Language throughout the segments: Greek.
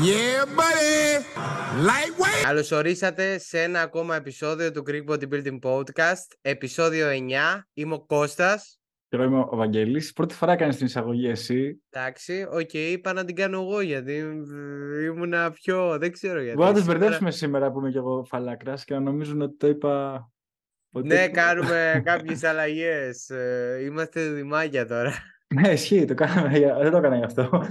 Yeah, buddy! Καλωσορίσατε σε ένα ακόμα επεισόδιο του Greek Bodybuilding Podcast. Επεισόδιο 9. Είμαι ο Κώστας. Και εγώ είμαι ο Βαγγέλης. Πρώτη φορά κάνεις την εισαγωγή εσύ. Εντάξει, οκ, είπα να την κάνω εγώ γιατί ήμουνα πιο... Δεν ξέρω γιατί. Μπορεί να τους μπερδέψουμε σήμερα που είμαι και εγώ φαλάκρας και να νομίζουν ότι το είπα... Ναι, κάνουμε κάποιες αλλαγές. Ε, είμαστε δημάκια τώρα. Ναι, ισχύει, το κάναμε, δεν το έκανα γι' αυτό.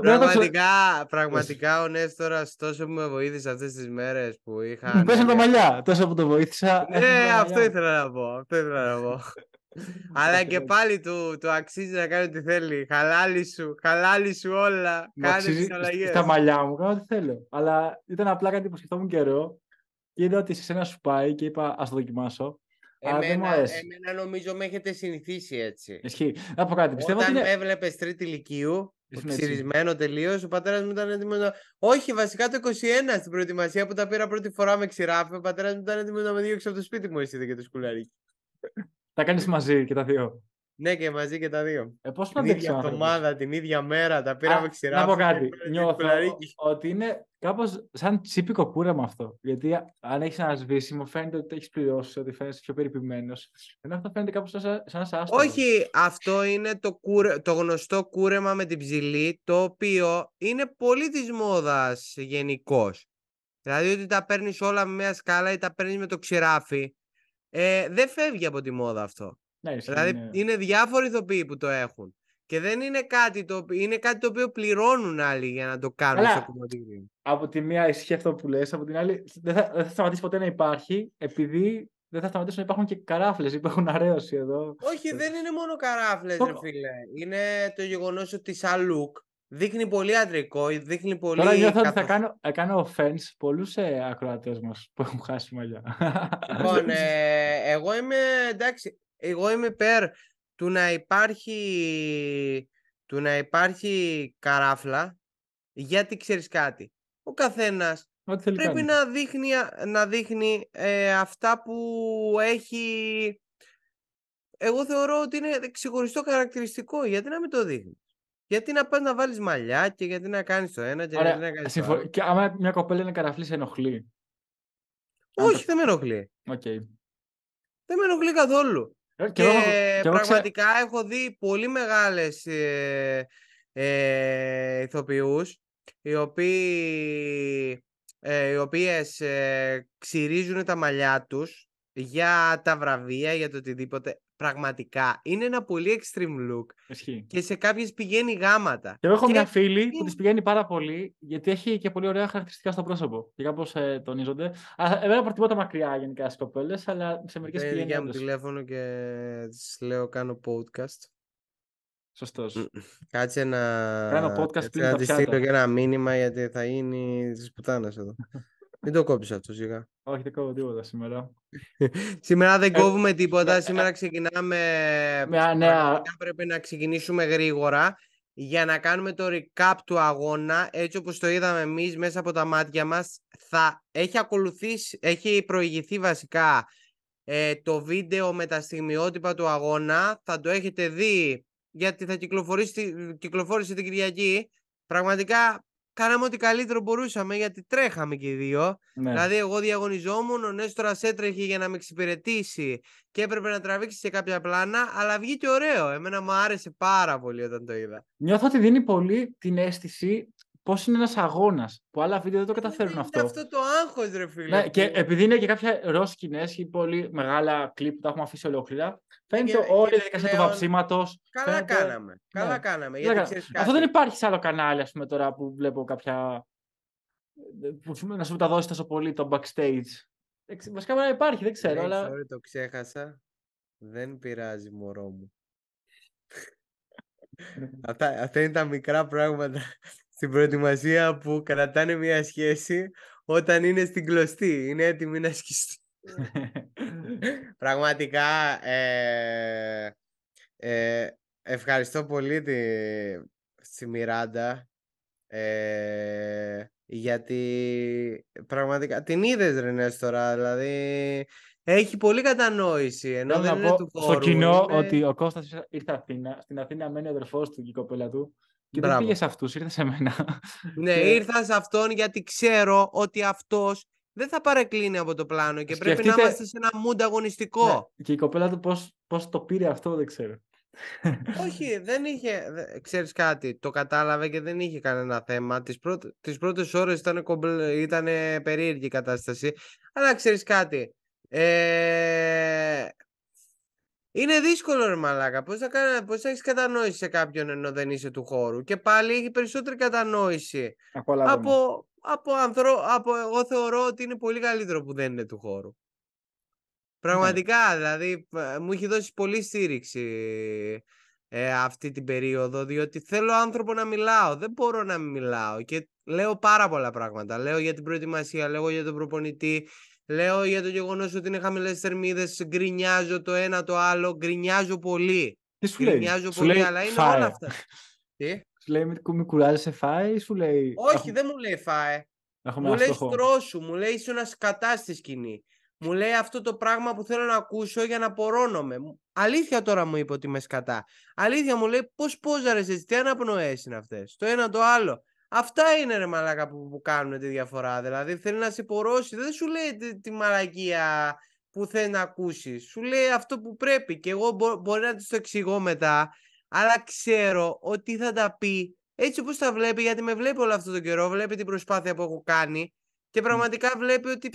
πραγματικά, πραγματικά ο Νέστορας τόσο που με βοήθησε αυτές τις μέρες που είχα. Μου πέσανε τα μαλλιά, τόσο που το βοήθησα. Ναι, αυτό ήθελα να πω. Αυτό ήθελα να πω. Αλλά και πάλι του, του αξίζει να κάνει ό,τι θέλει. Χαλάλη σου, χαλάλη σου όλα. Κάνει τις αλλαγές. Στα μαλλιά μου, κάνω ό,τι θέλω. Αλλά ήταν απλά κάτι που σκεφτόμουν καιρό. Και είδα ότι σε ένα σου πάει και είπα, ας το δοκιμάσω. Εμένα, εμένα νομίζω με έχετε συνηθίσει έτσι. Ισχύει. Να πω κάτι. Πιστεύω Όταν ότι είναι... με έβλεπες τρίτη ηλικίου, ξυρισμένο τελείως, ο πατέρας μου ήταν έτοιμος να. Όχι, βασικά το 21 στην προετοιμασία που τα πήρα πρώτη φορά με ξηράφι, ο πατέρας μου ήταν έτοιμος να με διώξει από το σπίτι μου, εσύ και το σκουλαρίκι. τα κάνεις μαζί και τα δύο. Ναι, και μαζί και τα δύο. Ε, πώς την ίδια εβδομάδα, την ίδια μέρα, τα πήραμε ξηρά. Να πω κάτι. Νιώθω ότι είναι κάπως σαν τσίπικο κούρεμα αυτό. Γιατί αν έχεις ένα σβήσιμο, φαίνεται ότι έχεις πληρώσει, ότι φαίνεται πιο περιποιημένος. Ενώ αυτό φαίνεται κάπως σαν ένα Όχι, αυτό είναι το, κούρε... το γνωστό κούρεμα με την ψηλή, το οποίο είναι πολύ της μόδας γενικώς. Δηλαδή ότι τα παίρνεις όλα με μια σκάλα ή τα παίρνεις με το ξηράφι. Ε, δεν φεύγει από τη μόδα αυτό. Δηλαδή, ναι, δηλαδή είναι... είναι διάφοροι ηθοποιοί που το έχουν. Και δεν είναι κάτι το, είναι κάτι το οποίο πληρώνουν άλλοι για να το κάνουν Αλλά, στο κομμάτι. Από τη μία ισχύει αυτό που λες, από την άλλη δεν θα, θα σταματήσει ποτέ να υπάρχει, επειδή δεν θα σταματήσουν να υπάρχουν και καράφλες. έχουν αρέωση εδώ. Όχι, ε, δεν είναι μόνο καράφλες, το... φίλε. Είναι το γεγονός ότι σαν look δείχνει πολύ αντρικό. Δείχνει πολύ... Τώρα νιώθω ότι θα κάνω, θα κάνω offense πολλούς ε, ακροατές μας που έχουν χάσει μαλλιά. Λοιπόν, ε, εγώ είμαι εντάξει εγώ είμαι υπέρ του να υπάρχει, του να υπάρχει καράφλα, γιατί ξέρεις κάτι. Ο καθένας πρέπει να δείχνει, να ε, αυτά που έχει... Εγώ θεωρώ ότι είναι ξεχωριστό χαρακτηριστικό. Γιατί να μην το δείχνεις. Γιατί να πας να βάλεις μαλλιά και γιατί να κάνεις το ένα και γιατί να κάνεις Και άμα μια κοπέλα είναι καραφλή, σε ενοχλεί. Όχι, δεν με ενοχλεί. Okay. Δεν με ενοχλεί καθόλου. Ε, και, πραγματικά έχω δει πολύ μεγάλες ε, ε ηθοποιούς οι οποίοι ε, οποίες ε, ξυρίζουν τα μαλλιά τους για τα βραβεία, για το οτιδήποτε πραγματικά είναι ένα πολύ extreme look. Ισχύει. Και σε κάποιες πηγαίνει γάματα. Και εγώ έχω και... μια φίλη που της πηγαίνει πάρα πολύ, γιατί έχει και πολύ ωραία χαρακτηριστικά στο πρόσωπο. Και κάπως ε, τονίζονται. Εμένα προτιμώ τα μακριά γενικά στις κοπέλες, αλλά σε μερικές πηγαίνει. μου τηλέφωνο και της λέω κάνω podcast. Σωστός. Κάτσε να. Να τη στείλω και ένα μήνυμα γιατί θα γίνει της πουτάνας εδώ. Μην το κόψεις αυτό σιγά. Όχι, δεν κόβω τίποτα σήμερα. σήμερα δεν ε, κόβουμε τίποτα. σήμερα ξεκινάμε. Με νέα. Πρέπει να ξεκινήσουμε γρήγορα για να κάνουμε το recap του αγώνα. Έτσι όπως το είδαμε εμείς μέσα από τα μάτια μας, θα έχει ακολουθήσει, έχει προηγηθεί βασικά ε, το βίντεο με τα στιγμιότυπα του αγώνα. Θα το έχετε δει γιατί θα κυκλοφορήσει, την Κυριακή. Πραγματικά κάναμε ό,τι καλύτερο μπορούσαμε γιατί τρέχαμε και οι δύο. Ναι. Δηλαδή, εγώ διαγωνιζόμουν, ο Νέστορας έτρεχε για να με εξυπηρετήσει και έπρεπε να τραβήξει σε κάποια πλάνα, αλλά βγήκε ωραίο. Εμένα μου άρεσε πάρα πολύ όταν το είδα. Νιώθω ότι δίνει πολύ την αίσθηση πώς είναι ένας αγώνας που άλλα βίντεο δεν το καταφέρουν αυτό. Είναι αυτό το άγχος, ρε φίλε. Ναι, και επειδή είναι και κάποια ροζ σκηνέ ή πολύ μεγάλα κλειπ που τα έχουμε αφήσει ολόκληρα, φαίνεται και, όλη η διαδικασία του βαψίματο. Ναι. Καλά κάναμε. Καλά κάναμε. Γιατί καλά. Αυτό δεν υπάρχει σε άλλο κανάλι, ας πούμε, τώρα που βλέπω κάποια. Που, να σου τα δώσεις τόσο πολύ το backstage. Βασικά μπορεί να υπάρχει, δεν ξέρω. Ναι, αλλά... Sorry, το ξέχασα. Δεν πειράζει, μωρό μου. Ναι. αυτά, αυτά είναι τα μικρά πράγματα στην προετοιμασία που κρατάνε μια σχέση όταν είναι στην κλωστή. Είναι έτοιμοι να σκιστεί. Πραγματικά ε, ε, ευχαριστώ πολύ τη, τη Μιράντα ε, γιατί πραγματικά την είδες Ρενέ τώρα δηλαδή έχει πολύ κατανόηση ενώ δεν να είναι πω του χώρου. Στο κοινό ότι ο Κώστας ήρθε Αθήνα, στην Αθήνα μένει ο αδερφός του και κοπέλα του και Μπράβο. δεν πήγες σε αυτούς, ήρθες σε μένα. Ναι, ήρθα σε αυτόν γιατί ξέρω ότι αυτός δεν θα παρεκκλίνει από το πλάνο και πρέπει να είμαστε σε ένα mood αγωνιστικό. Ναι. Και η κοπέλα του πώς, το πήρε αυτό δεν ξέρω. Όχι, δεν είχε. Ξέρεις κάτι, το κατάλαβε και δεν είχε κανένα θέμα. Τις, πρώτε ώρε πρώτες ώρες ήταν, περίεργη η κατάσταση. Αλλά ξέρεις κάτι, ε, είναι δύσκολο ρε μαλάκα. Πώς θα, κάνε, πώς θα έχεις κατανόηση σε κάποιον ενώ δεν είσαι του χώρου. Και πάλι έχει περισσότερη κατανόηση από, από, ανθρω... από εγώ θεωρώ ότι είναι πολύ καλύτερο που δεν είναι του χώρου. Πραγματικά, δηλαδή, μου έχει δώσει πολύ στήριξη ε, αυτή την περίοδο, διότι θέλω άνθρωπο να μιλάω. Δεν μπορώ να μιλάω και λέω πάρα πολλά πράγματα. Λέω για την προετοιμασία, λέω για τον προπονητή, Λέω για το γεγονός ότι είναι χαμηλές θερμίδες, γκρινιάζω το ένα το άλλο, γκρινιάζω πολύ. Τι σου λέει, γκρινιάζω σου πολύ, λέει, αλλά είναι φάε. όλα αυτά. Τι? Σου λέει, με κουράζεσαι, φάει, σου λέει. Όχι, δεν μου λέει φάε. μου λέει στρώσου, μου λέει είσαι ένας κατά στη σκηνή. Μου λέει αυτό το πράγμα που θέλω να ακούσω για να πορώνομαι. Αλήθεια τώρα μου είπε ότι είμαι σκατά. Αλήθεια μου λέει πώς πόζαρες έτσι, τι αναπνοές είναι αυτές. Το ένα το άλλο. Αυτά είναι ρε μαλάκα που, που κάνουν τη διαφορά. Δηλαδή θέλει να σε πορώσει. Δεν σου λέει τη, τη μαλακία που θέλει να ακούσεις. Σου λέει αυτό που πρέπει. Και εγώ μπορεί να της το εξηγώ μετά. Αλλά ξέρω ότι θα τα πει έτσι όπως τα βλέπει, γιατί με βλέπει όλο αυτό τον καιρό. Βλέπει την προσπάθεια που έχω κάνει. Και πραγματικά βλέπει ότι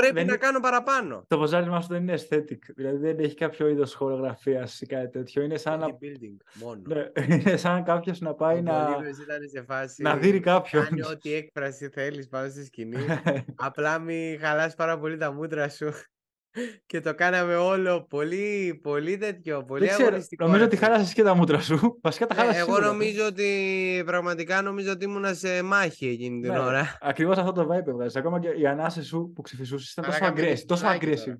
πρέπει να κάνω παραπάνω. Το ποζάρισμα αυτό δεν είναι aesthetic. Δηλαδή δεν έχει κάποιο είδος χορογραφίας ή κάτι τέτοιο. Είναι σαν, να... building, μόνο. Ναι, είναι σαν κάποιος να πάει να. Να δει κάποιον. Κάνει ό,τι έκφραση θέλεις πάνω στη σκηνή. Απλά μην χαλάσει πάρα πολύ τα μούτρα σου και το κάναμε όλο πολύ, πολύ τέτοιο, πολύ Δεν ξέρω, Νομίζω ότι χάλασες και τα μούτρα σου. Βασικά τα χάλασε. Ε, εγώ νομίζω ότι πραγματικά νομίζω ότι ήμουνα σε μάχη εκείνη την ναι, ώρα. Ακριβώς αυτό το vibe έβγαζες. Ακόμα και οι ανάσε σου που ξεφυσούσες ήταν τόσο αγκρέσι. Τόσο aggressive.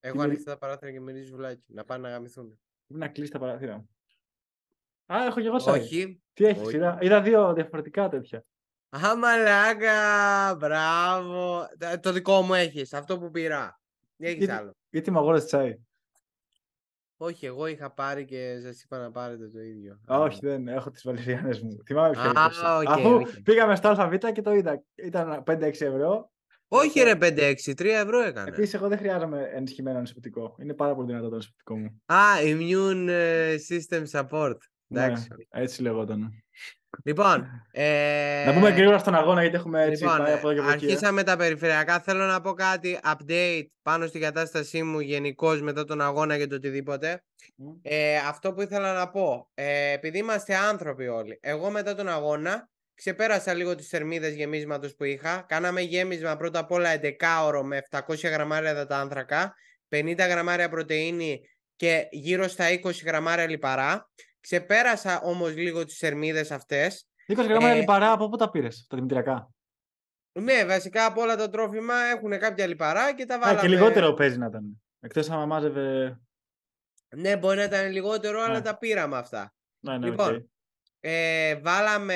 Εγώ άνοιξα τα παράθυρα και μυρίζει βουλάκι. Να πάνε να γαμηθούν. Πρέπει να κλείσει τα παράθυρα. Α, έχω και εγώ σάρι. Όχι. Τι έχεις, είδα, είδα δύο διαφορετικά τέτοια. Αμαλάκα, μπράβο. Ε, το δικό μου έχεις, αυτό που πειρά. Δεν έχεις άλλο. Γιατί μου αγόρασες τσάι. Όχι, εγώ είχα πάρει και σα είπα να πάρετε το ίδιο. Όχι, δεν έχω τις βαλεριάνες μου. Θυμάμαι ποιο okay, Αφού okay. πήγαμε στο ΑΒ και το είδα. Ήταν 5-6 ευρώ. Όχι, ε, ρε 5-6, 3 ευρώ έκανες. Επίσης, εγώ δεν χρειάζομαι ενισχυμένο ανισοπτικό. Είναι πάρα πολύ δυνατό το ανισοπτικό μου. Α, immune ε, system support. Ναι, έτσι λεγόταν. Λοιπόν. Ε... Να πούμε γρήγορα στον αγώνα, γιατί έχουμε έτσι λοιπόν, από εδώ ε, ε. Αρχίσαμε τα περιφερειακά. Θέλω να πω κάτι update πάνω στην κατάστασή μου γενικώ μετά τον αγώνα για το οτιδήποτε. Ε, αυτό που ήθελα να πω. Ε, επειδή είμαστε άνθρωποι όλοι, εγώ μετά τον αγώνα ξεπέρασα λίγο τις θερμίδες γεμίσματος που είχα. Κάναμε γέμισμα πρώτα απ' όλα 11 ώρο με 700 γραμμάρια δατάνθρακα, 50 γραμμάρια πρωτενη και γύρω στα 20 γραμμάρια λιπαρά. Ξεπέρασα όμως λίγο τις θερμίδες αυτές. 20 γραμμάρια ε, λιπαρά, από πού τα πήρες, τα δημητριακά. Ναι, βασικά από όλα τα τρόφιμα έχουν κάποια λιπαρά και τα βάλαμε. Α, και λιγότερο παίζει να ήταν. Εκτός αν μάζευε. Ναι, μπορεί να ήταν λιγότερο, ναι. αλλά τα πήραμε αυτά. Ναι, ναι, λοιπόν, okay. ε, βάλαμε.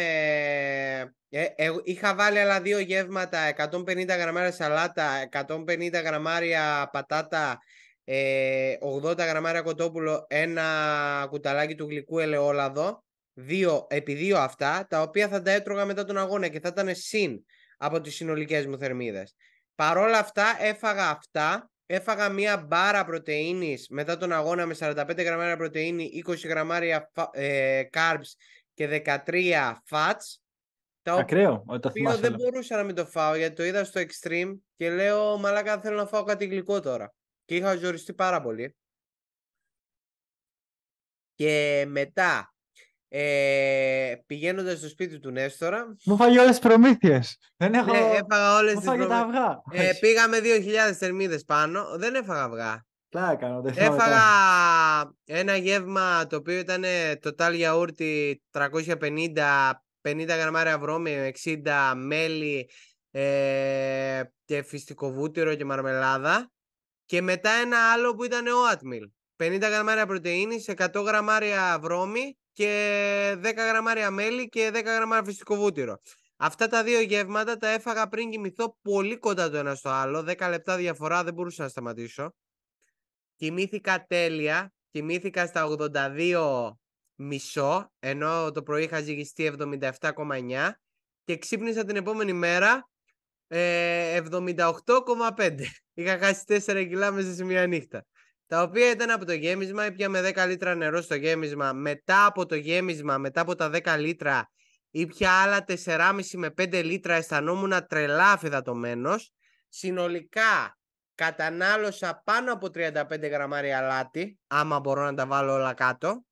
Ε, ε, είχα βάλει άλλα δύο γεύματα, 150 γραμμάρια σαλάτα, 150 γραμμάρια πατάτα 80 ε, γραμμάρια κοτόπουλο, ένα κουταλάκι του γλυκού ελαιόλαδο, δύο, επί δύο αυτά, τα οποία θα τα έτρωγα μετά τον αγώνα και θα ήταν συν από τις συνολικές μου θερμίδες. Παρόλα αυτά έφαγα αυτά, έφαγα μία μπάρα πρωτεΐνης μετά τον αγώνα με 45 γραμμάρια πρωτεΐνη, 20 γραμμάρια ε, carbs και 13 fats. Ακραίο, ε, το θυμάσαι. δεν μπορούσα να μην το φάω γιατί το είδα στο extreme και λέω μαλάκα θέλω να φάω κάτι γλυκό τώρα και είχα ζοριστεί πάρα πολύ. Και μετά, ε, πηγαίνοντας στο σπίτι του Νέστορα. Μου φάγει όλες τι προμήθειες. Δεν έχω. Ναι, έφαγα όλες τι προμήθειε. τα αυγά. Ε, πήγαμε 2.000 θερμίδες πάνω. Δεν έφαγα αυγά. Πλάκα, δεν έφαγα ένα γεύμα το οποίο ήταν total γιαούρτι 350 50 γραμμάρια βρώμη, 60 μέλι ε, και φυστικό βούτυρο και μαρμελάδα. Και μετά ένα άλλο που ήταν ο Άτμιλ. 50 γραμμάρια πρωτενη, 100 γραμμάρια βρώμη και 10 γραμμάρια μέλι και 10 γραμμάρια φυσικό βούτυρο. Αυτά τα δύο γεύματα τα έφαγα πριν κοιμηθώ πολύ κοντά το ένα στο άλλο. 10 λεπτά διαφορά, δεν μπορούσα να σταματήσω. Κοιμήθηκα τέλεια. Κοιμήθηκα στα 82 μισό, ενώ το πρωί είχα ζυγιστεί 77,9 και ξύπνησα την επόμενη μέρα ε, 78,5 είχα χάσει 4 κιλά μέσα σε μία νύχτα. Τα οποία ήταν από το γέμισμα, ήπια με 10 λίτρα νερό στο γέμισμα. Μετά από το γέμισμα, μετά από τα 10 λίτρα, ήπια άλλα 4,5 με 5 λίτρα. Αισθανόμουν τρελά αφιδατωμένο. Συνολικά κατανάλωσα πάνω από 35 γραμμάρια αλάτι, άμα μπορώ να τα βάλω όλα κάτω.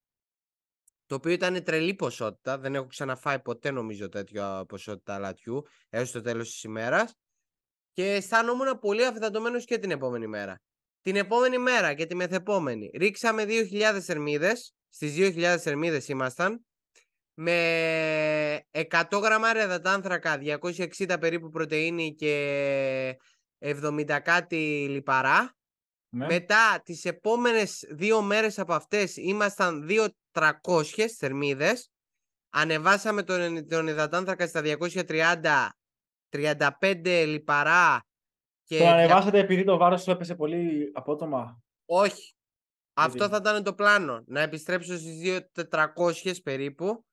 Το οποίο ήταν τρελή ποσότητα. Δεν έχω ξαναφάει ποτέ νομίζω τέτοια ποσότητα αλατιού έως το τέλος της ημέρας. Και αισθάνομαι πολύ αφιδατωμένος και την επόμενη μέρα. Την επόμενη μέρα και τη μεθεπόμενη ρίξαμε 2.000 θερμίδες. Στις 2.000 θερμίδες ήμασταν. Με 100 γραμμάρια δατάνθρακα, 260 περίπου πρωτενη και 70 κάτι λιπαρά. Ναι. Μετά τις επόμενες δύο μέρες από αυτές ήμασταν 2.300 θερμίδες. Ανεβάσαμε τον, τον υδατάνθρακα στα 230 35 λιπαρά. Και το ανεβάσατε επειδή το βάρος σου έπεσε πολύ απότομα. Όχι. Αυτό θα ήταν το πλάνο. Να επιστρέψω στις 2.400 περίπου.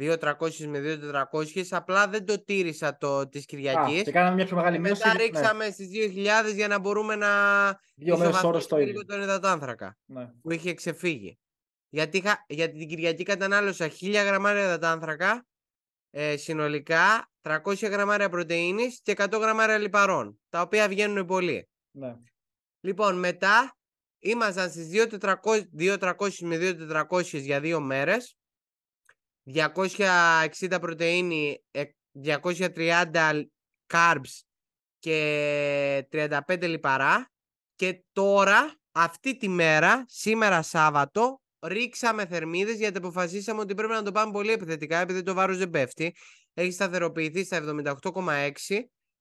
2.300 με 2.400. Απλά δεν το τήρησα το της Κυριακής. Α, και κάναμε μια πιο μεγάλη Μετά ναι. ρίξαμε ναι. στις 2.000 για να μπορούμε να το ίδιο. τον υδατάνθρακα. Ναι. Που είχε ξεφύγει. Γιατί, είχα, γιατί την Κυριακή κατανάλωσα 1.000 γραμμάρια υδατάνθρακα ε, συνολικά 300 γραμμάρια πρωτεΐνης και 100 γραμμάρια λιπαρών, τα οποία βγαίνουν πολύ. Ναι. Λοιπόν, μετά ήμασταν στις 2.400 με 2.400 για δύο μέρες, 260 πρωτεΐνη, 230 ε, carbs και 35 λιπαρά. Και τώρα, αυτή τη μέρα, σήμερα Σάββατο, ρίξαμε θερμίδες γιατί αποφασίσαμε ότι πρέπει να το πάμε πολύ επιθετικά επειδή το βάρος δεν πέφτει έχει σταθεροποιηθεί στα 78,6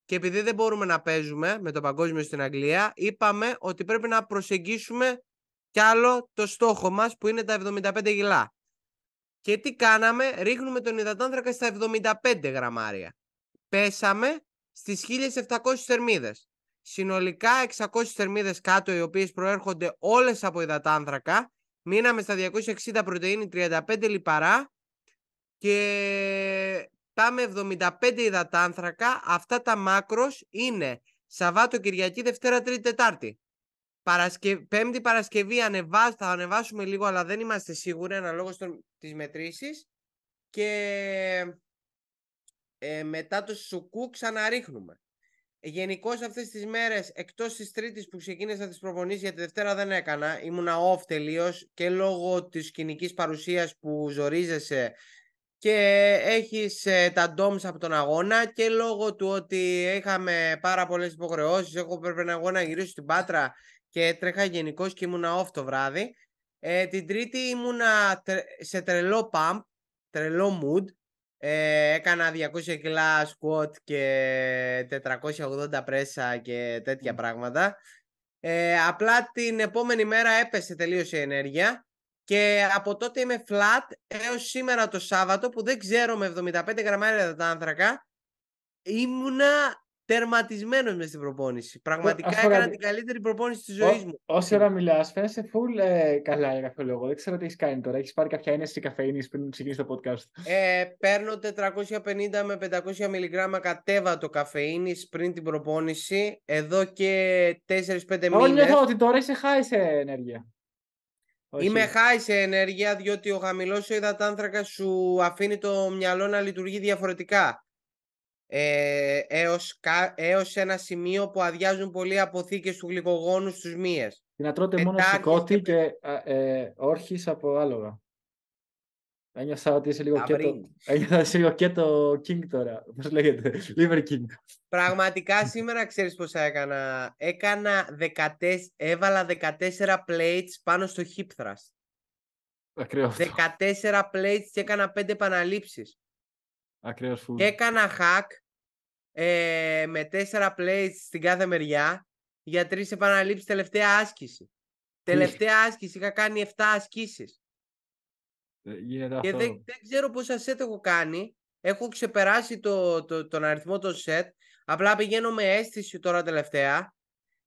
και επειδή δεν μπορούμε να παίζουμε με το παγκόσμιο στην Αγγλία, είπαμε ότι πρέπει να προσεγγίσουμε κι άλλο το στόχο μας που είναι τα 75 γυλά. Και τι κάναμε, ρίχνουμε τον υδατάνθρακα στα 75 γραμμάρια. Πέσαμε στις 1700 θερμίδες. Συνολικά 600 θερμίδες κάτω, οι οποίες προέρχονται όλες από υδατάνθρακα. Μείναμε στα 260 πρωτεΐνη, 35 λιπαρά και Πάμε με 75 υδατάνθρακα, αυτά τα μάκρος είναι Σαββάτο, Κυριακή, Δευτέρα, Τρίτη, Τετάρτη. Παρασκε... Πέμπτη Παρασκευή ανεβά... θα ανεβάσουμε λίγο, αλλά δεν είμαστε σίγουροι αναλόγως των... της μετρήσει. Και ε, μετά το σουκού ξαναρίχνουμε. Γενικώς αυτές τις μέρες, εκτός της Τρίτης που ξεκίνησα τις προπονήσεις, γιατί Δευτέρα δεν έκανα, ήμουνα off τελείως και λόγω της κοινική παρουσίας που ζορίζεσαι και έχεις ε, τα ντόμς από τον αγώνα και λόγω του ότι είχαμε πάρα πολλές υποχρεώσεις, Έχω πρέπει να, εγώ να γυρίσω στην Πάτρα και τρέχα γενικώς και ήμουνα off το βράδυ. Ε, την τρίτη ήμουνα σε τρελό pump, τρελό mood. Ε, έκανα 200 κιλά squat και 480 πρέσα και τέτοια πράγματα. Ε, απλά την επόμενη μέρα έπεσε τελείως η ενέργεια και από τότε είμαι flat έως σήμερα το Σάββατο που δεν ξέρω με 75 γραμμάρια τα άνθρακα ήμουνα τερματισμένος μες στην προπόνηση. Πραγματικά έκανα την καλύτερη προπόνηση της ζωής μου. Όση ώρα μιλάς, φαίνεσαι full ε, καλά για κάποιο λόγο. Δεν ξέρω τι έχεις κάνει τώρα. Έχεις πάρει κάποια ένεση καφέινης πριν ξεκινήσει το podcast. Ε, παίρνω 450 με 500 μιλιγράμμα κατέβατο καφέινης πριν την προπόνηση. Εδώ και 4-5 μήνε. Όχι, ότι τώρα είσαι high σε ενέργεια. Είμαι high σε ενέργεια διότι ο χαμηλός υδατάνθρακα σου αφήνει το μυαλό να λειτουργεί διαφορετικά. Ε, έως, έως ένα σημείο που αδειάζουν πολύ αποθήκες του γλυκογόνους στους μύες. Και να τρώτε μόνο σηκώτη και ε, ε από άλογα. Ένιωσα ότι είσαι λίγο σκέτο. Ένιωσα King τώρα. Πώς λέγεται. Liver King. Πραγματικά σήμερα ξέρεις πώς έκανα. Έκανα 14, έβαλα 14 plates πάνω στο hip thrust. 14 plates και έκανα 5 επαναλήψει. Ακριβώ. έκανα hack ε, με 4 plates στην κάθε μεριά για 3 επαναλήψεις τελευταία άσκηση. Τελευταία άσκηση είχα κάνει 7 ασκήσεις. Ε, και δεν, ξέρω πόσα σετ έχω κάνει. Έχω ξεπεράσει το, το, τον αριθμό των set. Απλά πηγαίνω με αίσθηση τώρα τελευταία.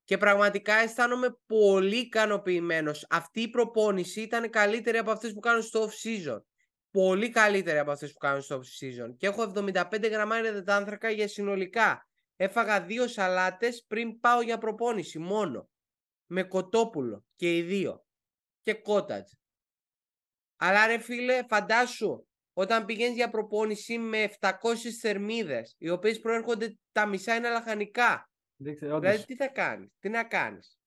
Και πραγματικά αισθάνομαι πολύ ικανοποιημένος. Αυτή η προπόνηση ήταν καλύτερη από αυτές που κάνω στο off-season. Πολύ καλύτερη από αυτές που κάνω στο off-season. Και έχω 75 γραμμάρια δετάνθρακα για συνολικά. Έφαγα δύο σαλάτες πριν πάω για προπόνηση μόνο. Με κοτόπουλο και οι δύο. Και κότατζ. Αλλά ρε φίλε, φαντάσου, όταν πηγαίνεις για προπόνηση με 700 θερμίδες, οι οποίες προέρχονται τα μισά είναι λαχανικά. Δεν ξέρω, δηλαδή τι θα κάνεις, τι να κάνεις.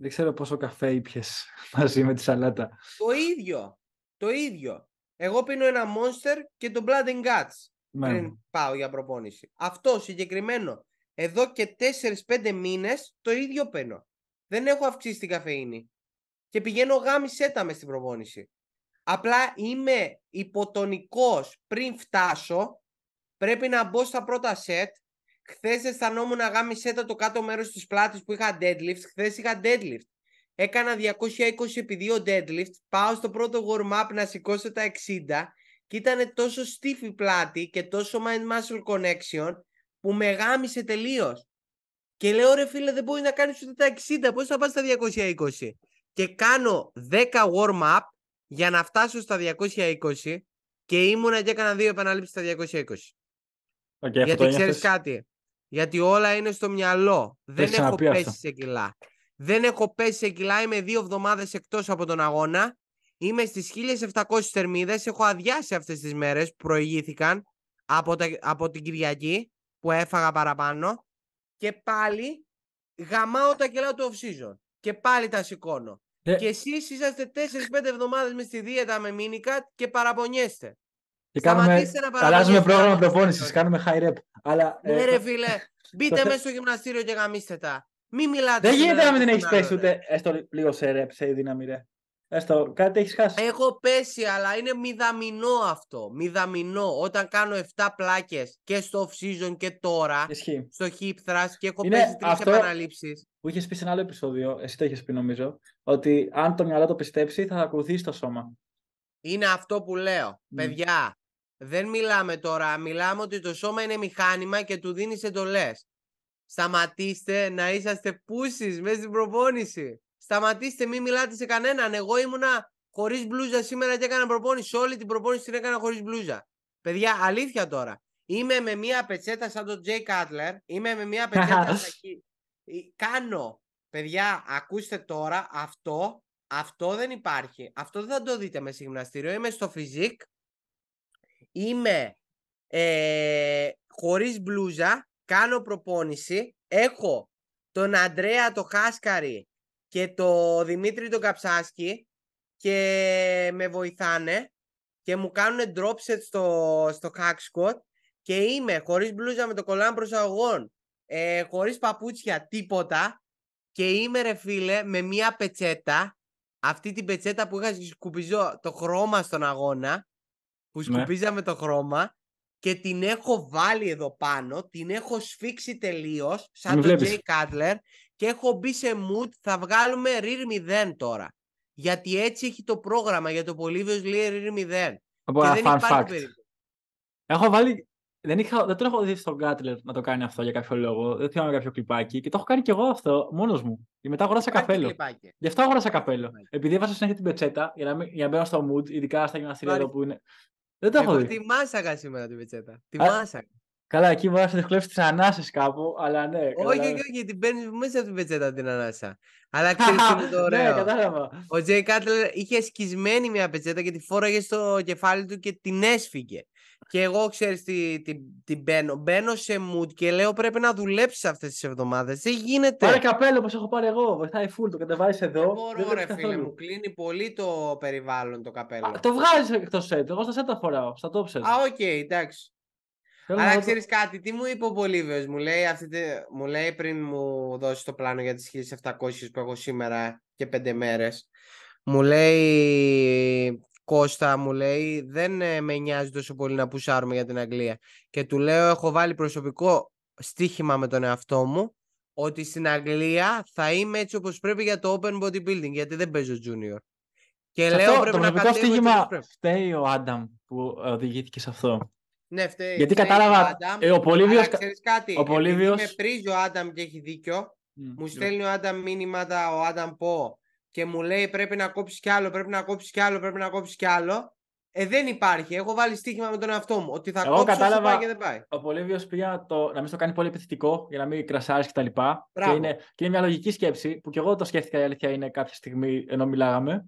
Δεν ξέρω πόσο καφέ ήπιες μαζί με τη σαλάτα. Το ίδιο, το ίδιο. Εγώ πίνω ένα Monster και το Blood and Guts ναι. πριν πάω για προπόνηση. Αυτό συγκεκριμένο, εδώ και 4-5 μήνες το ίδιο παίρνω. Δεν έχω αυξήσει την καφεΐνη. Και πηγαίνω γάμισέτα μες στην προπόνηση. Απλά είμαι υποτονικός πριν φτάσω. Πρέπει να μπω στα πρώτα σετ. Χθες αισθανόμουν σετα το κάτω μέρος της πλάτης που είχα deadlift. Χθες είχα deadlift. Έκανα 220 επί 2 deadlift. Πάω στο πρώτο warm-up να σηκώσω τα 60. Και ήταν τόσο η πλάτη και τόσο mind muscle connection που με γάμισε τελείως. Και λέω ρε φίλε, δεν μπορεί να κάνεις ούτε τα 60. Πώς θα πας στα 220. Και κάνω 10 warm-up για να φτάσω στα 220 και ήμουνα και έκανα δύο επανάληψεις στα 220. Okay, Γιατί ξέρει κάτι. Γιατί όλα είναι στο μυαλό. Δεν έχω πέσει σε κιλά. Δεν έχω πέσει σε κιλά. Είμαι δύο εβδομάδες εκτός από τον αγώνα. Είμαι στις 1700 θερμίδες Έχω αδειάσει αυτές τις μέρες που προηγήθηκαν από, από την Κυριακή που έφαγα παραπάνω. Και πάλι γαμάω τα κιλά του off season. Και πάλι τα σηκώνω. Ε, και εσείς είσαστε 4-5 εβδομάδες μες στη δίαιτα με μήνυκα και παραπονιέστε. Και κάνουμε... να Αλλάζουμε πρόγραμμα προπόνησης, κάνουμε high rep. Αλλά, ε, ναι, ε... ρε φίλε, μπείτε μέσα στο γυμναστήριο και γαμίστε τα. Μην μιλάτε. Δεν γίνεται να μην την έχει πέσει ούτε έστω λίγο σε ρεπ, σε δύναμη, ρε. Έστω, κάτι έχεις χάσει. Έχω πέσει, αλλά είναι μηδαμινό αυτό. Μηδαμινό. Όταν κάνω 7 πλάκες και στο off season και τώρα. Στο hip thrust και έχω είναι πέσει τρεις αυτό... επαναλήψεις. Που είχες πει σε ένα άλλο επεισόδιο, εσύ το είχες πει νομίζω, ότι αν το μυαλό το πιστέψει θα ακολουθήσει το σώμα. Είναι αυτό που λέω. Ναι. Παιδιά, δεν μιλάμε τώρα. Μιλάμε ότι το σώμα είναι μηχάνημα και του δίνεις εντολές. Σταματήστε να είσαστε πούσει μέσα στην προπόνηση σταματήστε, μην μιλάτε σε κανέναν. Εγώ ήμουνα χωρίς μπλούζα σήμερα και έκανα προπόνηση. Όλη την προπόνηση την έκανα χωρίς μπλούζα. Παιδιά, αλήθεια τώρα. Είμαι με μία πετσέτα σαν τον Τζέι Κάτλερ. Είμαι με μία πετσέτα σαν ε, Κάνω. Παιδιά, ακούστε τώρα αυτό. Αυτό δεν υπάρχει. Αυτό δεν θα το δείτε με γυμναστήριο. Είμαι στο φιζικ. Είμαι ε, χωρίς μπλούζα. Κάνω προπόνηση. Έχω τον Αντρέα το Χάσκαρη και το Δημήτρη τον Καψάσκι και με βοηθάνε και μου κάνουν drop set στο, στο hack και είμαι χωρίς μπλούζα με το κολάν προσαγωγών, ε, χωρίς παπούτσια, τίποτα και είμαι ρε φίλε με μια πετσέτα, αυτή την πετσέτα που είχα σκουπιζό το χρώμα στον αγώνα, που ναι. σκουπίζαμε το χρώμα και την έχω βάλει εδώ πάνω, την έχω σφίξει τελείως σαν τον Jay Cutler και έχω μπει σε mood θα βγάλουμε rear 0 τώρα. Γιατί έτσι έχει το πρόγραμμα για το Polybius λέει rear 0. Από ένα fun fact. Περίπου. Έχω βάλει... Δεν, είχα, δεν τον έχω δει στον Κάτλερ να το κάνει αυτό για κάποιο λόγο. Δεν θυμάμαι κάποιο κλιπάκι. Και το έχω κάνει κι εγώ αυτό μόνος μου. Και μετά αγόρασα καπέλο. Γι' αυτό αγόρασα καπέλο. Επειδή έβασα συνέχεια την πετσέτα για να, για να μπαίνω στο mood, ειδικά στα γυμναστήρια εδώ που είναι. Δεν το έχω, δει. Τη μάσαγα σήμερα την πετσέτα. Τη μάσαγα. Καλά, εκεί μπορείς να κλέψει τις ανάσες κάπου, αλλά ναι. Όχι, ναι. όχι, όχι, την παίρνεις μέσα από την πετσέτα την ανάσα. Αλλά ξέρεις τι είναι το ναι, ωραίο. Ναι, κατάλαβα. Ο Τζέι Κάτλερ είχε σκισμένη μια πετσέτα και τη φόραγε στο κεφάλι του και την έσφυγε. Και εγώ ξέρεις τι, τι, τι, μπαίνω. Μπαίνω σε mood και λέω πρέπει να δουλέψεις αυτές τις εβδομάδες. Δεν γίνεται. Πάρε καπέλο όπως έχω πάρει εγώ. Βοηθάει full, το κατεβάζεις εδώ. Δεν μπορώ, ρε φίλε μου. Κλείνει πολύ το περιβάλλον το καπέλο. Α, το βγάζεις εκτός set. Εγώ στα set τα φοράω. Στα top Α, οκ, okay, εντάξει. Αλλά να... ξέρεις κάτι, τι μου είπε ο μου λέει, αυτή, μου λέει πριν μου δώσει το πλάνο για τις 1700 που έχω σήμερα και πέντε μέρες, μου λέει Κώστα μου λέει δεν ε, με νοιάζει τόσο πολύ να πουσάρουμε για την Αγγλία και του λέω έχω βάλει προσωπικό στοίχημα με τον εαυτό μου ότι στην Αγγλία θα είμαι έτσι όπως πρέπει για το open bodybuilding γιατί δεν παίζω junior. Και λέω αυτό, πρέπει το να προσωπικό στίχημα φταίει ο Άνταμ που οδηγήθηκε σε αυτό. Ναι, φταίει. Γιατί κατάλαβα. Ο, ε, ο Πολύβιος... κάτι. Ο Με πρίζει ο Άνταμ και έχει δίκιο. μου στέλνει ο Άνταμ μήνυματα, ο Άνταμ πω και μου λέει πρέπει να κόψεις κι άλλο, πρέπει να κόψεις κι άλλο, πρέπει να κόψεις κι άλλο. Ε, δεν υπάρχει. Έχω βάλει στοίχημα με τον εαυτό μου. Ότι θα Εγώ κόψω κατάλαβα, πάει και δεν πάει. Ο Πολύβιος πήγα το, να μην το κάνει πολύ επιθετικό για να μην κρασάρεις κτλ. Και, και, είναι, και είναι μια λογική σκέψη που κι εγώ το σκέφτηκα η αλήθεια είναι κάποια στιγμή ενώ μιλάγαμε.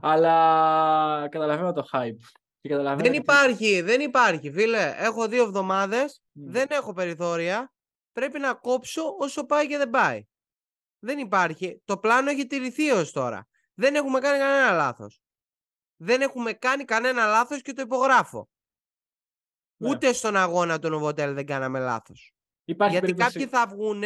Αλλά καταλαβαίνω το hype. Δεν υπάρχει, δεν υπάρχει, φίλε. Έχω δύο εβδομάδες, ναι. δεν έχω περιθώρια. Πρέπει να κόψω όσο πάει και δεν πάει. Δεν υπάρχει. Το πλάνο έχει τηρηθεί ω τώρα. Δεν έχουμε κάνει κανένα λάθος. Δεν έχουμε κάνει κανένα λάθος και το υπογράφω. Ναι. Ούτε στον αγώνα του Νοβοτέλ δεν κάναμε λάθος. Γιατί περίπτωση... κάποιοι θα βγουν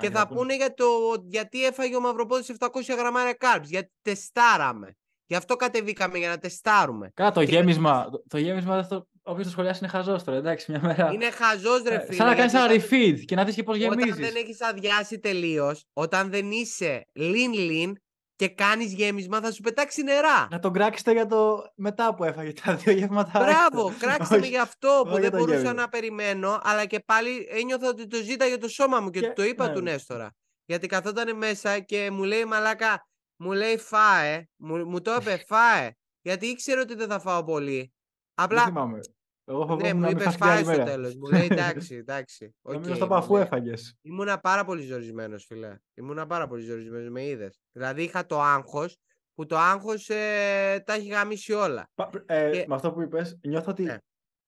και θα πούνε για το, γιατί έφαγε ο Μαυροπόδη 700 γραμμάρια κάρπ. Γιατί τεστάραμε. Γι' αυτό κατεβήκαμε για να τεστάρουμε. Κάτω, το γέμισμα. Το γέμισμα, όποιος το σχολιάσει είναι χαζός τώρα, εντάξει, μια μέρα. Είναι χαζός, ρε ε, φίλε. Σαν να κάνεις ένα refeed και να δεις και πώς γεμίζει. Όταν δεν έχεις αδειάσει τελείως, όταν δεν είσαι lean-lean, και κάνεις γέμισμα, θα σου πετάξει νερά. Να τον κράξετε για το μετά που έφαγε τα δύο γεύματα. Μπράβο, κράξτε με γι' αυτό που δεν μπορούσα να περιμένω, αλλά και πάλι ένιωθα ότι το ζήταγε το σώμα μου και, και... το είπα ναι. του Νέστορα. Γιατί καθόταν μέσα και μου λέει Μαλάκα, μου λέει φάε, μου, μου το είπε φάε, γιατί ήξερε ότι δεν θα φάω πολύ. Απλά. Δεν θυμάμαι. Εγώ ναι, μου είπε φάε στο τέλος. Μου λέει εντάξει, εντάξει. Okay, έφαγες. Ήμουνα πάρα πολύ ζορισμένος, φιλέ. Ήμουνα πάρα πολύ ζορισμένος, με είδες. Δηλαδή είχα το άγχος που το άγχος ε, τα έχει γαμίσει όλα. Ε, Με αυτό που είπες, νιώθω ότι ναι.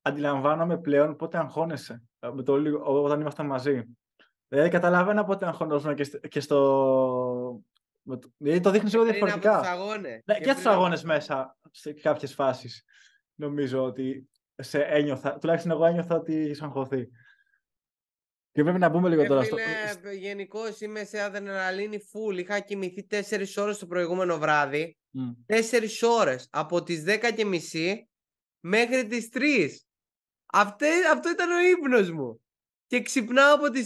αντιλαμβάνομαι πλέον πότε αγχώνεσαι. Ε, με το, όταν ήμασταν μαζί. Δηλαδή καταλαβαίνω πότε αγχώνεσαι και, και στο Δηλαδή το δείχνεις λίγο διαφορετικά. Από τους αγώνες. Ναι, και, του αγώνες μέσα σε κάποιες φάσεις. Νομίζω ότι σε ένιωθα. Τουλάχιστον εγώ ένιωθα ότι είχες αγχωθεί. Και πρέπει να μπούμε λίγο ε, τώρα στο. Γενικώς είμαι σε αδερναλίνη full. Είχα κοιμηθεί 4 ώρες το προηγούμενο βράδυ. Mm. 4 ώρες από τις 10.30 μέχρι τις 3. αυτό ήταν ο ύπνος μου. Και ξυπνάω από τις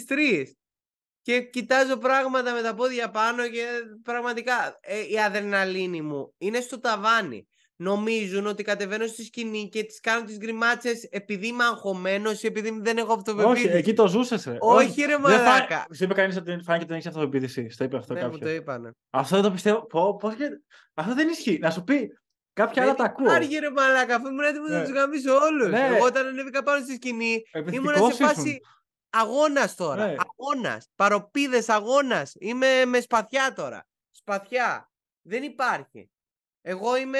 και κοιτάζω πράγματα με τα πόδια πάνω και πραγματικά ε, η αδερναλίνη μου είναι στο ταβάνι. Νομίζουν ότι κατεβαίνω στη σκηνή και τις κάνω τις γκριμάτσες επειδή είμαι αγχωμένος ή επειδή δεν έχω αυτοπεποίθηση. Όχι, εκεί το ζούσες ρε. Όχι, Όχι ρε μαλάκα. Δεν είπε κανείς ότι φάνηκε ότι έχεις αυτοπεποίθηση. Στο είπε αυτό ναι, κάποιο. Μου το είπανε. Αυτό δεν το πιστεύω. Πω, πώς και... Αυτό δεν ισχύει. Να σου πει Κάποια άλλα τα ακούω. Άργη ρε μαλάκα, αφού ήμουν έτοιμος να ναι. τους γαμίσω όλους. Ναι. όταν ανέβηκα πάνω στη σκηνή, ήμουν σε φάση. Αγώνας τώρα. Ναι. Αγώνας. Παροπίδες αγώνας. Είμαι με σπαθιά τώρα. Σπαθιά. Δεν υπάρχει. Εγώ είμαι.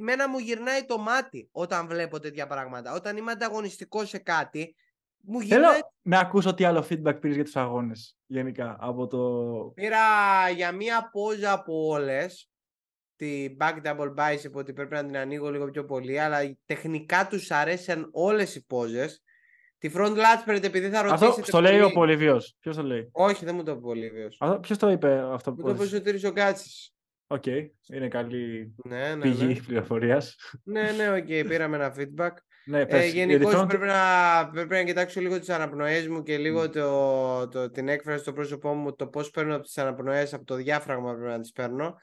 Μένα μου γυρνάει το μάτι όταν βλέπω τέτοια πράγματα. Όταν είμαι ανταγωνιστικός σε κάτι, μου γυρνάει... Θέλω να ακούσω τι άλλο feedback πήρες για τους αγώνες. Γενικά από το. Πήρα για μία πόζα από όλες. Την back double bicep ότι πρέπει να την ανοίγω λίγο πιο πολύ. Αλλά τεχνικά τους αρέσαν όλες οι πόζες. Τη front latch πρέπει επειδή θα ρωτήσετε... Αυτό το λέει ο Πολυβίος. Ποιος το λέει. Όχι, δεν μου το είπε ο Πολυβίος. Ποιος το είπε αυτό που. Μου το είπε ο Κάτση. Οκ, okay. είναι καλή ναι, ναι, ναι. πηγή ναι. πληροφορίας. Ναι, ναι, οκ, okay. πήραμε ένα feedback. Ναι, ε, Γενικώ πρέπει, να, πρέπει να κοιτάξω λίγο τις αναπνοές μου και λίγο το, το, την έκφραση στο πρόσωπό μου, το πώς παίρνω από τις αναπνοές, από το διάφραγμα πρέπει να τις παίρνω.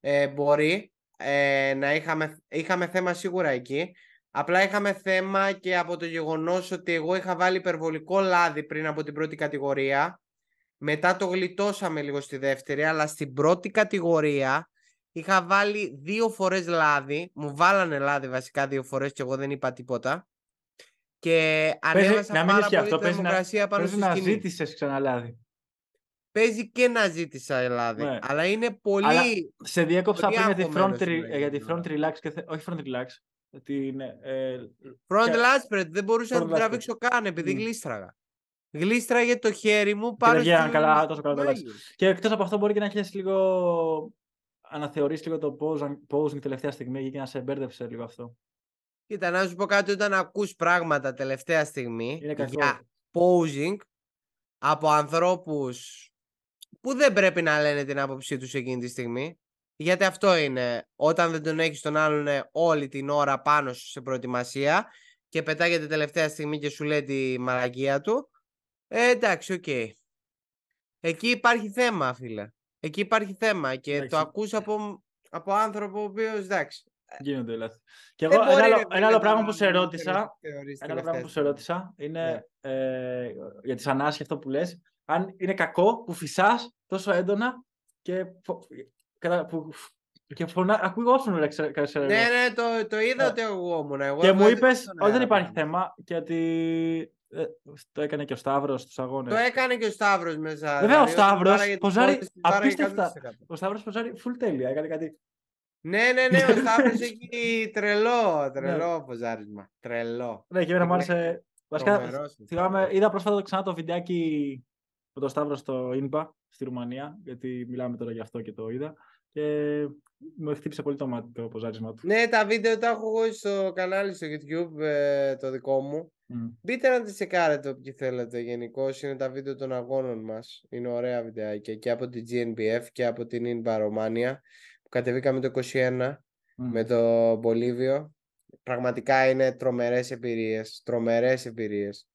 Ε, μπορεί ε, να είχαμε, είχαμε θέμα σίγουρα εκεί. Απλά είχαμε θέμα και από το γεγονός ότι εγώ είχα βάλει υπερβολικό λάδι πριν από την πρώτη κατηγορία. Μετά το γλιτώσαμε λίγο στη δεύτερη, αλλά στην πρώτη κατηγορία είχα βάλει δύο φορές λάδι. Μου βάλανε λάδι βασικά δύο φορές και εγώ δεν είπα τίποτα. Και ανέβασα να πάρα πολύ αυτό, τη πάνω στο να ζήτησες ξανά λάδι. Παίζει και να ζήτησα λάδι ναι. Αλλά είναι πολύ. σε διέκοψα πριν για τη front, relax. Όχι front relax. Την, ε, Front δεν μπορούσα να την τραβήξω καν επειδή γλίστραγα. Γλίστραγε το χέρι μου πάνω Και εκτός από αυτό μπορεί και να έχεις λίγο... Αναθεωρήσει λίγο το posing τελευταία στιγμή και να σε μπέρδεψε λίγο αυτό. Κοίτα, να σου πω κάτι, όταν ακούς πράγματα τελευταία στιγμή για posing από ανθρώπους που δεν πρέπει να λένε την άποψή τους εκείνη τη στιγμή, γιατί αυτό είναι. Όταν δεν τον έχεις τον άλλον ε, όλη την ώρα πάνω σου σε προετοιμασία και πετάγεται τελευταία στιγμή και σου λέει τη μαλαγία του. Ε, εντάξει, οκ. Εκεί υπάρχει θέμα, φίλε. Εκεί υπάρχει θέμα και το ακούς από, από άνθρωπο ο οποίος εντάξει. Ε, Γίνονται λάθη. Και εγώ ένα, άλλο, άλλο πράγμα που σε ερώτησα, ένα άλλο πράγμα που σε ερώτησα είναι ναι. ε, για τις αυτό που λες. Αν είναι κακό που φυσάς τόσο έντονα και Κατα... Που... Και φωνά... Ακουγόσουν Ναι, ναι, το, το είδα ε, ότι Εγώ και μου είπε ότι δεν υπάρχει θέμα, γιατί ε, το έκανε και ο Σταύρος στους αγώνες. Το έκανε και ο Σταύρος μέσα. Ε, βέβαια ο δηλαδή, Σταύρο ποζάρει απίστευτα. Ο Σταύρος ποζάρει full τέλεια. Έκανε κάτι. Ναι, ναι, ναι, ο Σταύρος έχει τρελό, τρελό ναι. ποζάρισμα. Τρελό. Ναι, και εμένα μου άρεσε. Βασικά, θυμάμαι, είδα πρόσφατα ξανά το βιντεάκι με τον Σταύρο στο Ινπα στη Ρουμανία, γιατί μιλάμε τώρα γι' αυτό και το είδα και μου χτύπησε πολύ το μάτι το ποζάρισμα του. Ναι, τα βίντεο τα έχω εγώ στο κανάλι στο YouTube, ε, το δικό μου. Mm. Μπείτε να τις τσεκάρετε όποιοι θέλετε γενικώ. Είναι τα βίντεο των αγώνων μας Είναι ωραία βιντεάκια και από την GNBF και από την INBA Romania κατεβήκαμε το 21 με το Μπολίβιο. Πραγματικά είναι τρομερές εμπειρίες, τρομερές εμπειρίες.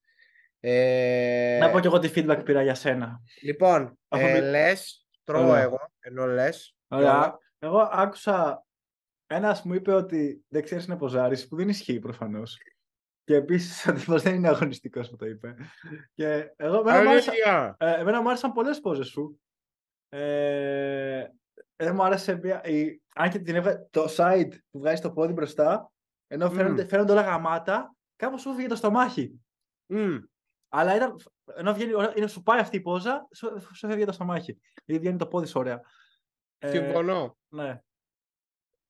Ε... Να πω κι εγώ τι feedback πήρα για σένα. Λοιπόν, ε, λες, τρώω εγώ, ενώ λες. Ωραία. Εγώ άκουσα. Ένας μου είπε ότι δεν ξέρεις να ποζάρεις, που δεν ισχύει προφανώς. Και επίσης ο δεν είναι αγωνιστικός που το είπε. Και εγώ, μου άρεσαν, εμένα μου άρεσαν ε, πολλές πόζες σου. Ε, δεν μου άρεσε αν και την το side που βγάζει το πόδι μπροστά, ενώ φαίνονται, mm. φαίνονται όλα γαμάτα, κάπως σου έφυγε το στομάχι. Mm. Αλλά ήταν, ενώ βγαίνει, είναι, σου πάει αυτή η πόζα, σου, σου το στομάχι. Γιατί βγαίνει το πόδι σου ωραία. Ε, Συμφωνώ. ναι.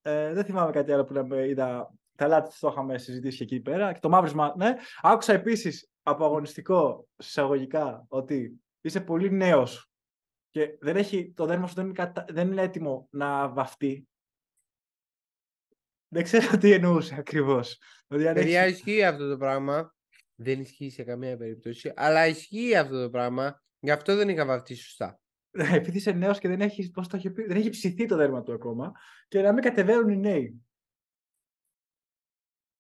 Ε, δεν θυμάμαι κάτι άλλο που λέμε, είδα. Τα λάθη το είχαμε συζητήσει εκεί πέρα. Και το ναι. Άκουσα επίσης από αγωνιστικό συσσαγωγικά ότι είσαι πολύ νέος και δεν έχει, το δέρμα σου δεν είναι, δεν έτοιμο να βαφτεί. Δεν ξέρω τι εννοούσε ακριβώς. Δηλαδή, Παιδιά, ισχύει αυτό το πράγμα. Δεν ισχύει σε καμία περίπτωση. Αλλά ισχύει αυτό το πράγμα. Γι' αυτό δεν είχα βαφτεί σωστά. επειδή είσαι νέος και δεν έχεις, πώς το πει, δεν έχει ψηθεί το δέρμα του ακόμα και να μην κατεβαίνουν οι νέοι.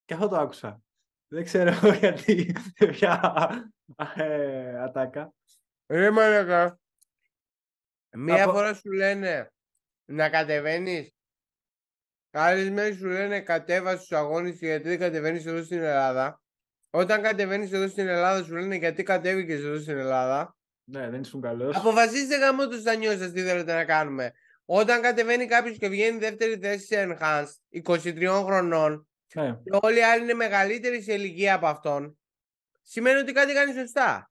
Και αυτό το άκουσα. Δεν ξέρω γιατί, ποια ε, ατάκα. Ρε μαλακά. Μία φορά σου λένε να κατεβαίνεις. Άλλες μέρες σου λένε κατέβα τους αγώνες γιατί δεν κατεβαίνεις εδώ στην Ελλάδα. Όταν κατεβαίνεις εδώ στην Ελλάδα, σου λένε γιατί κατέβηκες εδώ στην Ελλάδα. Ναι, δεν ήσουν καλός. Αποφασίστε γαμό του δανειού σας τι θέλετε να κάνουμε. Όταν κατεβαίνει κάποιος και βγαίνει δεύτερη θέση σε Enhanced 23 χρονών ναι. και όλοι οι άλλοι είναι μεγαλύτεροι σε ηλικία από αυτόν, σημαίνει ότι κάτι κάνει σωστά.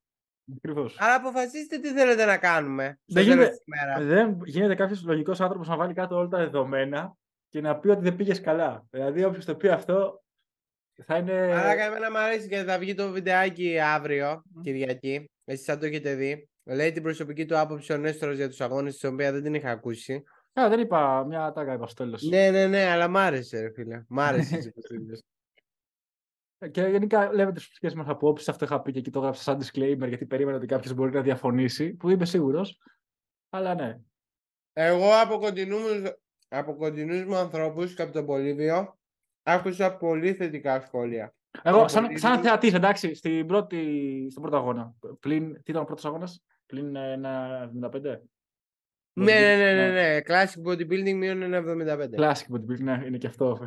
Ακριβώς. Αλλά αποφασίστε τι θέλετε να κάνουμε. Δεν γίνεται, δεν γίνεται κάποιος λογικός άνθρωπος να βάλει κάτω όλα τα δεδομένα και να πει ότι δεν πήγες καλά. Δηλαδή, όποιος το πει αυτό, θα είναι. Αλλά εμένα μου αρέσει και θα βγει το βιντεάκι αύριο, Κυριακή. Εσεί θα το έχετε δει, λέει την προσωπική του άποψη ο Νέστρο για τους αγώνες, την οποία δεν την είχα ακούσει. Α, δεν είπα μια τάκα, είπα στο τέλος. Ναι, ναι, ναι, αλλά μ' άρεσε, ρε φίλε. Μ' άρεσε. και γενικά λέμε τις προσωπικέ μας απόψεις. Αυτό είχα πει και εκεί το έγραψα σαν disclaimer, γιατί περίμενα ότι κάποιος μπορεί να διαφωνήσει, που είμαι σίγουρος. Αλλά ναι. Εγώ από κοντινούς, από κοντινούς μου ανθρώπους και από τον Πολύβιο άκουσα πολύ θετικά σχόλια. Εγώ, σαν, σαν θεατής, εντάξει, στην πρώτη, στον πρώτο αγώνα. τι ήταν ο πρώτος αγώνας, πλην 1,75. Ναι, ναι, ναι, ναι, ναι. Classic bodybuilding μείον 1,75. Classic bodybuilding, ναι, είναι και αυτό.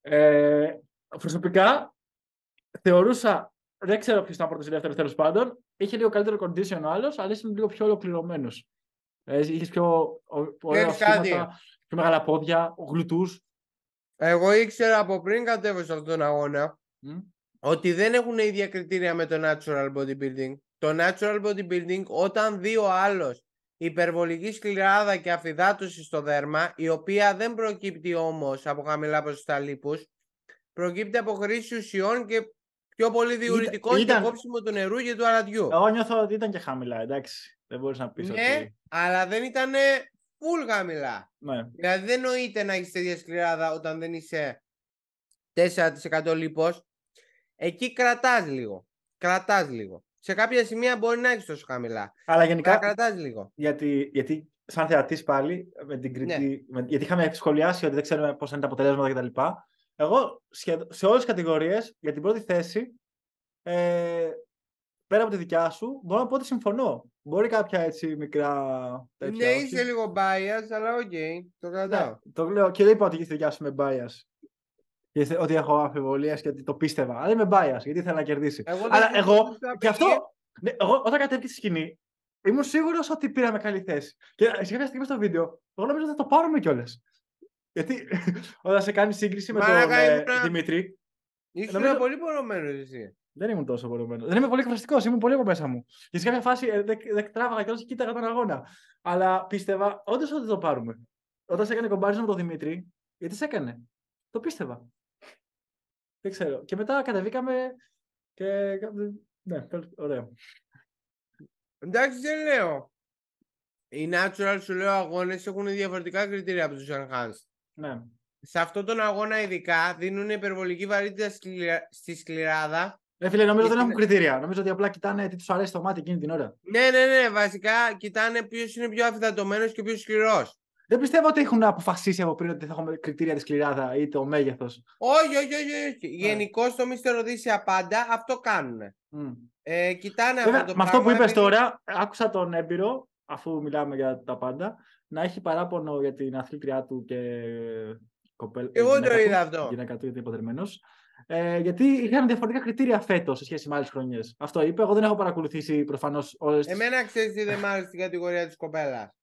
ε, προσωπικά, θεωρούσα, δεν ξέρω ποιος ήταν πρώτος ή δεύτερος τέλος πάντων. Είχε λίγο καλύτερο condition ο άλλος, αλλά είσαι λίγο πιο ολοκληρωμένος. Είχες πιο ωραία σχήματα, πιο μεγάλα πόδια, γλουτούς. Εγώ ήξερα από πριν κατέβω σε αυτόν τον αγώνα ότι δεν έχουν ίδια κριτήρια με το natural bodybuilding. Το natural bodybuilding όταν δει ο άλλος υπερβολική σκληράδα και αφυδάτωση στο δέρμα, η οποία δεν προκύπτει όμως από χαμηλά ποσοστά λίπους, προκύπτει από χρήση ουσιών και πιο πολύ διουρητικών ήταν... και κόψιμο του νερού και του αρατιού Εγώ νιώθω ότι ήταν και χαμηλά, εντάξει. Δεν μπορείς να πεις. Ναι, αλλά δεν ήταν full χαμηλά. Ναι. Δηλαδή δεν νοείται να έχεις τέτοια σκληράδα όταν δεν είσαι 4% λίπος. Εκεί κρατάς λίγο. Κρατάς λίγο. Σε κάποια σημεία μπορεί να έχεις τόσο χαμηλά. Αλλά γενικά. κρατάς λίγο. Γιατί, γιατί σαν θεατής πάλι, με την ναι. κριτή, με, γιατί είχαμε σχολιάσει ότι δεν ξέρουμε πώ είναι τα αποτελέσματα κτλ. Εγώ σε όλες τις κατηγορίες για την πρώτη θέση, ε, πέρα από τη δικιά σου, μπορώ να πω ότι συμφωνώ. Μπορεί κάποια έτσι μικρά τέτοια. Ναι, είσαι λίγο bias, αλλά οκ, το κρατάω. Ναι, το λέω και δεν είπα ότι είσαι δικιά σου με bias ότι έχω αμφιβολία και ότι το πίστευα. Αλλά είμαι bias, γιατί ήθελα να κερδίσει. Εγώ Αλλά εγώ, αυτό, ναι, εγώ, όταν κατέβηκε στη σκηνή, ήμουν σίγουρος ότι πήραμε καλή θέση. Και σε κάποια στιγμή στο βίντεο, εγώ νομίζω ότι θα το πάρουμε κιόλας. Γιατί όταν σε κάνει σύγκριση με τον ε, Δημήτρη. Ήσουν νομίζω... πολύ πορωμένος εσύ. Δεν ήμουν τόσο πορωμένος. Δεν είμαι πολύ εκφραστικός, ήμουν πολύ από μέσα μου. Και σε κάποια φάση ε, δεν δε τράβαγα κιόλας και κοίταγα τον αγώνα. Αλλά πίστευα όντως ότι το πάρουμε. Όταν σε έκανε κομπάρι με τον Δημήτρη, γιατί σε έκανε. Το πίστευα. Δεν ξέρω. Και μετά κατεβήκαμε και... Ναι, ωραίο. Εντάξει, δεν λέω. Οι natural σου λέω αγώνες έχουν διαφορετικά κριτήρια από τους enhanced. Ναι. Σε αυτόν τον αγώνα ειδικά δίνουν υπερβολική βαρύτητα στη σκληράδα. Ε, φίλε, νομίζω δεν έχουν κριτήρια. Νομίζω ότι απλά κοιτάνε τι τους αρέσει το μάτι εκείνη την ώρα. Ναι, ναι, ναι. Βασικά κοιτάνε ποιος είναι πιο αφιδατωμένο και πιο σκληρός. Δεν πιστεύω ότι έχουν αποφασίσει από πριν ότι θα έχουμε κριτήρια της σκληράδα ή το μέγεθος. Όχι, όχι, όχι. όχι. Yeah. Ναι. Γενικώς το μη πάντα αυτό κάνουν. Mm. Ε, κοιτάνε Βέβαια, αυτό το με αυτό που είπε τώρα, άκουσα τον έμπειρο, αφού μιλάμε για τα πάντα, να έχει παράπονο για την αθλήτριά του και ε, κοπέλα. Εγώ το είδα αυτό. Γυναίκα του, γιατί υποδερμένο. Ε, γιατί είχαν διαφορετικά κριτήρια φέτος σε σχέση με άλλες χρονιές. Αυτό είπε. Εγώ δεν έχω παρακολουθήσει προφανώς όλες. Εμένα ξέρεις τι δεν μ' άρεσε στην κατηγορία της κοπέλας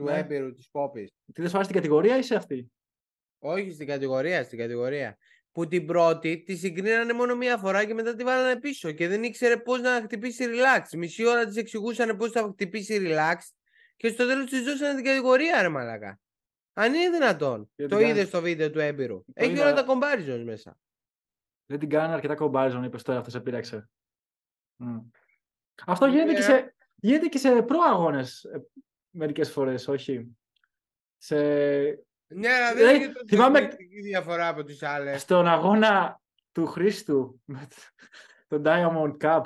του ναι. έμπειρου της κόπης. Την σου στην κατηγορία ή σε αυτή. Όχι, στην κατηγορία, στην κατηγορία. Που την πρώτη τη συγκρίνανε μόνο μία φορά και μετά τη βάλανε πίσω και δεν ήξερε πώς να χτυπήσει relax. Μισή ώρα της εξηγούσαν πώς θα χτυπήσει relax και στο τέλος της ζούσαν την κατηγορία, ρε Μαλακά. Αν είναι δυνατόν. το είδε στο βίντεο του έμπειρου. Το Έχει όλα τα κομπάριζον μέσα. Δεν την κάνανε αρκετά comparison, είπες τώρα, αυτό σε πείραξε. Mm. Αυτό γίνεται, και ε. σε, γίνεται και σε προαγώνες ε, Μερικές φορές όχι. Σε... Ναι, αλλά δεν ε, είναι το θυμάμαι... διαφορά από τις άλλες. Στον αγώνα του Χρήστου, με τον Diamond Cup,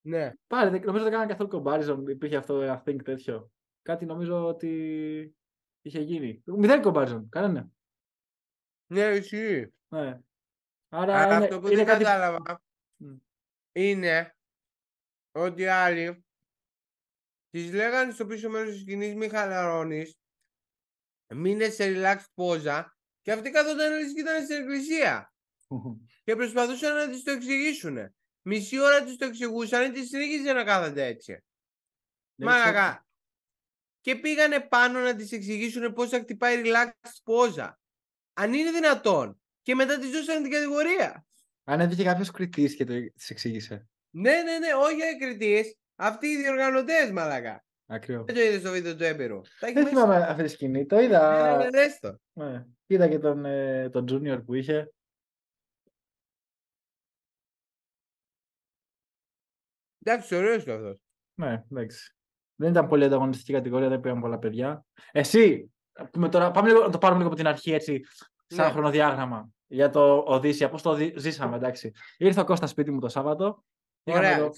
ναι. Πάλι, νομίζω δεν κάνανε καθόλου κομπάριζον. Υπήρχε αυτό ένα think τέτοιο. Κάτι νομίζω ότι είχε γίνει. Μηδέν κομπάριζον, κανένα. Ναι, ισχύει. Ναι. Άρα Αλλά είναι, αυτό που δεν κατάλαβα είναι ότι άλλοι Της λέγανε στο πίσω μέρος της σκηνής μη χαλαρώνεις. Μείνε σε relaxed πόζα. Και αυτή καθόταν λες και ήταν στην εκκλησία. και προσπαθούσαν να της το εξηγήσουν. Μισή ώρα της το εξηγούσαν, της συνέχιζε να κάθεται έτσι. Ναι, Μαλακα. Και πήγανε πάνω να της εξηγήσουν πώς θα χτυπάει relaxed πόζα. Αν είναι δυνατόν. Και μετά της δώσανε την κατηγορία. Αν έβγαινε κάποιος κριτής και της εξήγησε. Ναι, ναι, ναι, όχι κριτής. Αυτοί οι διοργανωτές, μαλακά. Ακριβώς. Δεν το είδες στο βίντεο του Έμπειρου. Δεν θυμάμαι αυτή τη σκηνή. Το είδα. Ε, ε, το. Είδα ναι. και τον, ε, τον που είχε. Εντάξει, ωραίο είναι αυτός. Ναι, εντάξει. Δεν ήταν πολύ ανταγωνιστική κατηγορία, δεν πήγαν πολλά παιδιά. Εσύ, τώρα, πάμε λίγο, να το πάρουμε λίγο από την αρχή έτσι, σαν ναι. χρονοδιάγραμμα για το Οδύσσια. Πώς το ζήσαμε, εντάξει. Ήρθε ο Κώστας σπίτι μου το Σάββατο. Ωραία.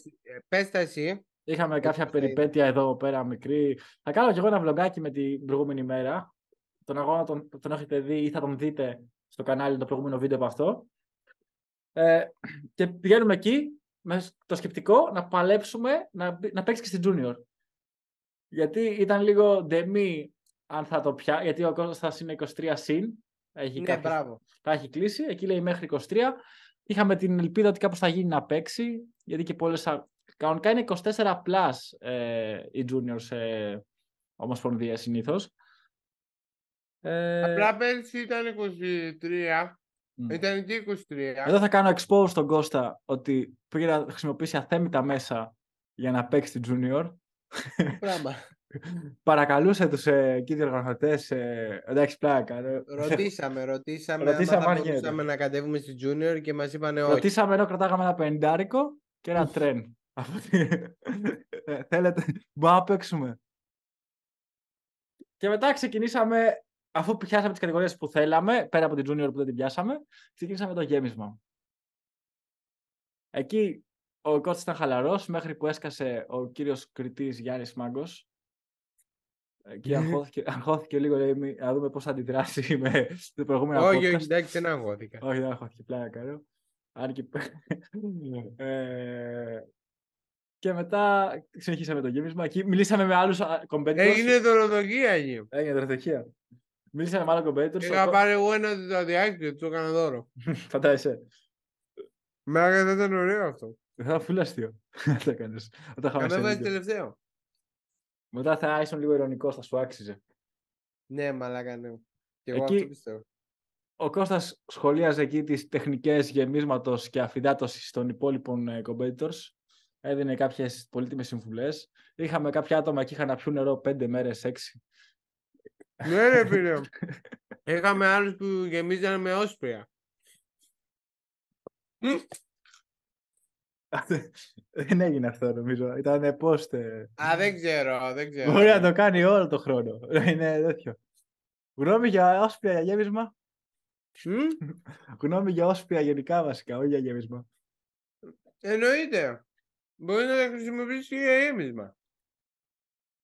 Πες τα εσύ. Είχαμε κάποια περιπέτεια εδώ πέρα μικρή. Θα κάνω κι εγώ ένα βλογκάκι με την προηγούμενη μέρα. Τον αγώνα τον, τον έχετε δει ή θα τον δείτε στο κανάλι το προηγούμενο βίντεο από αυτό. Ε, και πηγαίνουμε εκεί με το σκεπτικό να παλέψουμε να, να παίξει και στην Junior. Γιατί ήταν λίγο ντεμή αν θα το πια, γιατί ο θα είναι 23 συν. Έχει ναι, μπράβο. Θα έχει κλείσει. Εκεί λέει μέχρι 23. Είχαμε την ελπίδα ότι κάπως θα γίνει να παίξει, γιατί και πολλές Κανονικά είναι 24 plus ε, οι juniors σε ομοσπονδία συνήθως. Ε... Απλά πέρσι ήταν 23. Ήταν και 23. Εδώ θα κάνω expose στον Κώστα ότι πήρα να χρησιμοποιήσει αθέμητα μέσα για να παίξει την junior. Πράγμα. Παρακαλούσε τους ε, εκεί διοργανωτές, ε, πλάκα. Ρωτήσαμε, ρωτήσαμε, ρωτήσαμε αν θα να κατέβουμε στην Junior και μας είπαν όχι. Ρωτήσαμε ενώ κρατάγαμε ένα πεντάρικο και ένα τρέν. Θέλετε, μπορούμε να παίξουμε. Και μετά ξεκινήσαμε, αφού πιάσαμε τις κατηγορίες που θέλαμε, πέρα από την junior που δεν την πιάσαμε, ξεκινήσαμε το γέμισμα. Εκεί ο κότς ήταν χαλαρός, μέχρι που έσκασε ο κύριος κριτής Γιάννης Μάγκος, και αγχώθηκε, αγχώθηκε λίγο λέει, να δούμε πώς θα αντιδράσει με το προηγούμενο Όχι, όχι, εντάξει, δεν αγχώθηκα. Όχι, δεν αγχώθηκε, πλάκα και μετά συνεχίσαμε το γύρισμα. Εκεί μιλήσαμε με άλλους competitors. Έγινε δωροδοκία εκεί. Έγινε δωροδοκία. Μίλησαμε με άλλου competitors. Είχα πάρει εγώ ένα διδαδιάκι, του έκανα δώρο. Φαντάζεσαι. άγαγε δεν ήταν ωραίο αυτό. Θα φυλαστείο. Θα έκανε. Θα χαμηλά. Μετά τελευταίο. Μετά θα ήσουν λίγο ηρωνικό, θα σου άξιζε. Ναι, μαλάκα ναι. Και εγώ αυτό πιστεύω. Ο Κώστας σχολίαζε εκεί τις τεχνικές γεμίσματος και αφιδάτωσης των υπόλοιπων ε, competitors έδινε κάποιες πολύτιμες συμβουλές. Είχαμε κάποια άτομα και είχαν να πιούν νερό πέντε μέρες, έξι. Ναι, ρε φίλε. Είχαμε άλλους που γεμίζανε με όσπρια. δεν έγινε αυτό νομίζω. Ήταν πόστε. Ε. Α, δεν ξέρω, Μπορεί να το κάνει όλο το χρόνο. Είναι τέτοιο. Γνώμη για όσπια για γέμισμα. Γνώμη για όσπια γενικά βασικά, όχι για γέμισμα. Εννοείται. Μπορεί να χρησιμοποιήσει και για έμισμα.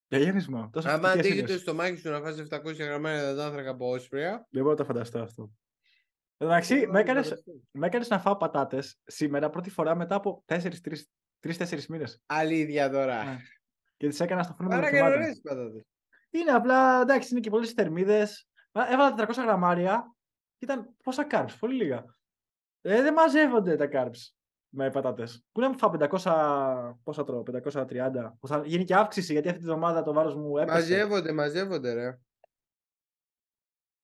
Για γέμισμα. Άμα αντίγεται το στομάχι σου να φάσει 700 γραμμάρια δάνθρακα από όσπρια. Δεν μπορώ να το φανταστώ αυτό. Εντάξει, με έκανε να φάω πατάτες σήμερα πρώτη φορά μετά από 3-4 μήνες. Αλήθεια τώρα. Ναι. Και τις έκανα στο χρόνο. Άρα και ωραίε πατάτες. Είναι απλά, εντάξει, είναι και πολλές θερμίδες. Έβαλα 400 γραμμάρια και ήταν πόσα κάρψ, πολύ λίγα. Ε, δεν μαζεύονται τα κάρψ με πατάτες. Πού να μου φάω 500, πόσα τρώω, 530, που θα γίνει και αύξηση γιατί αυτή τη βδομάδα το βάρος μου έπεσε. Μαζεύονται, μαζεύονται, ρε.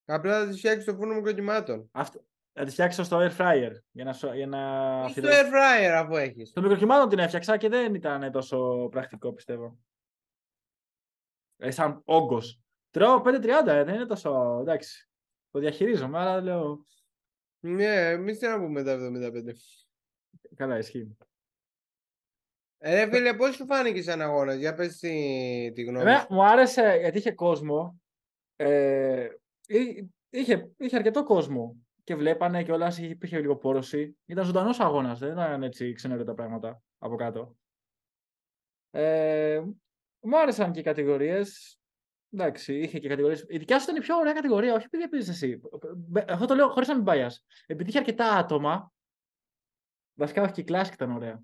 Απλά θα τη φτιάξει το φούρνο μου κοκκιμάτων. Αυτό... Θα τη φτιάξω στο air fryer. Για να, για να... Στο air fryer αφού έχεις. Το μικροκυμάτων την έφτιαξα και δεν ήταν τόσο πρακτικό πιστεύω. Ε, σαν όγκος. Τρώω 5.30, ε, δεν είναι τόσο. Εντάξει. Το διαχειρίζομαι, αλλά λέω. Ναι, εμείς τι να πούμε τα 75. Καλά, ισχύει. Ε, ρε φίλε, πώς σου φάνηκε σαν αγώνας, για πες τη, γνώμη Εμένα, Μου άρεσε γιατί είχε κόσμο, ε, είχε, είχε αρκετό κόσμο και βλέπανε και όλα, υπήρχε λίγο πόρωση. Ήταν ζωντανός αγώνας, δεν ήταν έτσι ξενέρα τα πράγματα από κάτω. Ε, μου άρεσαν και οι κατηγορίες. Εντάξει, είχε και κατηγορίες. Η δικιά σου ήταν η πιο ωραία κατηγορία, όχι επειδή πήρε εσύ. Αυτό το λέω χωρίς να μην πάει. Επειδή είχε αρκετά άτομα Βασικά όχι και η κλάσικη ήταν ωραία.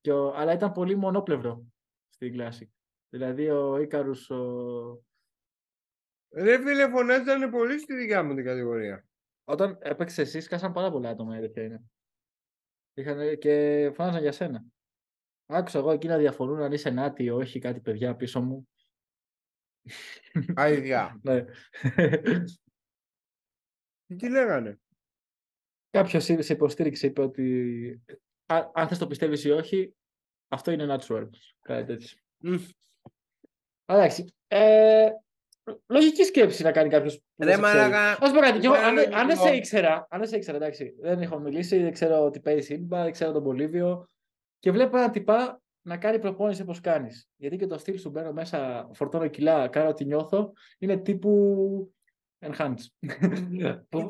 Και ο... αλλά ήταν πολύ μονόπλευρο στην Classic. Δηλαδή ο Ίκαρους... Ο... Ρε φίλε ήταν πολύ στη δικιά μου την κατηγορία. Όταν έπαιξε εσύ, σκάσαν πάρα πολλά άτομα, η είναι. Είχαν και φωνάζαν για σένα. Άκουσα εγώ εκεί να διαφωνούν αν είσαι νάτι ή όχι, κάτι παιδιά πίσω μου. Αιδιά. ναι. Τι λέγανε. Κάποιος είδε σε υποστήριξη είπε ότι αν θες το πιστεύεις ή όχι, αυτό είναι natural. Κάτι τέτοιο. Εντάξει. Ε, λογική σκέψη να κάνει κάποιος. Ας πω κάτι. Αν δεν σε ήξερα, αν δεν σε ήξερα, εντάξει, δεν έχω μιλήσει, δεν ξέρω τι παίζει σύμπα, δεν ξέρω τον Πολύβιο. Και βλέπω ένα τυπά να κάνει προπόνηση όπως κάνεις. Γιατί και το στυλ σου μπαίνω μέσα, φορτώνω κιλά, κάνω ό,τι νιώθω. Είναι τύπου Enhanced. Ναι. Που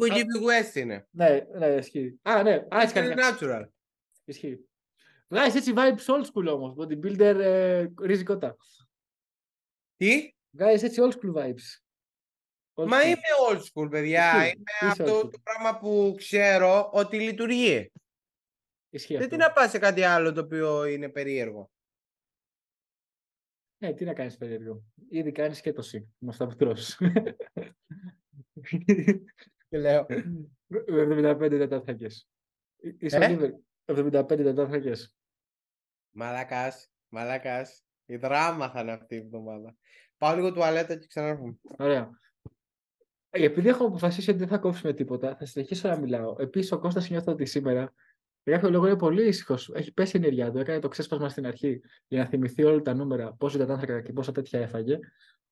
είναι. Ναι, ναι, ισχύει. Α, ναι, α, έτσι natural. Ισχύει. Βγάζει έτσι vibes old school όμως, bodybuilder ε, ριζικότα. Τι? Βγάζει έτσι old school vibes. Μα είμαι old school, παιδιά. Είναι Είμαι αυτό το πράγμα που ξέρω ότι λειτουργεί. Ισχύει Δεν τι να πας σε κάτι άλλο το οποίο είναι περίεργο. Ναι, τι να κάνεις περίεργο. Ήδη κάνεις και το συν με αυτά και λέω, 75 τετάθρακες. 75 τετάθρακες. Μαλακα, μαλακα, Η δράμα θα είναι αυτή η εβδομάδα. Πάω λίγο τουαλέτα και ξανάρχομαι. Ωραία. Ε, επειδή έχω αποφασίσει ότι δεν θα κόψουμε τίποτα, θα συνεχίσω να μιλάω. Επίσης, ο Κώστας νιώθω ότι σήμερα για κάποιο λόγο είναι πολύ ήσυχος. Έχει πέσει η ενέργειά του. Έκανε το ξέσπασμα στην αρχή για να θυμηθεί όλα τα νούμερα, πόσο τα και πόσα τέτοια έφαγε.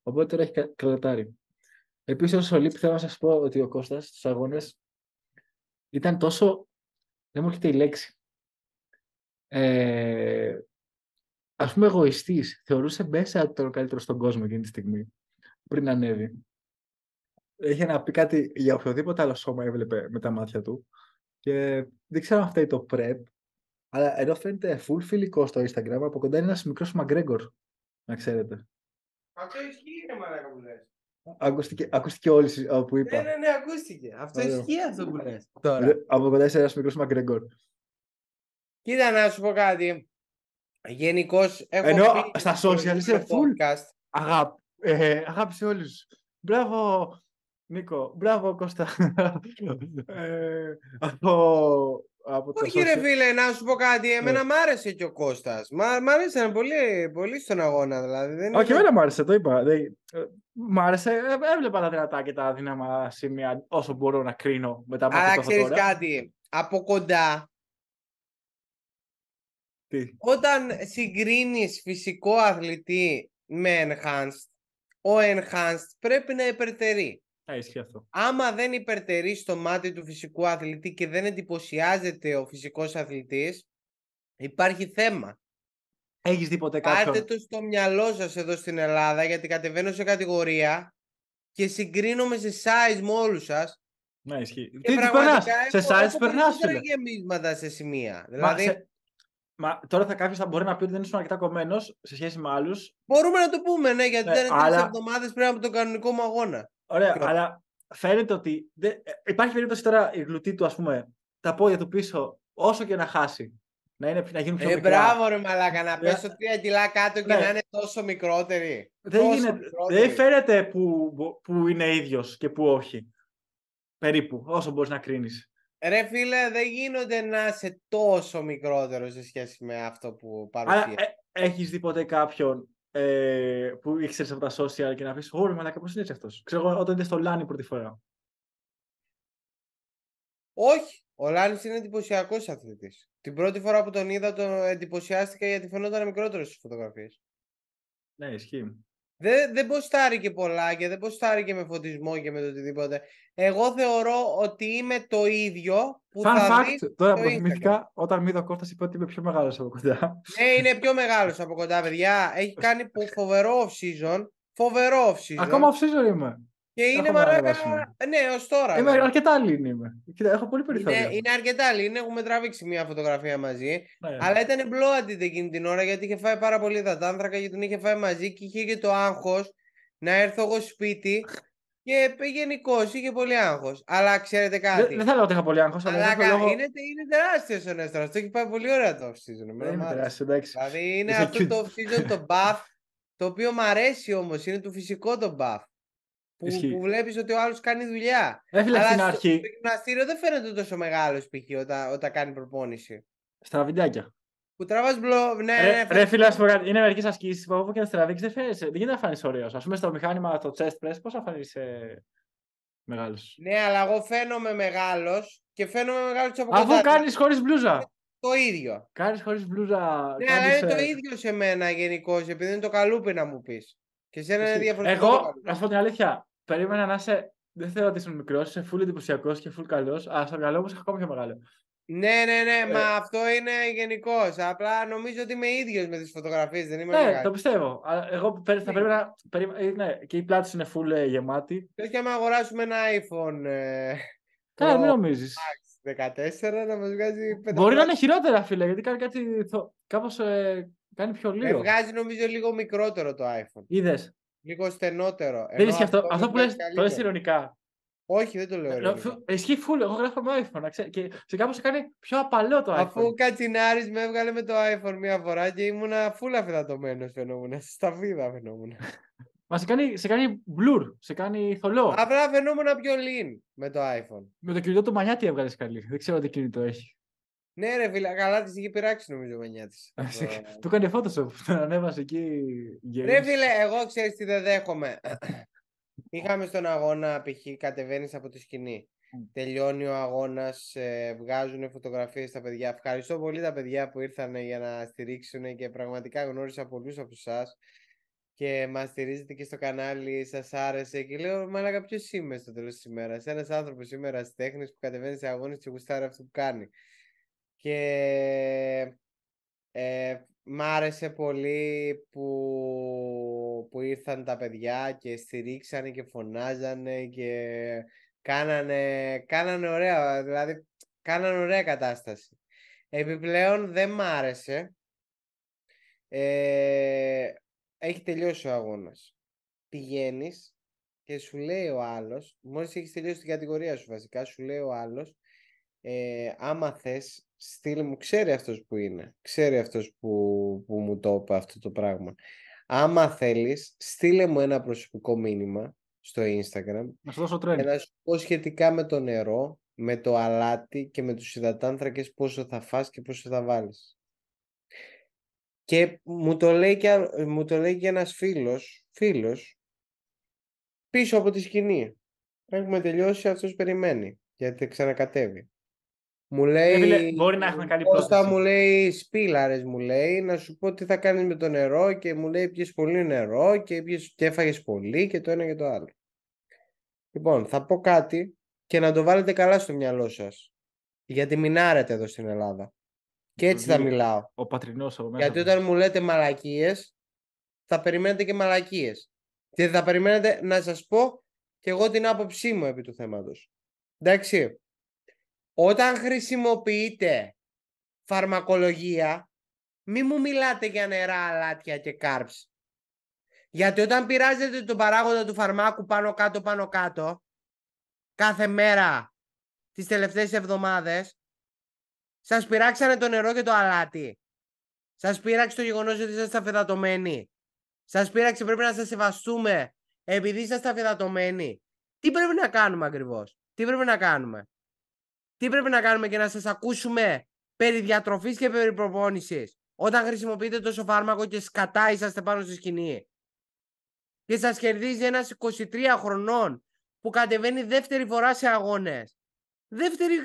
Οπότε τώρα έχει κρατάρει. Επίσης, όσο λείπει, θέλω να σας πω ότι ο Κώστας στους αγώνες ήταν τόσο. Δεν μου έρχεται η λέξη. Ε, Ας πούμε, εγωιστής. Θεωρούσε μέσα το καλύτερος στον κόσμο εκείνη τη στιγμή. Πριν ανέβει. Είχε να πει κάτι για οποιοδήποτε άλλο σώμα έβλεπε με τα μάτια του. Και δεν ξέρω αν φταίει το prep. Αλλά ενώ φαίνεται full φιλικό στο Instagram, από κοντά είναι ένας μικρός Μαγκρέγκορ. Να ξέρετε. Αυτό ισχύει, και μου λες. Ακούστηκε, ακούστηκε όλης που είπα. Ναι, ναι, ναι, ακούστηκε. Αυτό ισχύει αυτό που λες. Τώρα. Από κοντά είσαι ένας μικρός Μαγκρεγκόρ. Κοίτα να σου πω κάτι. Γενικώς έχω Ενώ πει στα social είσαι full. Αγάπη. Ε, αγάπη σε όλους. Μπράβο, Νίκο. Μπράβο, Κώστα. ε, από από Όχι ρε φίλε, να σου πω κάτι. Ναι. Εμένα ναι. μ' άρεσε και ο Κώστας. Μ' άρεσε πολύ, πολύ στον αγώνα δηλαδή. Δεν Όχι, εμένα μ' άρεσε, το είπα. Δεν... Ε, μ' άρεσε, ε, έβλεπα τα δυνατά και τα δύναμα σημεία όσο μπορώ να κρίνω μετά από Αλλά ξέρει κάτι, από κοντά... Τι? Όταν συγκρίνεις φυσικό αθλητή με enhanced, ο enhanced πρέπει να υπερτερεί. Άμα δεν υπερτερεί στο μάτι του φυσικού αθλητή και δεν εντυπωσιάζεται ο φυσικός αθλητής, υπάρχει θέμα. Έχεις δει ποτέ κάποιον. Πάρτε το στο μυαλό σας εδώ στην Ελλάδα, γιατί κατεβαίνω σε κατηγορία και συγκρίνομαι σε size με όλους σας. Ναι, ισχύει. τι, σε size δεν είναι γεμίσματα σε σημεία. δηλαδή, Μα τώρα θα κάποιος θα μπορεί να πει ότι δεν ήσουν αρκετά κομμένος σε σχέση με άλλους. Μπορούμε να το πούμε, ναι, γιατί δεν είναι αλλά... εβδομάδες πριν από τον κανονικό μου αγώνα. Ωραία, αλλά φαίνεται ότι. Ε, υπάρχει περίπτωση τώρα η γλουτή του, ας πούμε, τα πόδια του πίσω, όσο και να χάσει. Να, είναι, να γίνουν πιο ε, μικρά. Μπράβο, ρε Μαλάκα, να yeah. πέσω τρία κιλά κάτω και ναι. να είναι τόσο μικρότερη. Δεν, τόσο είναι, φαίνεται που, που είναι ίδιος και που όχι. Περίπου, όσο μπορείς να κρίνεις. Ρε φίλε, δεν γίνονται να είσαι τόσο μικρότερο σε σχέση με αυτό που παρουσιάζεις. Ε, έχεις δει ποτέ κάποιον ε, που ήξερες από τα social και να πεις Ωραία, μαλάκα, πώς είναι έτσι αυτός. Ξέρω εγώ όταν είστε στο Λάνι πρώτη φορά. Όχι. Ο Λάνις είναι εντυπωσιακός αθλητής. Την πρώτη φορά που τον είδα, τον εντυπωσιάστηκα γιατί φαινόταν μικρότερος στις φωτογραφίες. Ναι, ισχύει. Δεν, δεν ποστάρει και πολλά και δεν ποστάρει και με φωτισμό και με το οτιδήποτε. Εγώ θεωρώ ότι είμαι το ίδιο που Fun θα fact, τώρα που θυμήθηκα, όταν είδα ο Κώστας είπε ότι είμαι πιο μεγάλος από κοντά. Ναι, είναι πιο μεγάλος από κοντά, παιδιά. Έχει κάνει φοβερό off-season. Φοβερό off-season. Ακόμα off-season είμαι. Και είναι μαράκα. Ε, ναι, ως τώρα. Είμαι βέβαια. αρκετά λύνη. Είμαι. Έχω πολύ περιθώριο. Είναι, είναι αρκετά λύνη. Ναι, έχουμε τραβήξει μια φωτογραφία μαζί. Ναι. Αλλά ήταν μπλόατιτ εκείνη την ώρα γιατί είχε φάει πάρα πολύ τα τάνθρακα και τον είχε φάει μαζί και είχε και το άγχος να έρθω εγώ σπίτι. Και γενικώ είχε πολύ άγχος. Αλλά ξέρετε κάτι. Δεν, δεν θα λέω ότι είχα πολύ άγχος. Αλλά, αλλά λόγο... είναι, είναι τεράστιος ο Νέστρα. Το έχει πάει πολύ ωραία το off-season. Είναι τεράστιος, εντάξει. Δηλαδή είναι αυτό το off-season, το buff. Το οποίο μου αρέσει όμως. Είναι το φυσικό το buff. Που, που βλέπεις ότι ο άλλος κάνει δουλειά. Έφυλε ε, στην στο, αρχή. Το γυμναστήριο δεν φαίνεται τόσο μεγάλο π.χ. Όταν, όταν κάνει προπόνηση. Στα βιντεάκια. Που τραβάς μπλο. Ναι, ρε, ναι, ρε φίλε, Είναι μερικές ασκήσεις που όπου και να τραβήξει δεν φαίνεσαι. Δεν γίνεται να φανεί ωραίος. Ας πούμε στο μηχάνημα το chest press, πώς θα φανεί ε, μεγάλος. Ναι, αλλά εγώ φαίνομαι μεγάλος και φαίνομαι μεγάλος από Αφού κάνεις χωρίς μπλούζα. Το ίδιο. Κάνεις χωρίς μπλούζα. Ναι, κάνεις, αλλά είναι το ε, ίδιο σε μένα γενικώς, επειδή είναι το καλούπι να μου πεις. Και σε ένα διαφορετικό. Εγώ, α πω την αλήθεια, περίμενα να είσαι. Δεν θέλω ότι είσαι μικρός, είσαι φουλ εντυπωσιακός και φουλ καλός, αλλά στο μυαλό μου είσαι ακόμα πιο μεγάλο. Ναι, ναι, ναι, μα ε. αυτό είναι γενικός. Απλά νομίζω ότι είμαι ίδιος με τις φωτογραφίες, δεν είμαι Ναι, το πιστεύω. Εγώ θα πρέπει ναι. να. Ε, ναι, και η πλάτη είναι φουλ ε, γεμάτη. Θε και άμα αγοράσουμε ένα iPhone. Ε, Καλά, μην νομίζεις. 14 να μας βγάζει 5. Μπορεί να είναι χειρότερα, φίλε, γιατί κάνει κάτι. Κάπω. κάνει πιο λίγο. Με βγάζει νομίζω λίγο μικρότερο το iPhone. Είδες λίγο στενότερο. Δεν ισχύει αυτό. Αυτό που λες, το λες Όχι, δεν το λέω. εσύ Ισχύει φουλ. Εγώ γράφω με iPhone. Ξέ, και σε κάνει πιο απαλό το iPhone. Αφού κατσινάρης με έβγαλε με το iPhone μία φορά και ήμουνα φουλ αφιδατωμένο φαινόμουν. Στα βίδα φαινόμουν. Μα σε κάνει, σε κάνει blur, σε κάνει θολό. Απλά φαινόμουν πιο lean με το iPhone. Με το κινητό του μανιά τι έβγαλε καλή. Δεν ξέρω τι κινητό έχει. Ναι, ρε, φίλε, καλά της είχε πειράξει νομίζω με τη. Του έκανε Photoshop, τον ανέβασε εκεί. Ρε, φίλε, εγώ ξέρεις τι δεν δέχομαι. Είχαμε στον αγώνα, π.χ. κατεβαίνεις από τη σκηνή. Τελειώνει ο αγώνας, βγάζουν φωτογραφίε τα παιδιά. Ευχαριστώ πολύ τα παιδιά που ήρθαν για να στηρίξουν και πραγματικά γνώρισα πολλούς από εσάς και μας στηρίζετε και στο κανάλι, σας άρεσε. Και λέω, Μάλακα, ποιος είμαι στο τέλος της ημέρας. Ένας άνθρωπος σήμερα τέχνη που κατεβαίνει σε αγώνες και γουστάρει αυτό που κάνει και ε, μ' άρεσε πολύ που, που ήρθαν τα παιδιά και στηρίξανε και φωνάζανε και κάνανε, κάνανε ωραία, δηλαδή κάνανε ωραία κατάσταση. Επιπλέον δεν μ' άρεσε. Ε, έχει τελειώσει ο αγώνας. Πηγαίνεις και σου λέει ο άλλος, μόλις έχεις τελειώσει την κατηγορία σου βασικά, σου λέει ο άλλος, ε, άμα θες στυλ μου ξέρει αυτός που είναι, ξέρει αυτός που, που μου το είπε αυτό το πράγμα. Άμα θέλεις, στείλε μου ένα προσωπικό μήνυμα στο Instagram. Να σου πω σχετικά με το νερό, με το αλάτι και με τους υδατάνθρακες πόσο θα φας και πόσο θα βάλεις. Και μου το λέει και, μου το λέει ένας φίλος, φίλος, πίσω από τη σκηνή. Έχουμε τελειώσει, αυτός περιμένει, γιατί ξανακατεύει μου λέει. Ε, φίλε, μπορεί να καλή μου λέει σπίλαρες, μου λέει να σου πω τι θα κάνεις με το νερό και μου λέει πιες πολύ νερό και, έφαγες πολύ και το ένα και το άλλο. Λοιπόν, θα πω κάτι και να το βάλετε καλά στο μυαλό σας. Γιατί μινάρετε εδώ στην Ελλάδα. Και έτσι θα μιλάω. Ο πατρινός από Γιατί όταν μου λέτε μαλακίες, θα περιμένετε και μαλακίες. Και θα περιμένετε να σας πω και εγώ την άποψή μου επί του θέματος. Εντάξει. Όταν χρησιμοποιείτε φαρμακολογία, μη μου μιλάτε για νερά, αλάτια και κάρψ. Γιατί όταν πειράζετε τον παράγοντα του φαρμάκου πάνω κάτω πάνω κάτω, κάθε μέρα τις τελευταίες εβδομάδες, σας πειράξανε το νερό και το αλάτι. Σας πειράξε το γεγονός ότι είσαστε αφεδατωμένοι. Σας πειράξε πρέπει να σας σεβαστούμε επειδή είσαστε αφεδατωμένοι. Τι πρέπει να κάνουμε ακριβώς. Τι πρέπει να κάνουμε τι πρέπει να κάνουμε και να σας ακούσουμε περί διατροφής και περί προπόνησης όταν χρησιμοποιείτε τόσο φάρμακο και σκατά είσαστε πάνω στη σκηνή. Και σας κερδίζει ένας 23 χρονών που κατεβαίνει δεύτερη φορά σε αγώνες. Δεύτερη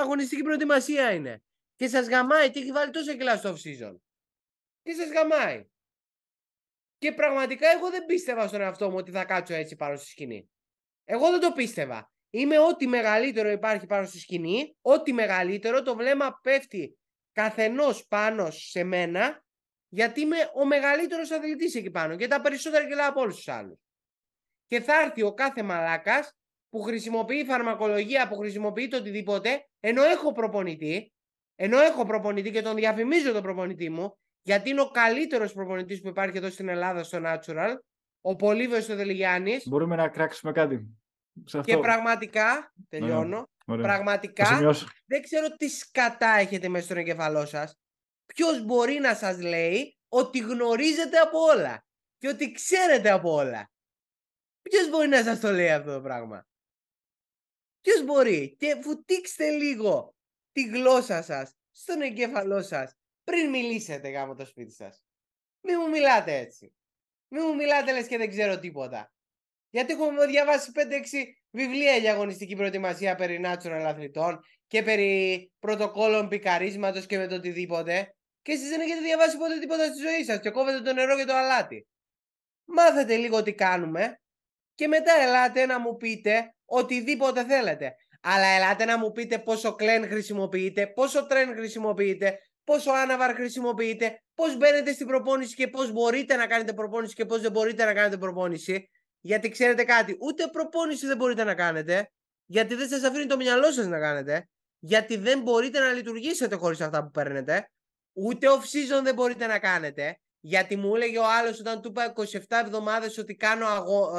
αγωνιστική προετοιμασία είναι. Και σας γαμάει και έχει βάλει τόσο κιλά στο off-season. Και σας γαμάει. Και πραγματικά εγώ δεν πίστευα στον εαυτό μου ότι θα κάτσω έτσι πάνω στη σκηνή. Εγώ δεν το πίστευα. Είμαι ό,τι μεγαλύτερο υπάρχει πάνω στη σκηνή, ό,τι μεγαλύτερο το βλέμμα πέφτει καθενός πάνω σε μένα, γιατί είμαι ο μεγαλύτερος αθλητής εκεί πάνω και τα περισσότερα κιλά από όλους τους άλλους. Και θα έρθει ο κάθε μαλάκας που χρησιμοποιεί φαρμακολογία, που χρησιμοποιεί το οτιδήποτε, ενώ έχω προπονητή, ενώ έχω προπονητή και τον διαφημίζω τον προπονητή μου, γιατί είναι ο καλύτερος προπονητής που υπάρχει εδώ στην Ελλάδα στο Natural, ο Πολύβιος Δελιγιάννη. Μπορούμε να κράξουμε κάτι. Και πραγματικά, τελειώνω, ναι, πραγματικά δεν ξέρω τι σκατά έχετε μέσα στον εγκεφαλό σας. Ποιος μπορεί να σας λέει ότι γνωρίζετε από όλα και ότι ξέρετε από όλα. Ποιος μπορεί να σας το λέει αυτό το πράγμα. ποιος μπορεί. Και βουτήξτε λίγο τη γλώσσα σας στον εγκέφαλό σας πριν μιλήσετε γάμο το σπίτι σας. Μη μου μιλάτε έτσι. Μη μου μιλάτε λες και δεν ξέρω τίποτα. Γιατί έχουμε διαβάσει 5-6 βιβλία για αγωνιστική προετοιμασία περί natural αθλητών και περί πρωτοκόλων πικαρίσματος και με το οτιδήποτε. Και εσείς δεν έχετε διαβάσει ποτέ τίποτα στη ζωή σας και κόβετε το νερό και το αλάτι. Μάθετε λίγο τι κάνουμε και μετά ελάτε να μου πείτε οτιδήποτε θέλετε. Αλλά ελάτε να μου πείτε πόσο κλέν χρησιμοποιείτε, πόσο τρέν χρησιμοποιείτε, πόσο άναβαρ χρησιμοποιείτε, πώς μπαίνετε στην προπόνηση και πώς μπορείτε να κάνετε προπόνηση και πώς δεν μπορείτε να κάνετε προπόνηση. Γιατί ξέρετε κάτι, ούτε προπόνηση δεν μπορείτε να κάνετε, γιατί δεν σας αφήνει το μυαλό σας να κάνετε, γιατί δεν μπορείτε να λειτουργήσετε χωρίς αυτά που παίρνετε, ούτε off-season δεν μπορείτε να κάνετε, γιατί μου έλεγε ο άλλος όταν του είπα 27 εβδομάδες ότι κάνω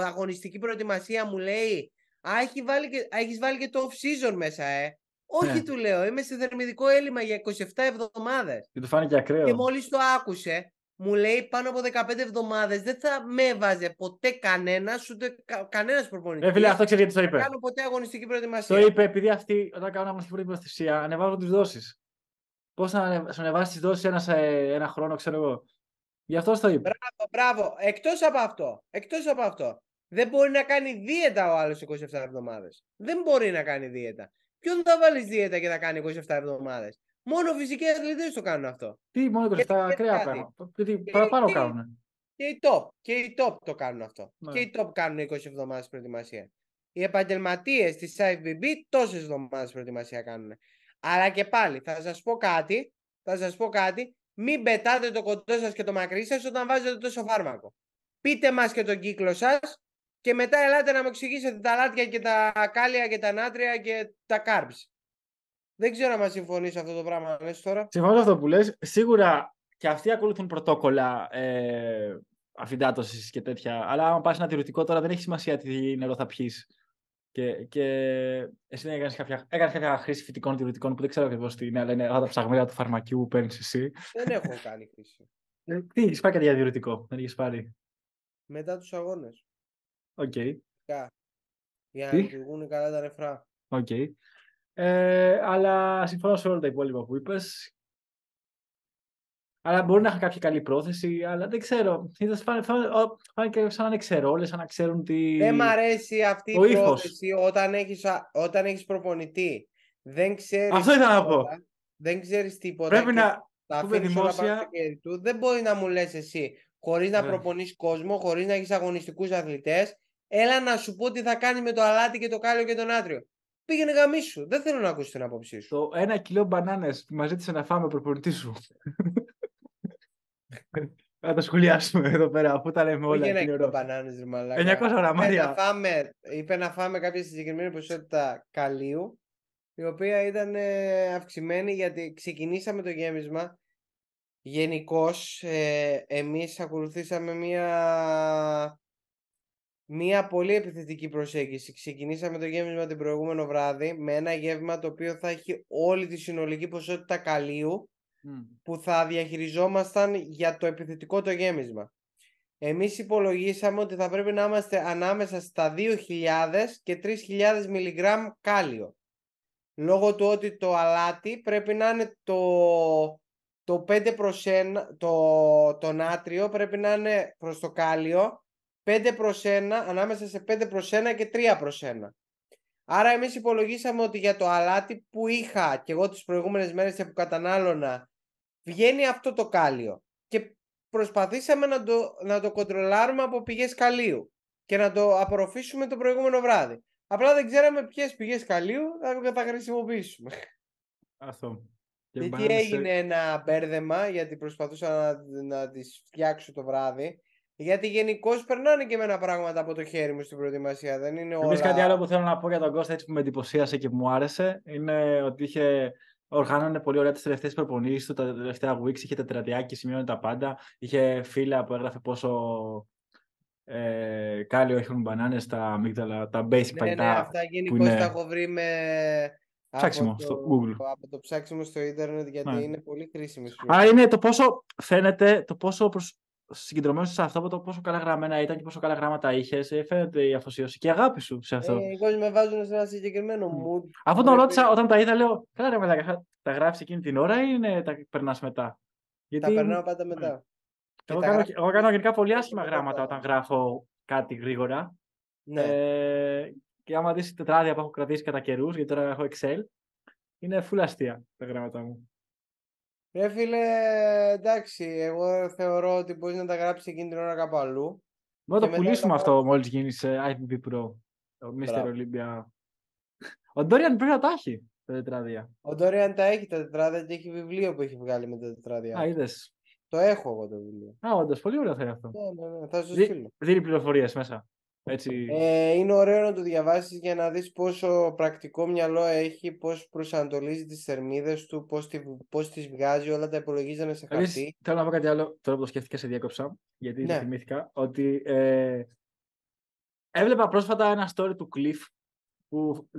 αγωνιστική προετοιμασία, μου λέει «Α, έχει βάλει και... έχεις βάλει και το off-season μέσα, ε». Όχι, ναι. του λέω. Είμαι σε θερμιδικό έλλειμμα για 27 εβδομάδες. Και του φάνηκε Και μόλις το άκουσε, μου λέει πάνω από 15 εβδομάδες. Δεν θα με έβαζε ποτέ κανένας, ούτε κα, κανένας προπονητής. Ε, αυτό ξέρεις γιατί το είπε. Δεν κάνω ποτέ αγωνιστική προετοιμασία. Το είπε επειδή αυτή όταν κάνω αγωνιστική προετοιμασία Ανεβάζω τις δόσεις. Πώς θα ανεβάσεις τις δόσεις ένας, ε, ένα χρόνο, ξέρω εγώ. Γι' αυτό το είπε. Μπράβο, μπράβο. Εκτός από αυτό. Εκτός από αυτό. Δεν μπορεί να κάνει δίαιτα ο άλλος 27 εβδομάδες. Δεν μπορεί να κάνει δίαιτα. Ποιον θα βάλεις δίαιτα και θα κάνει 27 εβδομάδες. Μόνο φυσικοί αθλητές το κάνουν αυτό. Τι, μόνο τα ακραία πράγματα. Παραπάνω κάνουν. Και οι top. Και οι top το κάνουν αυτό. Ναι. Και οι top κάνουν 20 εβδομάδες προετοιμασία. Οι επαγγελματίες της IFBB τόσες εβδομάδες προετοιμασία κάνουν. Αλλά και πάλι θα σας πω κάτι. Θα κάτι. Μην πετάτε το κοντό σας και το μακρύ σας όταν βάζετε τόσο φάρμακο. Πείτε μας και τον κύκλο σας και μετά ελάτε να μου εξηγήσετε τα λάτια και τα κάλια και τα νάτρια και τα carbs. Δεν ξέρω αν συμφωνείς σε αυτό το πράγμα λες τώρα. Συμφωνώ σε αυτό που λες. Σίγουρα και αυτοί ακολουθούν πρωτόκολλα ε, αφιντάτωσης και τέτοια. Αλλά άμα πας ένα τηρητικό τώρα δεν έχει σημασία τι νερό θα πιεις. Και, και εσύ έκανες κάποια, κάποια χρήση φυτικών τηρητικών που δεν ξέρω ακριβώς τι είναι, αλλά είναι τα ψαγμένα του φαρμακείου που παίρνεις εσύ. Δεν έχω κάνει χρήση. Ε, τι, πάει κάτι για διατηρητικό. δεν είχε πάρει. Μετά τους αγώνες. Οκ. Okay. Για, για να λειτουργούν καλά τα νεφρά. Οκ. Ε, αλλά συμφωνώ σε όλα τα υπόλοιπα που είπες. Αλλά μπορεί να είχα κάποια καλή πρόθεση, αλλά δεν ξέρω. Θα σαν ανεξερόλε, σαν να ξέρουν τι. Δεν μ' αρέσει αυτή η πρόθεση όταν έχεις έχεις προπονητή. Δεν ξέρεις Αυτό ήθελα να πω. Δεν ξέρεις τίποτα. Πρέπει να. Τα αφήνει δημόσια... στο χέρι του. Δεν μπορεί να μου λες εσύ, χωρίς να ναι. προπονείς κόσμο, χωρίς να έχεις αγωνιστικούς αθλητές, έλα να σου πω τι θα κάνει με το αλάτι και το κάλιο και τον άτριο. Πήγαινε σου, Δεν θέλω να ακούσω την άποψή σου. Το ένα κιλό μπανάνες που μας ζήτησε να φάμε προπονητής σου. Θα τα σχολιάσουμε εδώ πέρα, αφού τα λέμε όλα. Πήγαινε κιλό μπανάνε, μαλάκα. 900 γραμμάρια. Να φάμε, είπε να φάμε κάποια συγκεκριμένη ποσότητα καλίου, η οποία ήταν ε, αυξημένη γιατί ξεκινήσαμε το γέμισμα. Γενικώς, ε, εμείς ακολουθήσαμε μία Μία πολύ επιθετική προσέγγιση. Ξεκινήσαμε το γέμισμα την προηγούμενο βράδυ με ένα γεύμα το οποίο θα έχει όλη τη συνολική ποσότητα καλίου που θα διαχειριζόμασταν για το επιθετικό το γέμισμα. Εμείς υπολογίσαμε ότι θα πρέπει να είμαστε ανάμεσα στα 2.000 και 3.000 μιλιγκράμμ κάλιο. Λόγω του ότι το αλάτι πρέπει να είναι το, το 5 1, το, το νάτριο πρέπει να είναι προς το κάλιο 5 προς 1, ανάμεσα σε 5 προς 1 και 3 προς 1. Άρα εμείς υπολογίσαμε ότι για το αλάτι που είχα και εγώ τις προηγούμενες μέρες που κατανάλωνα βγαίνει αυτό το κάλιο και προσπαθήσαμε να το, να το κοντρολάρουμε από πηγές καλίου και να το απορροφήσουμε το προηγούμενο βράδυ. Απλά δεν ξέραμε ποιες πηγές καλίου θα τα χρησιμοποιήσουμε. Αυτό. Γιατί έγινε ένα μπέρδεμα γιατί προσπαθούσα να, να τις φτιάξω το βράδυ γιατί γενικώ περνάνε και εμένα πράγματα από το χέρι μου στην προετοιμασία. Δεν είναι όλα... κάτι άλλο που θέλω να πω για τον Κώστα έτσι που με εντυπωσίασε και μου άρεσε είναι ότι είχε οργάνωνε πολύ ωραία τις τελευταίες προπονήσεις του τα τελευταία weeks. Είχε τετραδιάκι, σημειώνει τα πάντα. Είχε φίλα που έγραφε πόσο ε, κάλιο έχουν μπανάνες στα αμύγδαλα, τα basic ναι, ναι αυτά γενικώς είναι... τα έχω βρει με. Ψάξιμο από το, στο Google. Από το ψάξιμο στο ίντερνετ γιατί ναι. είναι πολύ χρήσιμο. Α, είναι το πόσο φαίνεται, το πόσο προσ συγκεντρωμένος σε αυτό από το πόσο καλά γραμμένα ήταν και πόσο καλά γράμματα είχες. Ε, φαίνεται η αφοσίωση και η αγάπη σου σε αυτό. Ε, εγώ με βάζουν σε ένα συγκεκριμένο mood. Αυτό τον ρώτησα όταν τα είδα, λέω: Καλά, ρε τα γράφεις εκείνη την ώρα ή τα περνάς μετά. Γιατί... Τα περνάω πάντα μετά. Εγώ κάνω, εγώ κάνω γενικά πολύ άσχημα γράμματα όταν γράφω κάτι γρήγορα. Ναι. Ε, και άμα δεις τετράδια που έχω κρατήσει κατά καιρούς, γιατί τώρα έχω Excel, είναι φουλαστια αστεία τα γράμματα μου. Ρε φίλε, εντάξει, εγώ θεωρώ ότι μπορείς να τα γράψεις εκείνη την ώρα κάπου αλλού. Μπορεί Να το πουλήσουμε αυτό μόλις γίνει σε IPB Pro. Mr. Olympia. Ο Ντόριαν πρέπει να τα έχει τα τετράδια. Ο Ντόριαν τα έχει τα τετράδια και έχει βιβλίο που έχει βγάλει με τα τετράδια. Α, είδες. Το έχω εγώ το βιβλίο. Α, όντως, πολύ ωραίο θα είναι αυτό. Ναι, ναι, ναι, θα σου στείλω. Δίνει πληροφορίες μέσα. Ε, είναι ωραίο να το διαβάσεις για να δεις πόσο πρακτικό μυαλό έχει, πώς προσανατολίζει τις θερμίδες του, πώς, τη, πώς τις βγάζει, όλα τα υπολογίζανε σε χαρτί. θέλω να πω κάτι άλλο, τώρα που το σκέφτηκα σε διάκοψα, γιατί ναι. θυμήθηκα, ότι ε, έβλεπα πρόσφατα ένα story του Cliff, που...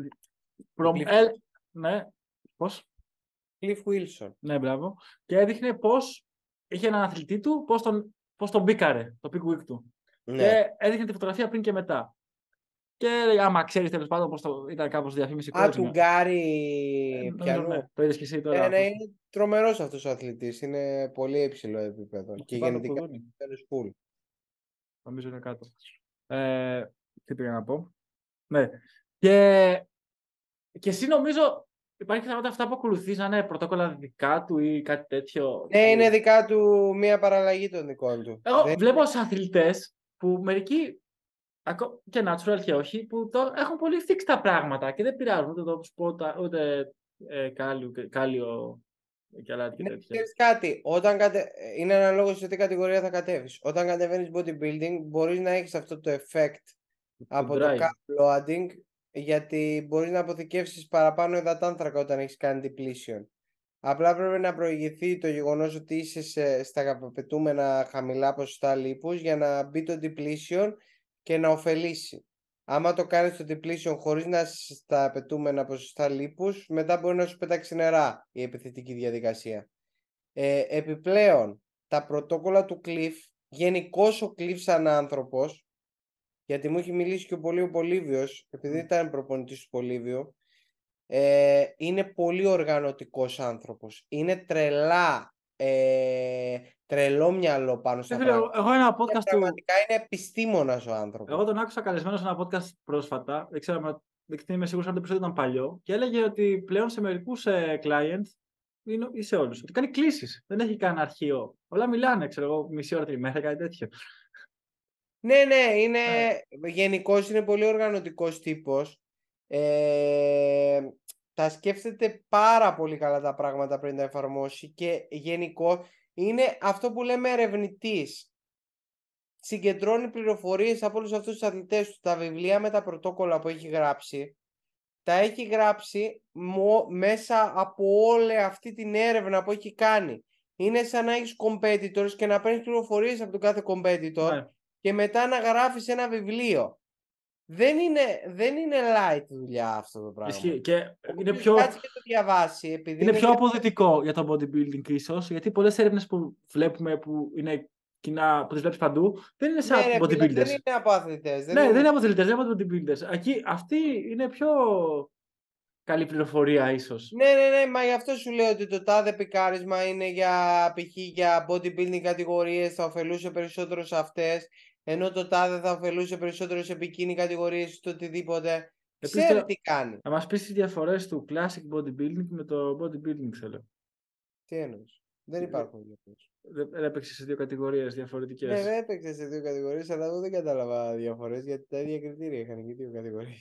Cliff. ναι, πώς? Cliff Wilson. Ναι, μπράβο. Και έδειχνε πώς είχε έναν αθλητή του, πώς τον, πώς τον μπήκαρε, το pick week του. Ναι. Και έδειχνε τη φωτογραφία πριν και μετά. Και άμα ξέρεις τέλος πάντων πώς ήταν κάπως διαφήμιση Α, του Γκάρι. Ε, ναι, ναι, πιανού. Ναι, το είδες και εσύ τώρα. Ε, ναι, είναι τρομερός αυτός ο αθλητής. Είναι πολύ υψηλό επίπεδο. και γενικά είναι σπουλ Νομίζω είναι κάτω. Ε, τι πήγα να πω. Ναι. Και, και εσύ νομίζω Υπάρχει θέματα αυτά που να είναι πρωτόκολλα δικά του ή κάτι τέτοιο. Ναι, είναι δικά του μία παραλλαγή των δικών του. Εγώ βλέπω σε αθλητές που μερικοί και natural και όχι, που το έχουν πολύ fix τα πράγματα και δεν πειράζουν ούτε το σπότα, ούτε ε, κάλιο, κάλιο και άλλα ναι, τέτοια. κάτι, όταν κατε... Ε, είναι ένα σε τι κατηγορία θα κατέβεις. Όταν κατεβαίνεις bodybuilding μπορείς να έχεις αυτό το effect από το carb loading γιατί μπορείς να αποθηκεύσεις παραπάνω υδατάνθρακα όταν έχεις κάνει depletion. Απλά πρέπει να προηγηθεί το γεγονός ότι είσαι στα απαιτούμενα χαμηλά ποσοστά λίπους για να μπει το depletion και να ωφελήσει. Άμα το κάνεις το depletion χωρίς να είσαι στα απαιτούμενα ποσοστά λίπους, μετά μπορεί να σου πετάξει νερά η επιθετική διαδικασία. Ε, επιπλέον, τα πρωτόκολλα του Cliff, γενικώς ο Cliff σαν άνθρωπος, γιατί μου έχει μιλήσει και ο πολύ ο Πολύβιος, επειδή ναι. ήταν προπονητής του Πολύβιου, ε, είναι πολύ οργανωτικός άνθρωπος. Είναι τρελά, ε, τρελό μυαλό πάνω στα αυτό. πράγματα. Εγώ ένα ε, podcast του... Πραγματικά είναι επιστήμονας ο άνθρωπος. Εγώ τον άκουσα καλεσμένος σε ένα podcast πρόσφατα. Δεν ξέρω, δεν είμαι σίγουρος αν το επεισόδιο ήταν παλιό. Και έλεγε ότι πλέον σε μερικούς ε, clients ή σε όλους. Ότι κάνει κλήσεις. Δεν έχει κανένα αρχείο. Όλα μιλάνε, ξέρω εγώ, μισή ώρα τη μέρα, κάτι τέτοιο. Ναι, ναι, είναι... Yeah. Ναι. Γενικώς είναι πολύ οργανωτικός τύπος. Ε, τα σκέφτεται πάρα πολύ καλά τα πράγματα πριν τα εφαρμόσει και γενικό είναι αυτό που λέμε ερευνητής. Συγκεντρώνει πληροφορίες από όλους αυτούς τους αθλητές του, τα βιβλία με τα πρωτόκολλα που έχει γράψει. Τα έχει γράψει μέσα από όλη αυτή την έρευνα που έχει κάνει. Είναι σαν να έχεις competitors και να παίρνεις πληροφορίες από τον κάθε competitor ναι. και μετά να γράφεις ένα βιβλίο. Δεν είναι, δεν είναι light δουλειά αυτό το πράγμα. Ισχύει. Και είναι πιο... Κάτσε το διαβάσει. είναι, πιο αποδοτικό για το bodybuilding ίσω, γιατί πολλές έρευνες που βλέπουμε που είναι κοινά, που τις βλέπεις παντού, δεν είναι σαν ναι, bodybuilders. Δεν είναι από αθλητέ. Ναι, δεν είναι από αθλητέ, δεν είναι από bodybuilders. αυτή είναι πιο καλή πληροφορία, ίσως. Ναι, ναι, ναι, μα γι' αυτό σου λέω ότι το τάδε πικάρισμα είναι για π.χ. για bodybuilding κατηγορίες, θα ωφελούσε περισσότερο σε αυτές ενώ το τάδε θα ωφελούσε περισσότερο σε επικίνη κατηγορίε ή το οτιδήποτε. Επίσης, Ξέρει τι κάνει. Να μας πεις τις διαφορές του classic bodybuilding με το bodybuilding, θέλω. Τι εννοείς. Δεν ε, υπάρχουν διαφορές. Δεν έπαιξε σε δύο κατηγορίες διαφορετικές. Ναι, δεν έπαιξε σε δύο κατηγορίες, αλλά εγώ δεν κατάλαβα διαφορές γιατί τα ίδια κριτήρια είχαν και δύο κατηγορίες.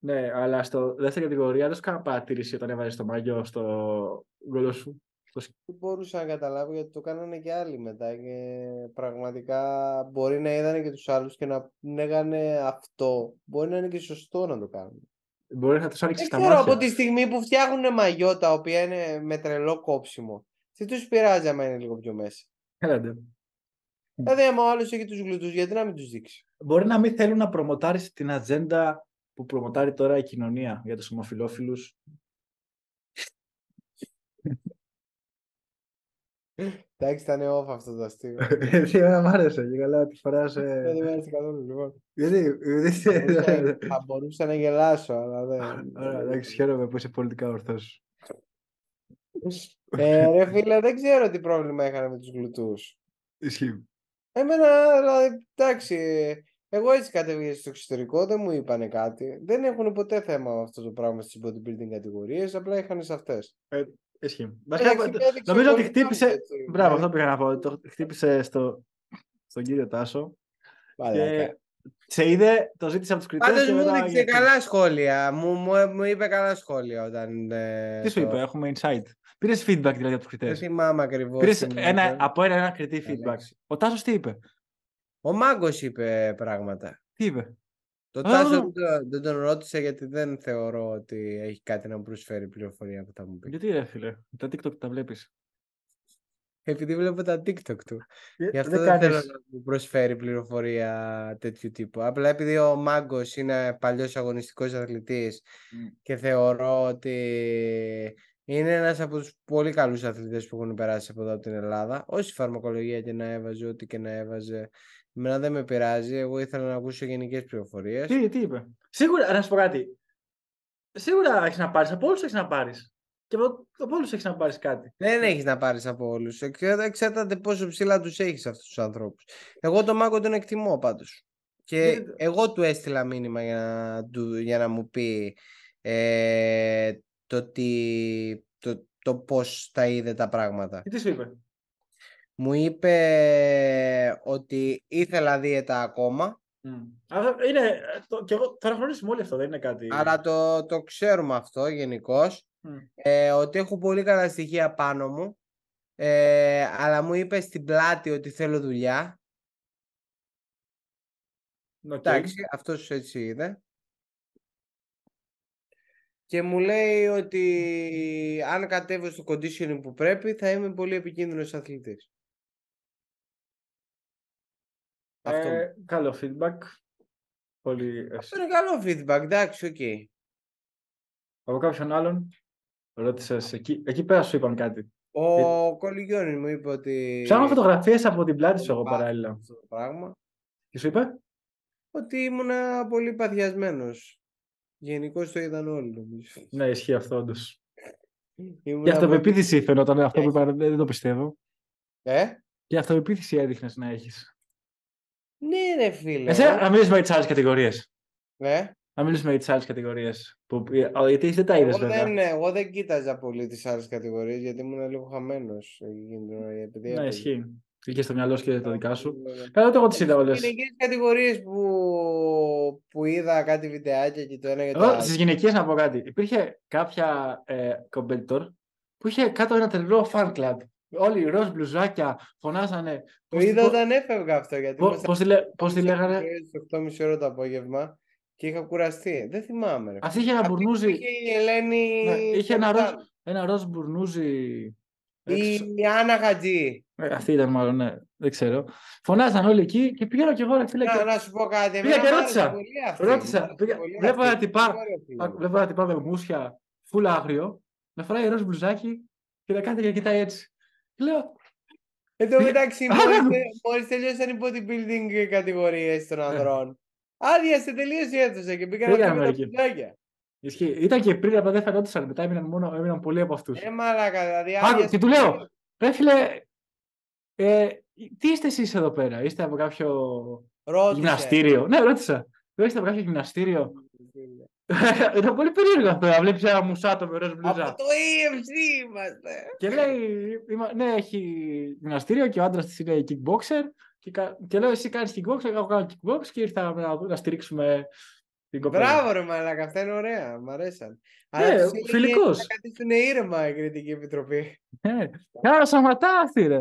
Ναι, αλλά στο δεύτερη κατηγορία δεν σου κάνω παρατήρηση όταν έβαζες το μαγιό στο γκολό σου. Δεν μπορούσα να καταλάβω γιατί το κάνανε και άλλοι μετά και πραγματικά μπορεί να είδανε και τους άλλους και να πνέγανε αυτό. Μπορεί να είναι και σωστό να το κάνουν. Μπορεί να τους άνοιξε τα μάτια. από τη στιγμή που φτιάχνουν μαγιό τα οποία είναι με τρελό κόψιμο. Τι τους πειράζει άμα είναι λίγο πιο μέσα. Έλατε. Δηλαδή άμα ο άλλος έχει τους γλουτούς γιατί να μην τους δείξει. Μπορεί να μην θέλουν να προμοτάρεις την ατζέντα που προμοτάρει τώρα η κοινωνία για τους ομοφιλόφιλους Εντάξει, ήταν off αυτό το αστείο. Γιατί εμένα ε, μ' άρεσε και καλά τη φορά σε... Δεν μ' άρεσε καθόλου, λοιπόν. Γιατί, Θα μπορούσα να γελάσω, αλλά δεν... Ωραία, εντάξει, χαίρομαι που είσαι πολιτικά ορθός. Ε, ρε φίλε, δεν ξέρω τι πρόβλημα είχαν με τους γλουτούς. Ισχύει. Εμένα, δηλαδή, εντάξει, εγώ έτσι κατέβηκα στο εξωτερικό, δεν μου είπανε κάτι. Δεν έχουν ποτέ θέμα αυτό το πράγμα στις bodybuilding κατηγορίες, απλά είχαν σε αυτές. Ε, Ισχύει. Ε, νομίζω ότι χτύπησε. Μπράβο, ναι. αυτό πήγα να πω. Το χτύπησε στο, στον κύριο Τάσο. Και σε είδε, το ζήτησε από τους κριτές. Πάντως μου έδειξε καλά σχόλια. Μου, μου, μου είπε καλά σχόλια όταν. Ε, Τι σου είπε, έχουμε insight. Πήρες feedback δηλαδή από τους κριτέ. Δεν θυμάμαι ακριβώς. Πήρες ένα, από ένα, ένα κριτή feedback. Ο Τάσος τι είπε. Ο Μάγκος είπε πράγματα. Τι είπε. Το Τάσο δεν, τον ρώτησα γιατί δεν θεωρώ ότι έχει κάτι να προσφέρει πληροφορία που θα μου πει. Γιατί ρε φίλε, τα TikTok τα βλέπεις. Επειδή βλέπω τα TikTok του. Ε, Γι' αυτό δεν, θέλω να μου προσφέρει πληροφορία τέτοιου τύπου. Απλά επειδή ο Μάγκος είναι παλιός αγωνιστικός αθλητής και θεωρώ ότι είναι ένας από τους πολύ καλούς αθλητές που έχουν περάσει από εδώ από την Ελλάδα. Όση φαρμακολογία και να έβαζε, ό,τι και να έβαζε, Εμένα δεν με πειράζει. Εγώ ήθελα να ακούσω γενικές πληροφορίες. Τι, τι είπε. Σίγουρα, να σου πω κάτι. Σίγουρα έχεις να πάρεις. Από όλους έχεις να πάρεις. Και από όλους έχεις να πάρεις κάτι. Δεν έχεις να πάρεις από όλους. Εξαρτάται πόσο ψηλά τους έχεις αυτούς τους ανθρώπους. Εγώ τον Μάκο τον εκτιμώ πάντως. Και εγώ του έστειλα μήνυμα για να, για να μου πει ε, το, τι, το, το πώς τα είδε τα πράγματα. Και τι σου είπε μου είπε ε, ότι ήθελα δίαιτα ακόμα. Mm. Είναι, ε, το, και εγώ, το γνωρίζουμε όλοι αυτό, δεν είναι κάτι... Αλλά το, το ξέρουμε αυτό γενικώς. Ε, ότι έχω πολύ καλά στοιχεία πάνω μου, ε, αλλά μου είπε στην πλάτη ότι θέλω δουλειά. Okay. Εντάξει, αυτός έτσι είδε. Και μου λέει ότι αν κατέβω στο conditioning που πρέπει θα είμαι πολύ επικίνδυνος αθλητής. Αυτό... Ε, καλό feedback. Πολύ... Αυτό είναι καλό feedback, εντάξει, οκ. Okay. Από κάποιον άλλον, Εκεί, εκεί πέρα σου είπαν κάτι. Ο ε... μου είπε ότι. Ψάχνω φωτογραφίες από την πλάτη σου εγώ παράλληλα. Αυτό το πράγμα. Και σου είπε. Ότι ήμουν πολύ παθιασμένος. Γενικώ το είδαν όλοι νομίζω. Ναι, ισχύει αυτό όντως. Η αυτοπεποίθηση φαινόταν αυτό που ε. είπα, δεν το πιστεύω. Ε? Και αυτοπεποίθηση έδειχνες να έχεις. Ναι, ρε φίλε. Εσύ, να μιλήσουμε για τις άλλες κατηγορίες. Ναι. Ε? Να μιλήσουμε για τις άλλες κατηγορίες. Που... Ε, γιατί δεν τα είδες, βέβαια. Δεν, ναι, εγώ δεν κοίταζα πολύ τις άλλες κατηγορίες γιατί ήμουν λίγο χαμένος. Ε, ναι, ισχύει. Είχες στο μυαλό σου και τα δικά σου. Ναι, ναι. Καλά, εγώ τι είδα όλε. Στι γυναικές κατηγορίες που... που είδα κάτι βιντεάκια και το ένα και το άλλο. Στις γυναικές να πω κάτι. Υπήρχε κάποια ε, competitor που είχε κάτω ένα τρελό fan club. Όλοι οι ροζ μπλουζάκια φωνάσανε Το είδα όταν έφευγα αυτό. Γιατί πώς τη λέγανε. Στο 8.30 ώρα το απόγευμα και είχα κουραστεί. Δεν θυμάμαι. Ρε. Αυτή είχε ένα μπουρνούζι. Ελένη. Ναι, είχε ένα ροζ, ένα ροζ μπουρνούζι. Η Άννα Χατζή. Ε, αυτή ήταν μάλλον, ναι. Δεν ξέρω. Φωνάζαν όλοι εκεί και πήγαινα και εγώ ρε φίλε. Να, σου πω κάτι. Πήγα και ρώτησα. Ρώτησα. Βλέπω να τυπά. Βλέπω να τυπά με μουσια φούλα άγριο. Με φοράει ροζ μπλουζάκι και να κάθεται και κοιτάει έτσι. Λέω. Εν τω ε, μεταξύ, μόλις τελείωσαν οι bodybuilding κατηγορίες των ναι. ανδρών. Άδειασε τελείω η αίθουσα και πήγαν να κάνουν τα Ισχύει. Ήταν και πριν, αλλά δεν φαινόταν. Μετά έμειναν, μόνο, έμειναν πολλοί από αυτούς. Ε, μαλάκα, δηλαδή. Άδειασε... και του λέω, ρε ε, τι είστε εσείς εδώ πέρα, είστε από κάποιο Ρώτησε. γυμναστήριο. Ναι, ρώτησα. είστε από κάποιο γυμναστήριο. Είναι πολύ περίεργο αυτό να βλέπεις ένα μουσά το ροζ μπλουζά. Από το EMC είμαστε. Και λέει, ναι, έχει γυμναστήριο και ο άντρας της είναι kickboxer. Και, και λέω, εσύ κάνεις kickboxer, εγώ κάνω kickbox και ήρθα να, να στηρίξουμε την Μπράβο ρε μαλάκα, αυτά είναι ωραία, μ' αρέσαν. Ναι, ε, φιλικός. Να ήρεμα η κριτική επιτροπή. Ναι, άρα σαματάθη ρε.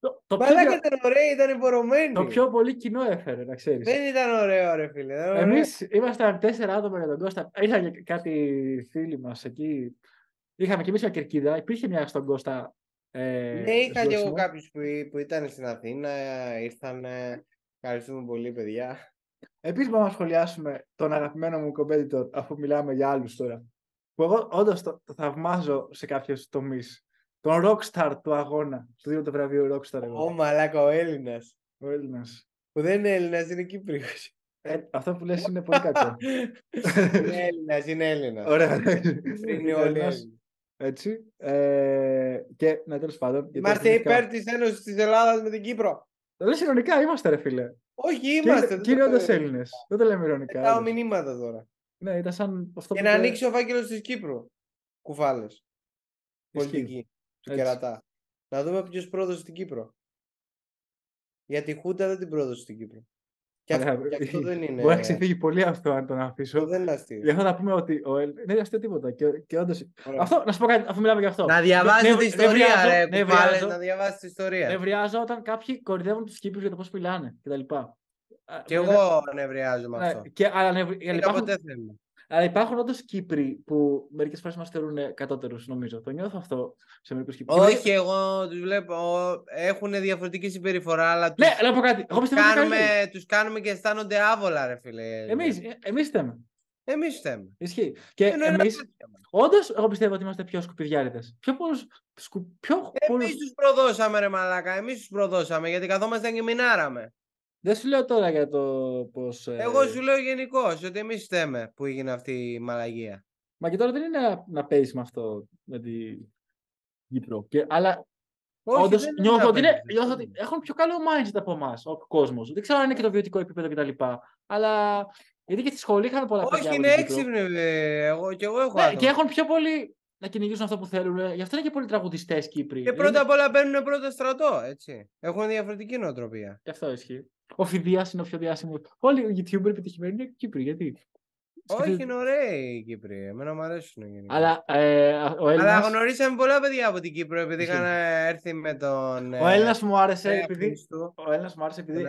το, το μαλάκα πιο... ήταν ωραία, ήταν υπορωμένη. Το πιο πολύ κοινό έφερε, να ξέρεις. Δεν ήταν ωραίο ρε φίλε. Ωραίο. Εμείς ήμασταν τέσσερα άτομα για τον Κώστα. Ήρθαν και κάτι φίλοι μας εκεί. Είχαμε και εμείς μια κερκίδα, υπήρχε μια στον Κώστα. Ε, ναι, είχα και εγώ κάποιους που, που ήταν στην Αθήνα, ήρθαν. Ευχαριστούμε πολύ, παιδιά. Επίσης, μπορούμε να σχολιάσουμε τον αγαπημένο μου competitor, αφού μιλάμε για άλλους τώρα. Που εγώ όντως το, το, θαυμάζω σε κάποιε τομείς. Τον Rockstar του αγώνα. Του δίνω το βραβείο Rockstar. Εγώ. Ο Μαλάκα, ο Έλληνας. Ο Έλληνας. Που δεν είναι Έλληνας, είναι Κύπριος. Ε, αυτό που λες είναι πολύ κακό. είναι Έλληνας, είναι Έλληνας. Ωραία. είναι όλοι Έτσι. Ε, και να τέλος πάντων. Είμαστε υπέρ της Ένωσης της Ελλάδας με την Κύπρο. Το λε είμαστε ρε φίλε. Όχι, είμαστε. Κυρίω Έλληνε. Δεν τα λέμε ειρωνικά. Τα μηνύματα τώρα. Ναι, ήταν σαν αυτό Για να ανοίξει ο φάκελο της Κύπρου. Κουφάλες. Πολιτική. Του κερατά. Να δούμε ποιος πρόδωσε την Κύπρο. Γιατί η Χούντα δεν την πρόδωσε την Κύπρο. Και, αυ... αυτό Μπορεί να ξεφύγει πολύ αυτό αν τον αφήσω. Δεν είναι αστείο. Γι' αυτό να πούμε ότι ο Ελ. Δεν είναι αστείο τίποτα. Και, και όντως... Αυτό, να σου πω κάτι, αφού μιλάμε για αυτό. Να διαβάζει ναι, ναι, την ναι, ιστορία, ρε. Νευριάζω, να διαβάζεις την ιστορία. Νευριάζω όταν κάποιοι κορυδεύουν τους κήπου για το πώς μιλάνε κτλ. και εγώ νευριάζω με αυτό. Και, αλλά νευ... υπάρχουν, αλλά υπάρχουν όντως Κύπροι που μερικές φορές μας θεωρούν κατώτερους, νομίζω. Το νιώθω αυτό σε μερικούς Κύπρους. Όχι, εγώ τους βλέπω. Έχουν διαφορετική συμπεριφορά, αλλά του. Ναι, κάτι. Εγώ κάνουμε, τους κάνουμε και αισθάνονται άβολα, ρε φίλε. Εμείς ε, θέμε. Εμείς θέμε. Ισχύει. Και εμεί. Όντως, εγώ πιστεύω ότι είμαστε πιο σκουπιδιάριδες. Πιο πολλούς. Σκου... Πιο... Εμείς τους προδώσαμε, ρε Μαλάκα. Εμείς τους προδώσαμε γιατί καθόμαστε και μινάραμε. Δεν σου λέω τώρα για το πώ. Ε, εγώ σου λέω γενικώ ότι εμείς θέμε που έγινε αυτή η μαλαγία. Μα και τώρα δεν είναι να, παίζεις με αυτό, με την Κύπρο. αλλά όχι, Όντως, νιώθω, ότι έχουν πιο καλό mindset από εμάς ο κόσμος. Δεν ξέρω αν είναι και το βιωτικό επίπεδο κτλ. Αλλά γιατί και στη σχολή είχαμε πολλά Όχι, Όχι, είναι έξυπνοι. Ε, εγώ και εγώ έχω. Ναι, και έχουν πιο πολύ να κυνηγήσουν αυτό που θέλουν. Ε, γι' αυτό είναι και πολλοί τραγουδιστές Κύπροι. Και πρώτα απ' όλα παίρνουν πρώτο στρατό. Έτσι. Έχουν διαφορετική νοοτροπία. Και αυτό ισχύει. Ο Φιδία είναι ο πιο διάσημος. Όλοι οι YouTuber επιτυχημένοι είναι Κύπροι. Γιατί. Όχι, είναι ωραίοι οι Κύπροι. Εμένα μου αρέσουν Κύπροι. Αλλά, ε, Έλληνας... Αλλά γνωρίσαμε πολλά παιδιά από την Κύπρο επειδή είχαν έρθει με τον. Ε, ο Έλληνας μου άρεσε ε, επειδή. ο Έλληνας μου επειδή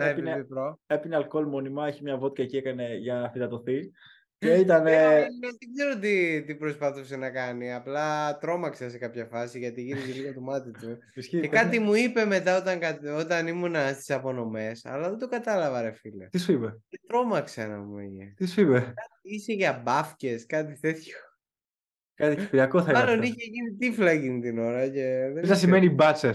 έπινε, αλκοόλ μόνιμα, έχει μια βότκα εκεί έκανε για να φυτατωθεί. Και ήταν. Δεν ξέρω τι, τι προσπαθούσε να κάνει. Απλά τρόμαξα σε κάποια φάση γιατί γύριζε λίγο το μάτι του. και κάτι μου είπε μετά όταν, όταν ήμουνα στις απονομές, αλλά δεν το κατάλαβα, ρε φίλε. Τι σου είπε. Και τρόμαξα να μου είπε. Τι σου είπε. Κάτι είσαι για μπάφκες, κάτι τέτοιο. Κάτι κυπριακό θα ήταν. Μάλλον είχε γίνει τύφλα εκείνη την ώρα. Και δεν θα σημαίνει μπάτσες.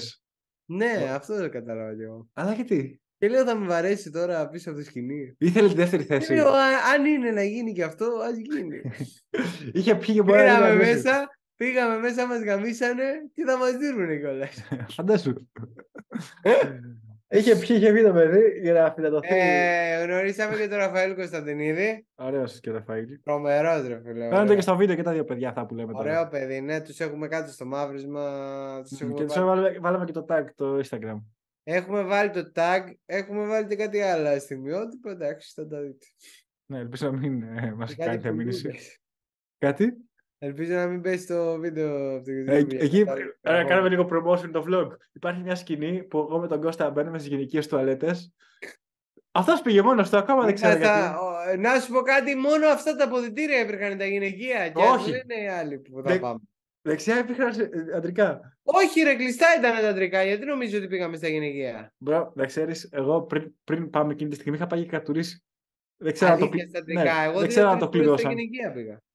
Ναι, αυτό δεν κατάλαβα κι εγώ. Αλλά γιατί. Και λέω θα με βαρέσει τώρα πίσω από τη σκηνή. Ήθελε τη δεύτερη θέση. Λέω, αν είναι να γίνει και αυτό, ας γίνει. Είχε πιει και πολλά. Πήγαμε μέσα, πήγαμε μέσα, μας γαμίσανε και θα μας δίνουν οι κολλέ. Φαντάσου. Είχε πιει και βγει το παιδί για να φιλατωθεί. γνωρίσαμε και τον Ραφαήλ Κωνσταντινίδη. Ωραίος και ο Ραφαήλ. Τρομερός Παίρνετε και στο βίντεο και τα δύο παιδιά αυτά που λέμε. Ωραίο παιδί, ναι, τους έχουμε κάτω στο μαύρισμα. Τους και του βάλαμε και το tag το Instagram. Έχουμε βάλει το tag, έχουμε βάλει και κάτι άλλο μειότυπα, Εντάξει, θα τα δείτε. Ναι, ελπίζω να μην ε, μας κάνει τα Κάτι. Ελπίζω να μην πέσει το βίντεο από την Ε, κάναμε λίγο promotion το vlog. Υπάρχει μια σκηνή που εγώ με τον Κώστα μπαίνουμε στι γυναικείες τουαλέτες. Αυτός πήγε μόνος του, ακόμα δεν ξέρω. Γιατί. Ε, να σου πω κάτι, μόνο αυτά τα αποδητήρια έπρεπε τα γυναικεία. Όχι. Δεν είναι οι άλλοι που θα πάμε. Δεξιά υπήρχαν ε, αντρικά. Όχι, ρε, κλειστά ήταν τα αντρικά. Γιατί νομίζω ότι πήγαμε στα γυναικεία. Μπρο, να ξέρεις, εγώ πριν, πριν πάμε εκείνη τη στιγμή είχα πάει και κατουρίσει. Δεν ξέρω αν το, ναι, εγώ δεν ξέρω αν το κλειδώσαν.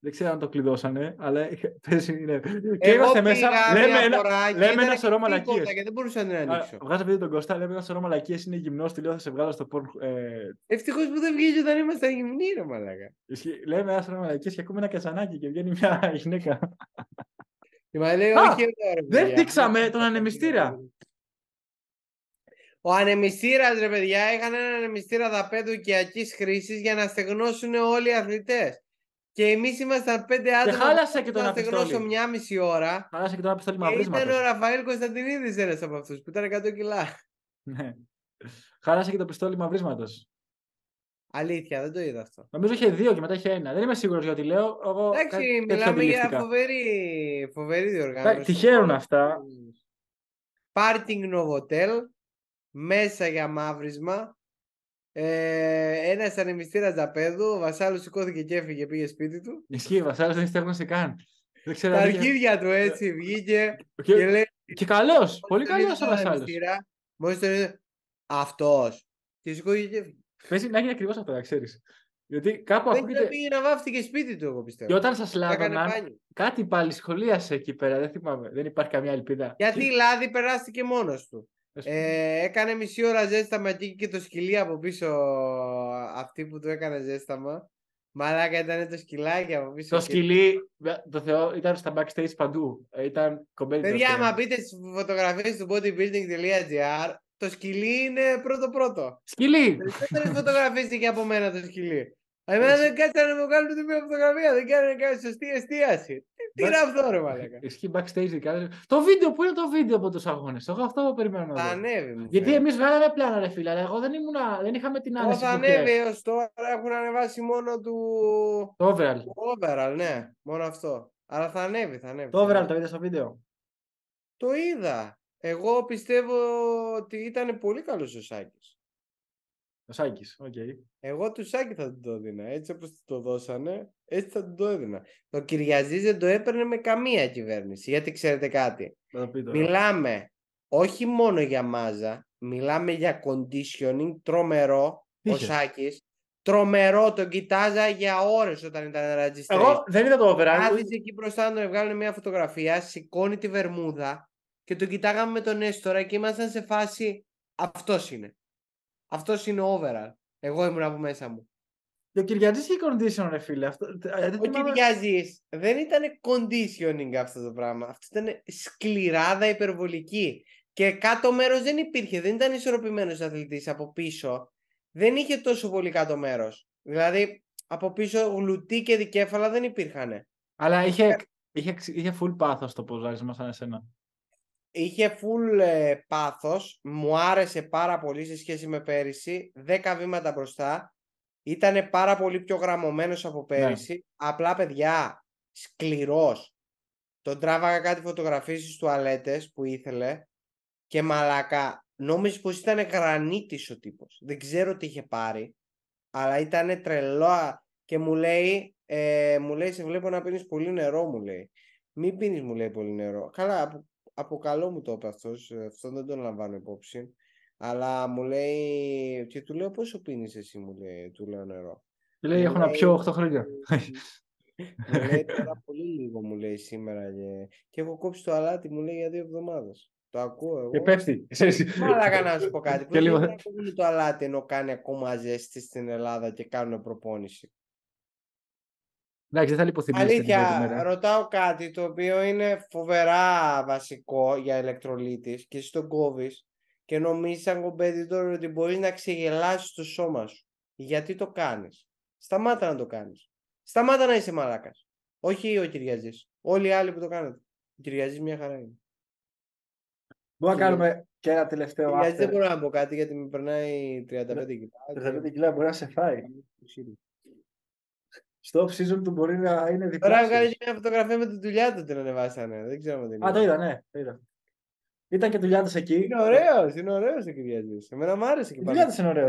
Δεν ξέρω αν το κλειδώσανε, αλλά πέσει είναι. Και είμαστε μέσα, λέμε ένα, λέμε ένα σωρό μαλακίε. Δεν μπορούσα να ανοίξω. Βγάζω βίντεο τον Κωστά, λέμε ένα σωρό μαλακίες, είναι γυμνός, τη λέω θα σε βγάλω στο πόρν. Ε... Ευτυχώς που δεν βγήκε όταν ήμασταν γυμνοί, ρε μαλακά. Λέμε ένα σωρό μαλακίες και ακούμε ένα καζανάκι και βγαίνει μια γυναίκα λέει, Δεν δείξαμε τον ανεμιστήρα. Ο ανεμιστήρας, ρε παιδιά, είχαν ένα ανεμιστήρα και οικιακής χρήσης για να στεγνώσουν όλοι οι αθλητές. Και εμείς ήμασταν πέντε άτομα. Και χάλασε και τον Να στεγνώσω μια μισή ώρα. Χάλασε και τον Απιστόλη Και Ήταν ο Ραφαήλ Κωνσταντινίδης ένας από αυτούς που ήταν 100 κιλά. Ναι. Χάλασε και το πιστόλι μαυρίσματος. Αλήθεια, δεν το είδα αυτό. Νομίζω είχε δύο και μετά είχε ένα. Δεν είμαι σίγουρος γιατί λέω. Εγώ Εντάξει, μιλάμε για φοβερή, φοβερή διοργάνωση. Τυχαίνουν αυτά. Πάρτινγκ Νοβοτέλ, μέσα για μαύρισμα. Ε, ένας ανεμιστήρας ταπέδου. Ο Βασάλο σηκώθηκε και έφυγε, πήγε σπίτι του. Ισχύει, ο Βασάλο δεν σε καν. Δεν Τα αρχίδια του έτσι βγήκε. Και, και, λέει, και καλός, πολύ καλός ο Βασάλος. Μόλις τον Και σηκώθηκε και έφυγε. Φέσει να γίνει ακριβώ αυτό, να ξέρεις. Γιατί κάπου δεν ακούγεται... πήγε να βάφτηκε σπίτι του, εγώ πιστεύω. Και όταν σας λάβαναν, κάτι πάλι σχολίασε εκεί πέρα. Δεν θυμάμαι. Δεν υπάρχει καμιά ελπίδα. Γιατί η λάδι περάστηκε μόνος του. Ε, έκανε μισή ώρα ζέσταμα εκεί και το σκυλί από πίσω αυτή που του έκανε ζέσταμα. Μαλάκα ήταν το σκυλάκι από πίσω. Το σκυλί, το ήταν στα backstage παντού. Ε, ήταν κομπέλι. Παιδιά, άμα πείτε στις φωτογραφίες του bodybuilding.gr, το σκυλί είναι πρώτο-πρώτο. Σκυλί! Περισσότερε φωτογραφίε και από μένα το σκυλί. Εμένα δεν κάτσανε να μου κάνουν την μία φωτογραφία, δεν κάνανε κάνει σωστή εστίαση. Τι είναι αυτό, ρε Μαλέκα. Ισχύει backstage. Το βίντεο, πού είναι το βίντεο από τους αγώνες. Εγώ αυτό που περιμένω. Θα ανέβει. Γιατί εμείς βγάλαμε πλάνα, ρε φίλε, εγώ δεν, ήμουν, δεν είχαμε την άνεση. Θα ανέβει έως τώρα, έχουν ανεβάσει μόνο του. Το overall. Το overall, ναι, μόνο αυτό. Αλλά θα ανέβει, θα Το overall το είδες στο βίντεο. Το είδα. Εγώ πιστεύω ότι ήταν πολύ καλός ο Σάκης. Ο Σάκης, οκ. Okay. Εγώ του Σάκη θα του το έδινα. Έτσι όπως το δώσανε, έτσι θα τον το έδινα. Το Κυριαζή δεν το έπαιρνε με καμία κυβέρνηση. Γιατί ξέρετε κάτι. μιλάμε όχι μόνο για μάζα, μιλάμε για conditioning τρομερό. Είχε. Ο Σάκης τρομερό. Τον κοιτάζα για ώρες όταν ήταν ρατσιστή. Εγώ δεν είδα το overall. Κάθισε εκεί μπροστά να τον βγάλουν μια φωτογραφία, σηκώνει τη βερμούδα και το κοιτάγαμε με τον Έστορα και ήμασταν σε φάση αυτός είναι. Αυτός είναι ο overall. Εγώ ήμουν από μέσα μου. Και ο Κυριαζή είχε condition, ρε φίλε. Αυτό... Ε, ο δεν ήταν conditioning αυτό το πράγμα. Αυτό ήταν σκληράδα υπερβολική. Και κάτω μέρος δεν υπήρχε. Δεν ήταν ισορροπημένος αθλητής από πίσω. Δεν είχε τόσο πολύ κάτω μέρος. Δηλαδή από πίσω γλουτί και δικέφαλα δεν υπήρχαν. Αλλά είχε, ε, είχε, είχε full πάθος το ποζάρισμα σαν εσένα είχε full ε, πάθος, μου άρεσε πάρα πολύ σε σχέση με πέρυσι, 10 βήματα μπροστά, ήταν πάρα πολύ πιο γραμμωμένος από ναι. πέρυσι, απλά παιδιά, σκληρός. Τον τράβαγα κάτι φωτογραφίες του τουαλέτες που ήθελε και μαλακά. Νόμιζες πως ήταν γρανίτης ο τύπος. Δεν ξέρω τι είχε πάρει, αλλά ήταν τρελό και μου λέει, ε, μου λέει, σε βλέπω να πίνεις πολύ νερό, μου λέει. Μην πίνεις, μου λέει πολύ νερό. Καλά, από καλό μου το είπε αυτός, ε, αυτό δεν τον λαμβάνω υπόψη. Αλλά μου λέει, και του λέω πόσο πίνεις εσύ, μου λέει, του λέω νερό. Λέει, λέει έχω να πιω 8 χρόνια. μου λέει τώρα πολύ λίγο, μου λέει σήμερα. Και, έχω κόψει το αλάτι, μου λέει, για δύο εβδομάδες. Το ακούω εγώ. Και ε, πέφτει. Ε, Μάλακα να σου πω κάτι. Πώς λίγο... το αλάτι ενώ κάνει ακόμα ζέστη στην Ελλάδα και κάνουν προπόνηση. Εντάξει, δεν θα Αλήθεια, ρωτάω κάτι το οποίο είναι φοβερά βασικό για ηλεκτρολίτης και εσύ τον και νομίζεις σαν κομπέδι ότι μπορείς να ξεγελάσεις το σώμα σου. Γιατί το κάνεις, Σταμάτα να το κάνεις. Σταμάτα να είσαι μαλάκας. Όχι ο κυριαζής. Όλοι οι άλλοι που το κάνουν. Ο Κυριαζής μια χαρά είναι. Μπορούμε να κάνουμε και ένα τελευταίο Δεν μπορώ να πω κάτι γιατί με περνάει 35 ναι, κιλά. 35 κιλά μπορεί να σε φάει στο off season του μπορεί να είναι διπλό. Τώρα βγάλει και μια φωτογραφία με την δουλειά του την ανεβάσανε. Δεν ξέρω αν την Α, το είδα, ναι. Το είδα. Ήταν και δουλειά εκεί. Είναι ωραίος, είναι ωραίος ο Κυριαζή. Εμένα μου άρεσε και πάλι. είναι ωραίος.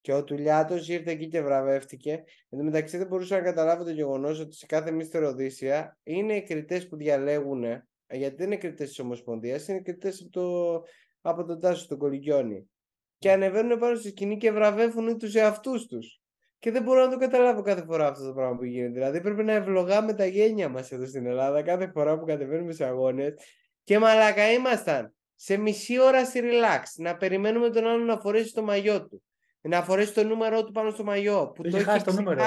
Και ο Τουλιάτος ήρθε εκεί και βραβεύτηκε. Εν τω μεταξύ δεν μπορούσα να καταλάβω το γεγονός ότι σε κάθε μίστερ Οδύσσια είναι οι κριτές που διαλέγουν. Γιατί δεν είναι κριτές της Ομοσπονδίας, είναι κριτές από, το, από τον Τάσο, τον Κολυγιόνι. Και ναι. ανεβαίνουν πάνω στη σκηνή και βραβεύουν τους εαυτούς τους. Και δεν μπορώ να το καταλάβω κάθε φορά αυτό το πράγμα που γίνεται. Δηλαδή πρέπει να ευλογάμε τα γένια μας εδώ στην Ελλάδα κάθε φορά που κατεβαίνουμε σε αγώνες. Και μαλακά ήμασταν σε μισή ώρα στη relax. Να περιμένουμε τον άλλον να φορέσει το μαγιό του. Να φορέσει το νούμερό του πάνω στο μαγιό. Που το το χάσει το νούμερο.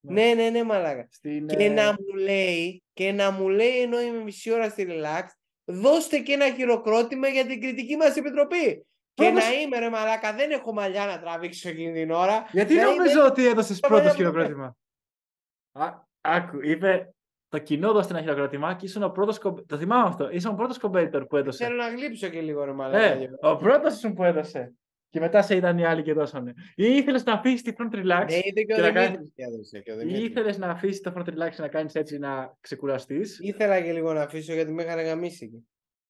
Ναι, ναι, ναι, ναι μαλακά. Και να ε, μου λέει, και να μου λέει ενώ είμαι μισή ώρα στη relax, δώστε και ένα χειροκρότημα για την κριτική μας επιτροπή. Και να είμαι ρε μαλάκα, δεν έχω μαλλιά να τραβήξω εκείνη την ώρα. Γιατί δηλαδή, νομίζω ότι έδωσες πρώτο χειροκρότημα. άκου, είπε το κοινό δώσε ένα χειροκρότημα και ήσουν ο πρώτος. Το θυμάμαι αυτό. Ήσουν ο πρώτος competitor που έδωσε. Θέλω να γλύψω και λίγο ρε μαλάκα. Ε, ο πρώτος ήσουν που έδωσε. Και μετά σε είδαν οι άλλοι και δώσανε. Ή ήθελες να αφήσεις τη front relax. Ναι, είδε και ο Δημήτρη Ή ήθελες να αφήσεις το front relax να κάνεις έτσι να ξεκουραστείς. Ήθελα και λίγο να αφήσω γιατί με είχαν γαμίσει.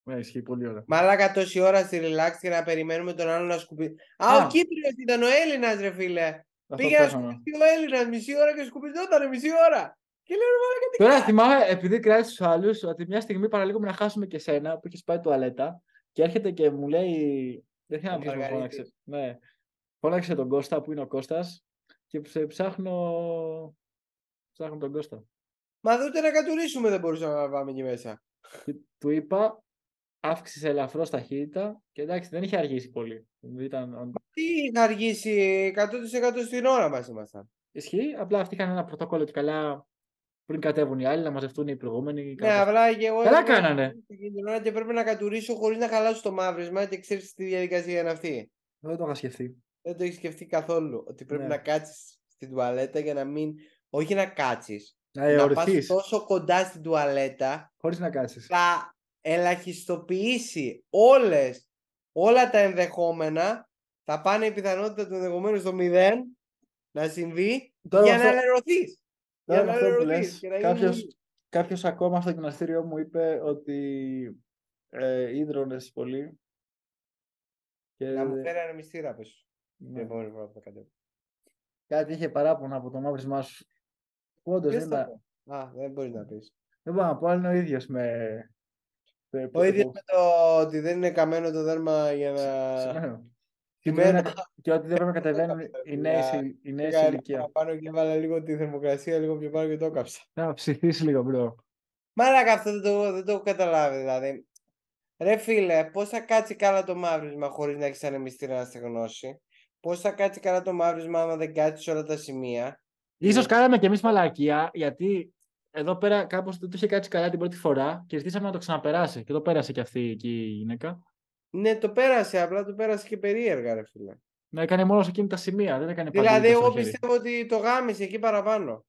Ναι, ισχύει πολύ ώρα. Μαλάκα τόση ώρα στη relax και να περιμένουμε τον άλλο να σκουπίσει. Α, ο Κύπριος ήταν ο Έλληνας, ρε φίλε. Αυτό Πήγε να σκουπίσει ο Έλληνας μισή ώρα και σκουπιζόταν μισή ώρα. Και λέω, μαλάκα, τι Τώρα θυμάμαι, επειδή κράζει τους άλλους, ότι μια στιγμή παραλίγο να χάσουμε και σένα που έχει πάει τουαλέτα και έρχεται και μου λέει. Δεν θέλω να φώναξε. Ναι. Φώναξε τον Κώστα που είναι ο Κώστας και ψάχνω. Ψάχνω τον Κώστα. Μα δούτε να κατουρίσουμε δεν μπορούσαμε να πάμε εκεί μέσα. Του είπα, αύξησε ελαφρώς ταχύτητα και εντάξει δεν είχε αργήσει πολύ. Ήταν... Τι να αργήσει 100% στην ώρα μας ήμασταν. Ισχύει, απλά αυτοί είχαν ένα πρωτόκολλο και καλά πριν κατέβουν οι άλλοι να μαζευτούν οι προηγούμενοι. Ναι, απλά και εγώ. Καλά κάνανε. Και πρέπει να κατουρίσω χωρίς να χαλάσω το μαύρισμα και ξέρεις τι διαδικασία είναι αυτή. Δεν το είχα σκεφτεί. Δεν το έχεις σκεφτεί καθόλου. Ότι πρέπει ναι. να κάτσεις στην τουαλέτα για να μην. Όχι να κάτσεις. Να, να πας τόσο κοντά στην τουαλέτα. Χωρίς να κάτσεις ελαχιστοποιήσει όλες, όλα τα ενδεχόμενα, θα πάνε η πιθανότητα του ενδεχομένου στο 0 να συμβεί για, να ελερωθείς, για να κάποιος, ακόμα στο γυμναστήριό μου είπε ότι ε, ίδρωνες πολύ. Και... Να μου φέρει ένα Δεν μπορεί να το Κάτι είχε παράπονα από το μαύρισμά σου. δεν Α, δεν μπορείς να πεις Δεν να πω, είναι ο με ε, Ο ίδιο με το ότι δεν είναι καμένο το δέρμα για να. Σημαίνει και ότι δεν πρέπει να κατεβαίνουν οι νέες ηλικία. Πάνω και βάλα λίγο τη θερμοκρασία, λίγο πιο πάνω και το έκαψα. Να ψηθεί λίγο, μπρο. Μάρακα αυτό δεν το, έχω καταλάβει, δηλαδή. Ρε φίλε, πώς θα κάτσει καλά το μαύρισμα χωρίς να έχεις ανεμιστήρα να στεγνώσει. Πώς θα κάτσει καλά το μαύρισμα άμα δεν κάτσεις όλα τα σημεία. σω ε. κάναμε κι εμείς μαλακία, γιατί εδώ πέρα κάπως δεν το είχε κάτσει καλά την πρώτη φορά και ζητήσαμε να το ξαναπεράσει. Και το πέρασε κι αυτή εκεί η γυναίκα. Ναι, το πέρασε, απλά το πέρασε και περίεργα, ρε φίλε. Ναι, έκανε μόνο σε εκείνη τα σημεία, δεν έκανε Δηλαδή, εγώ πιστεύω ότι το γάμισε εκεί παραπάνω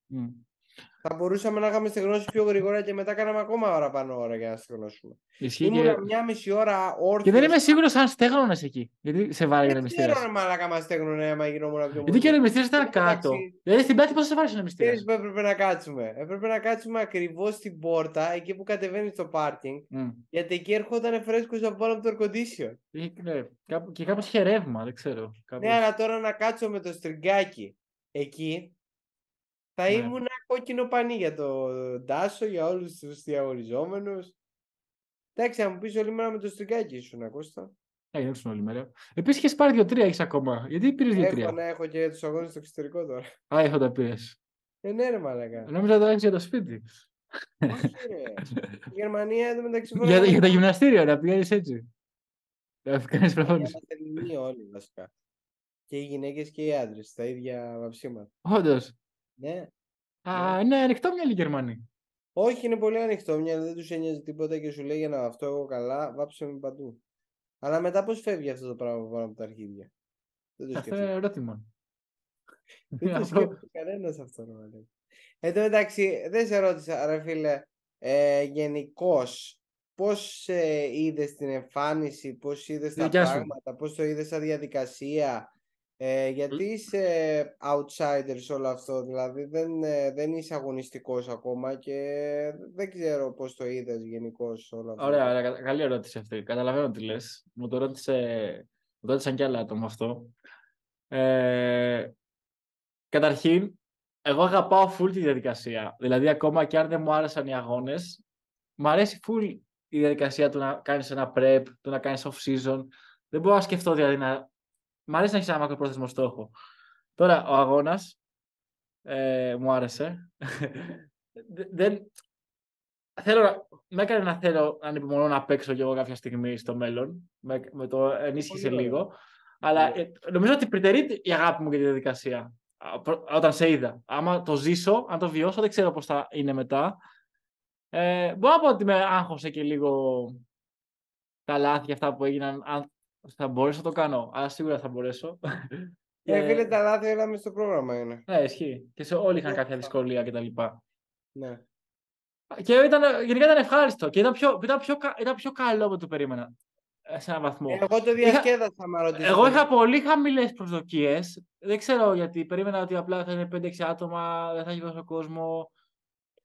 θα μπορούσαμε να είχαμε στεγνώσει πιο γρήγορα και μετά κάναμε ακόμα ώρα πάνω ώρα για να στεγνώσουμε. Ήμουν και... μια μισή ώρα όρθιος. Και δεν είμαι σίγουρος αν στέγνωνες εκεί. Γιατί σε βάλει ένα ε, μυστήρα. Δεν ξέρω μαλάκα μα στέγνωνε, άμα γινόμουν πιο Γιατί και ο μυστήρα ήταν ε, κάτω. Δηλαδή στην πλάτη πώς σε βάλει ένα μυστήρα. Ξέρει έπρεπε να κάτσουμε. Έπρεπε να κάτσουμε ακριβώς στην πόρτα, εκεί που κατεβαίνει το πάρκινγκ. Mm. Γιατί εκεί έρχονταν φρέσκος από πάνω από το ε, Ναι, Και κάπως χαιρεύμα, δεν ξέρω. Ναι, κάπως... Ναι, αλλά τώρα να κάτσω με το στριγκάκι εκεί θα ναι. ήμουν κόκκινο πανί για το ντάσο για όλους τους διαγωνιζόμενους. Εντάξει, θα μου πεις όλη μέρα με το στριγκάκι σου ε, να κωστα ειναι Έγραψε όλη μέρα. Επίσης είχες πάρει δύο-τρία, έχεις ακόμα. Γιατί πήρες δύο-τρία. Έχω, ναι, έχω και τους αγώνες στο εξωτερικό τώρα. Α, έχω τα πει. Ε, ναι, ρε μαλακά. Ε, Νόμιζα το έχει για το σπίτι. Όχι, ρε. Γερμανία εδώ μεταξύ για, για το γυμναστήριο, να πηγαίνεις έτσι. Να ε, κάνεις προπόνηση. όλοι βασικά. Και οι γυναίκες και οι άντρες, τα ίδια βαψίματα. Όντως. Ναι. Α, ναι, ανοιχτό Γερμανοί. Όχι, είναι πολύ ανοιχτό δεν τους ένοιαζε τίποτα και σου λέει για να αυτό εγώ καλά, βάψε με παντού. Αλλά μετά πώς φεύγει αυτό το πράγμα πάνω από τα αρχίδια. Δεν το Αυτό είναι ερώτημα. Δεν το σκέφτομαι κανένας αυτό. Εν τω μεταξύ, δεν σε ρώτησα, ρε φίλε, ε, γενικώς πώς ε, είδες την εμφάνιση, πώς είδες τα πράγματα, πώς το είδες σαν διαδικασία, ε, γιατί είσαι outsider σε όλο αυτό, δηλαδή δεν, ε, δεν είσαι αγωνιστικός ακόμα και δεν ξέρω πώς το είδες γενικώς όλο αυτό. Ωραία, καλή ερώτηση αυτή. Καταλαβαίνω τι λες. Μου το ρώτησε, ρώτησαν κι άλλα άτομα αυτό. Ε, καταρχήν, εγώ αγαπάω full τη διαδικασία. Δηλαδή, ακόμα και αν δεν μου άρεσαν οι αγώνες, μου αρέσει full η διαδικασία του να κάνεις ένα prep, του να κάνεις off off-season. Δεν μπορώ να σκεφτώ δηλαδή να Μ' αρέσει να έχεις ένα μακροπρόθεσμο στόχο. Τώρα, ο αγώνας ε, μου άρεσε. Δεν... Θέλω, με έκανε να θέλω ανυπομονώ να παίξω κι εγώ κάποια στιγμή στο μέλλον. Με, το ενίσχυσε λίγο. Αλλά ε, νομίζω ότι πριτερεί η αγάπη μου για τη διαδικασία. Όταν σε είδα. Άμα το ζήσω, αν το βιώσω, δεν ξέρω πώς θα είναι μετά. Ε, μπορώ να πω ότι με άγχωσε και λίγο τα λάθη αυτά που έγιναν θα μπορέσω να το κάνω. Α, σίγουρα θα μπορέσω. Και ε, ε, φίλε, τα λάθη όλα στο πρόγραμμα είναι. Ναι, ισχύει. Και σε όλοι είχαν ναι. κάποια δυσκολία κτλ. Ναι. Και ήταν, γενικά ήταν ευχάριστο και ήταν πιο, ήταν πιο, ήταν πιο καλό από το περίμενα. Ε, σε έναν βαθμό. Εγώ το διασκέδασα, είχα... Εγώ είχα πολύ χαμηλές προσδοκίες. Δεν ξέρω γιατί. Περίμενα ότι απλά θα είναι 5-6 άτομα, δεν θα έχει τόσο κόσμο.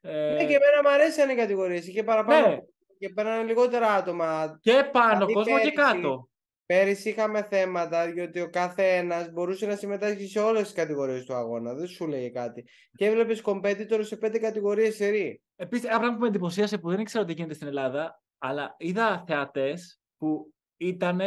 Ε... Ναι, και εμένα μου να είναι κατηγορίες. Είχε παραπάνω. Ναι. Και παίρνανε λιγότερα άτομα. Και πάνω δηλαδή κόσμο και κάτω. Πέρυσι είχαμε θέματα διότι ο κάθε ένα μπορούσε να συμμετάσχει σε όλες τις κατηγορίες του αγώνα. Δεν σου λέει κάτι. Και έβλεπες competitor σε πέντε κατηγορίες σε ρί. Επίσης, ένα πράγμα που με εντυπωσίασε που δεν ήξερα ότι γίνεται στην Ελλάδα, αλλά είδα θεατές που ήταν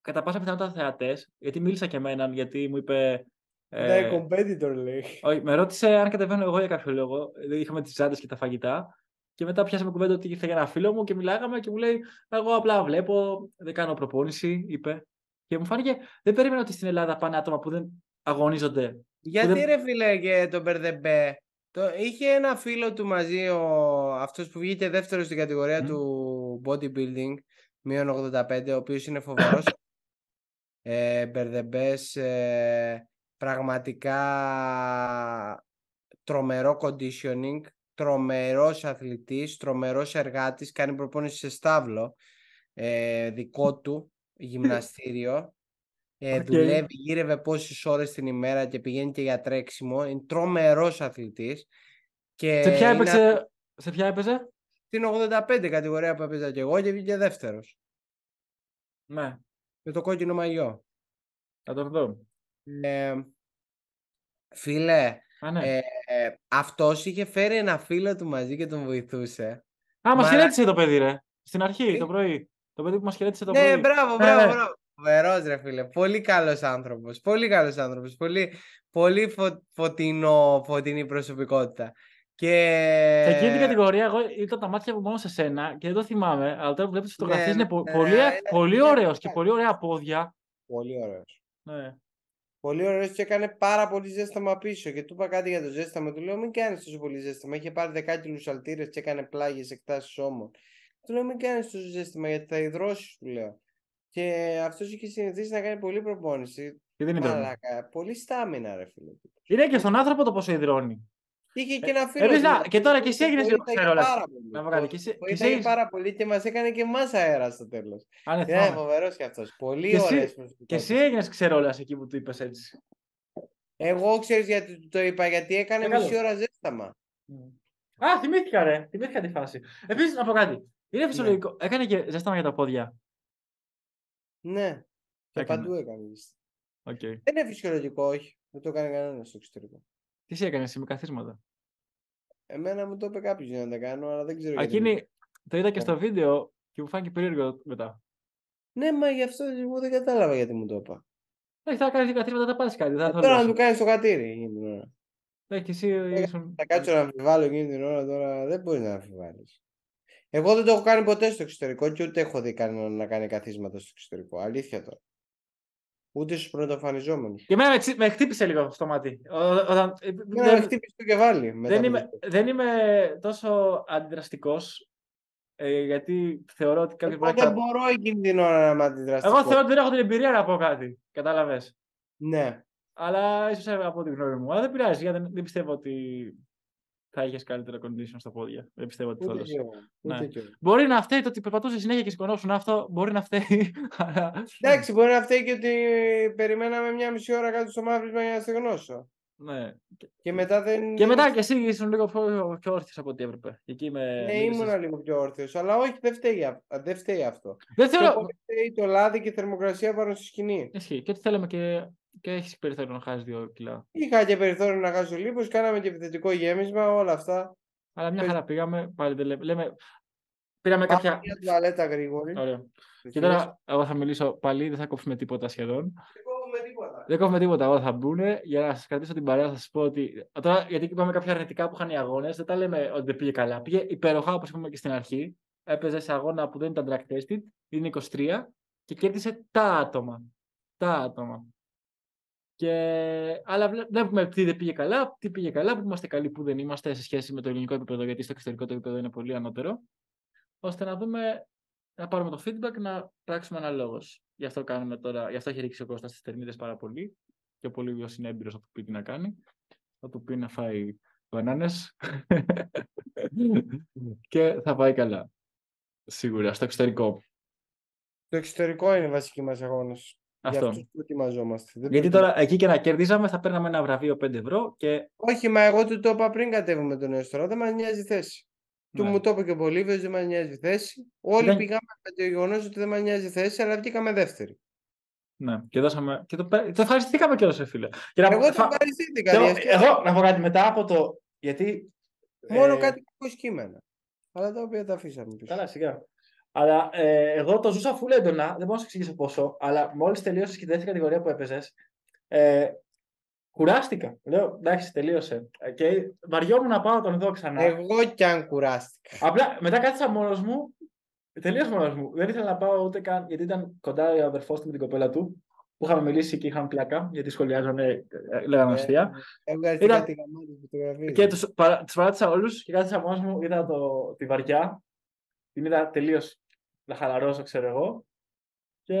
κατά πάσα πιθανότητα θεατές, γιατί μίλησα και εμένα, γιατί μου είπε. Ε, ναι, ε, competitor λέει. Όχι, με ρώτησε αν κατεβαίνω εγώ για κάποιο λόγο. Είχαμε τις ζάντες και τα φαγητά. Και μετά πιάσαμε κουβέντα ότι ήρθε ένα φίλο μου και μιλάγαμε και μου λέει: Εγώ απλά βλέπω, δεν κάνω προπόνηση, είπε. Και μου φάνηκε, δεν περίμενα ότι στην Ελλάδα πάνε άτομα που δεν αγωνίζονται. Γιατί δεν... ρε φίλε και τον Μπερδεμπέ. Το... Είχε ένα φίλο του μαζί, ο... αυτός που βγήκε δεύτερος στην κατηγορία του bodybuilding, μείον 85, ο οποίος είναι φοβερός. ε, Μπερδεμπές, ε, πραγματικά τρομερό conditioning τρομερός αθλητής, τρομερός εργάτης, κάνει προπόνηση σε στάβλο ε, δικό του γυμναστήριο. Ε, Δουλεύει, γύρευε πόσες ώρες την ημέρα και πηγαίνει και για τρέξιμο. Είναι τρομερός αθλητής. Και σε, ποια έπαιξε, είναι... σε ποια έπαιζε? Στην 85 κατηγορία που έπαιζα και εγώ και βγήκε δεύτερος. Ναι. Με το κόκκινο μαγιό. Θα το δω. Ε, φίλε, Α, ναι. Ε, ε, αυτός είχε φέρει ένα φίλο του μαζί και τον βοηθούσε. Α, μας χαιρέτησε το παιδί, ρε. Στην αρχή, ε. το πρωί. Το παιδί που μας χαιρέτησε το ναι, πρωί. Ναι, μπράβο, ε, μπράβο, ε. μπράβο. Φοβερός, ρε φίλε. Πολύ καλός άνθρωπος. Πολύ καλός άνθρωπος. Πολύ, πολύ φω... φωτεινό, φωτεινή προσωπικότητα. Και... Σε εκείνη την κατηγορία, εγώ είδα τα μάτια μου μόνο σε σένα και δεν το θυμάμαι. Αλλά τώρα βλέπεις τις φωτογραφίες. Ναι, είναι ναι, πολύ, ναι, ωραίος και πολύ ωραία πόδια. Πολύ ωραίος. Ναι. Πολύ ωραίος και έκανε πάρα πολύ ζέσταμα πίσω. Και του είπα κάτι για το ζέσταμα. Του λέω: Μην κάνεις τόσο πολύ ζέσταμα. Είχε πάρει δεκάκιλου αλτήρε και έκανε πλάγιες εκτάσεις ώμων. Του λέω: Μην κάνεις τόσο ζέσταμα γιατί θα υδρώσεις, του λέω. Και αυτός είχε συνηθίσει να κάνει πολύ προπόνηση. Πολύ στάμινα, ρε φίλε. Είναι και στον άνθρωπο το πόσο υδρώνει. Και είχε ε, και ένα ε, και τώρα και εσύ έγινε ξερόλα. Και πάρα πολύ και μας έκανε και εμάς αέρας στο τέλος. Ναι, είναι φοβερός κι αυτός. Πολύ ωραίο. Και εσύ έγινες ξερόλας εκεί που του είπες έτσι. Εγώ ξέρω γιατί το είπα, γιατί έκανε μισή ώρα ζέσταμα. Α, θυμήθηκα ρε. Θυμήθηκα τη φάση. Επίσης να πω κάτι. Είναι ναι. φυσιολογικό. Έκανε και ζέσταμα για τα πόδια. Ναι. Και παντού έκανε. Okay. Δεν είναι φυσιολογικό, όχι. Δεν το έκανε κανένας στο εξωτερικό. Τι έκανε με καθίσματα. Εμένα μου το είπε κάποιος για να τα κάνω, αλλά δεν ξέρω. Εκείνη το είδα και ναι. στο βίντεο και μου φάνηκε περίεργο μετά. Ναι, μα γι' αυτό δεν κατάλαβα γιατί μου το είπα. Έχει, θα κάνεις κατήρι μετά θα πάρεις κάτι. Θα ε, τώρα να του κάνεις το κατήρι Έχει, ε, εσύ. Ε, θα κάτσω να αμφιβάλλω εκείνη την ώρα τώρα. Δεν μπορείς να αμφιβάλλεις. Εγώ δεν το έχω κάνει ποτέ στο εξωτερικό και ούτε έχω δει κανέναν να κάνει καθίσματα στο εξωτερικό. Αλήθεια τώρα ούτε στους πρωτοφανιζόμενου. Και εμένα με, χτύπησε λίγο στο μάτι. Όταν... με ναι, χτύπησε το βάλει. Δεν είμαι, δεν είμαι τόσο αντιδραστικός. Ε, γιατί θεωρώ ότι κάποιο να Δεν μπορώ εκείνη την ώρα να είμαι Εγώ θεωρώ ότι δεν έχω την εμπειρία να πω κάτι. Κατάλαβες. Ναι. Αλλά ίσως από την γνώμη μου. Αλλά δεν πειράζει, γιατί δεν πιστεύω ότι θα είχες καλύτερα condition στα πόδια. Δεν πιστεύω ότι θα ναι. Μπορεί να φταίει το ότι περπατούσες συνέχεια και σκονώσουν αυτό, μπορεί να φταίει. Εντάξει, μπορεί να φταίει και ότι περιμέναμε μια μισή ώρα κάτω στο μαύρισμα για να γνώσω. Ναι. Και μετά δεν. Και μετά και εσύ ήσουν λίγο πιο, πιο όρθιος από ό,τι έπρεπε. με... Ναι, ήμουν λίγο πιο όρθιος. Αλλά όχι, δεν φταίει, δεν φταίει αυτό. Δεν θέλω. Το, το λάδι και η θερμοκρασία πάνω στη σκηνή. Ισχύει. Και τι θέλαμε και και έχεις περιθώριο να χάσεις δύο κιλά. Είχα και περιθώριο να χάσω κάναμε και επιθετικό γέμισμα, όλα αυτά. Αλλά μια ε, χαρά πήγαμε, πάλι δεν λέμε. λέμε πήραμε Πάμε κάποια. Μια τουαλέτα γρήγορη. Και τώρα εγώ θα μιλήσω πάλι, δεν θα κόψουμε τίποτα σχεδόν. Δεν κόβουμε τίποτα. Εγώ θα μπουν για να σας κρατήσω την παρέα, θα σας πω ότι. Τώρα, γιατί είπαμε κάποια αρνητικά που είχαν οι αγώνες, δεν τα λέμε ότι δεν πήγε καλά. Πήγε υπεροχά, όπως είπαμε και στην αρχή. Έπαιζε σε αγώνα που δεν ήταν τρακτέστη, tested, 23 και κέρδισε τα άτομα. Τα άτομα. Και... Αλλά βλέπουμε τι πήγε καλά, τι πήγε καλά, που είμαστε καλοί, που δεν είμαστε σε σχέση με το ελληνικό επίπεδο, γιατί στο εξωτερικό το επίπεδο είναι πολύ ανώτερο, ώστε να δούμε, να πάρουμε το feedback, να πράξουμε αναλόγως. Γι' αυτό κάνουμε τώρα, γι' αυτό έχει ρίξει ο Κώστας στι θερμίδες πάρα πολύ και ο Πολύβιος είναι έμπειρο, να του πει τι να κάνει. Θα του πει να φάει μπανάνες. και θα πάει καλά. Σίγουρα, στο εξωτερικό. Το εξωτερικό είναι βασική μας αγώνα. Αυτό. Για ετοιμαζόμαστε. Γιατί τώρα εκεί και να κερδίζαμε θα παίρναμε ένα βραβείο 5 ευρώ και. Όχι, μα εγώ του το είπα πριν κατέβουμε τον Εστρό. Δεν μας νοιάζει θέση. Ναι. Του μου το είπε και ο δεν μας νοιάζει θέση. Όλοι πήγαμε με το γεγονός ότι δεν μας νοιάζει θέση, αλλά βγήκαμε δεύτερη. Ναι, και δώσαμε. Και το, το ευχαριστήκαμε κιόλας, φίλε. Και Εγώ το ευχαριστήθηκα. Εγώ, εγώ να πω κάτι μετά από το. Γιατί. Μόνο ε... κάτι έχει κείμενα. Αλλά τα οποία τα αφήσαμε πίσω. Καλά, σιγά. Αλλά ε, εγώ το ζούσα full έντονα, δεν μπορώ να σου εξηγήσω πόσο, αλλά μόλις τελείωσες και τη δεύτερη κατηγορία που έπαιζες, ε, κουράστηκα. Λέω, εντάξει, τελείωσε. Okay. Βαριόμουν να πάω να τον δω ξανά. Εγώ κι αν κουράστηκα. Απλά μετά κάθισα μόνος μου, τελείω μόνος μου. Δεν ήθελα να πάω ούτε καν, γιατί ήταν κοντά ο αδερφός του με την κοπέλα του, που είχαμε μιλήσει και είχαν πλακά, γιατί σχολιάζανε, ε, λέγανε ε, αστεία. Ήταν... Και τους όλους και κάθισα μόνος μου, είδα το... τη βαριά την είδα τελείως να χαλαρώσω, ξέρω εγώ. Και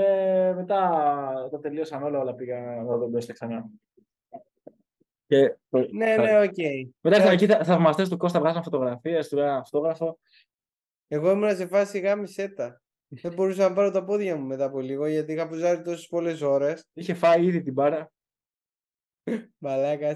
μετά τα τελείωσαν όλα, όλα πήγα να τον πέστε ξανά. Και... Ναι, ναι, οκ. Okay. Μετά ήρθαν εκεί θαυμαστές του Κώστα, βγάζαν φωτογραφίες, του ένα αυτόγραφο. Εγώ ήμουν σε φάση γάμισέτα, Δεν μπορούσα να πάρω τα πόδια μου μετά από λίγο γιατί είχα πουζάρει τόσες πολλές ώρες. Είχε φάει ήδη την μπάρα. Μαλάκα,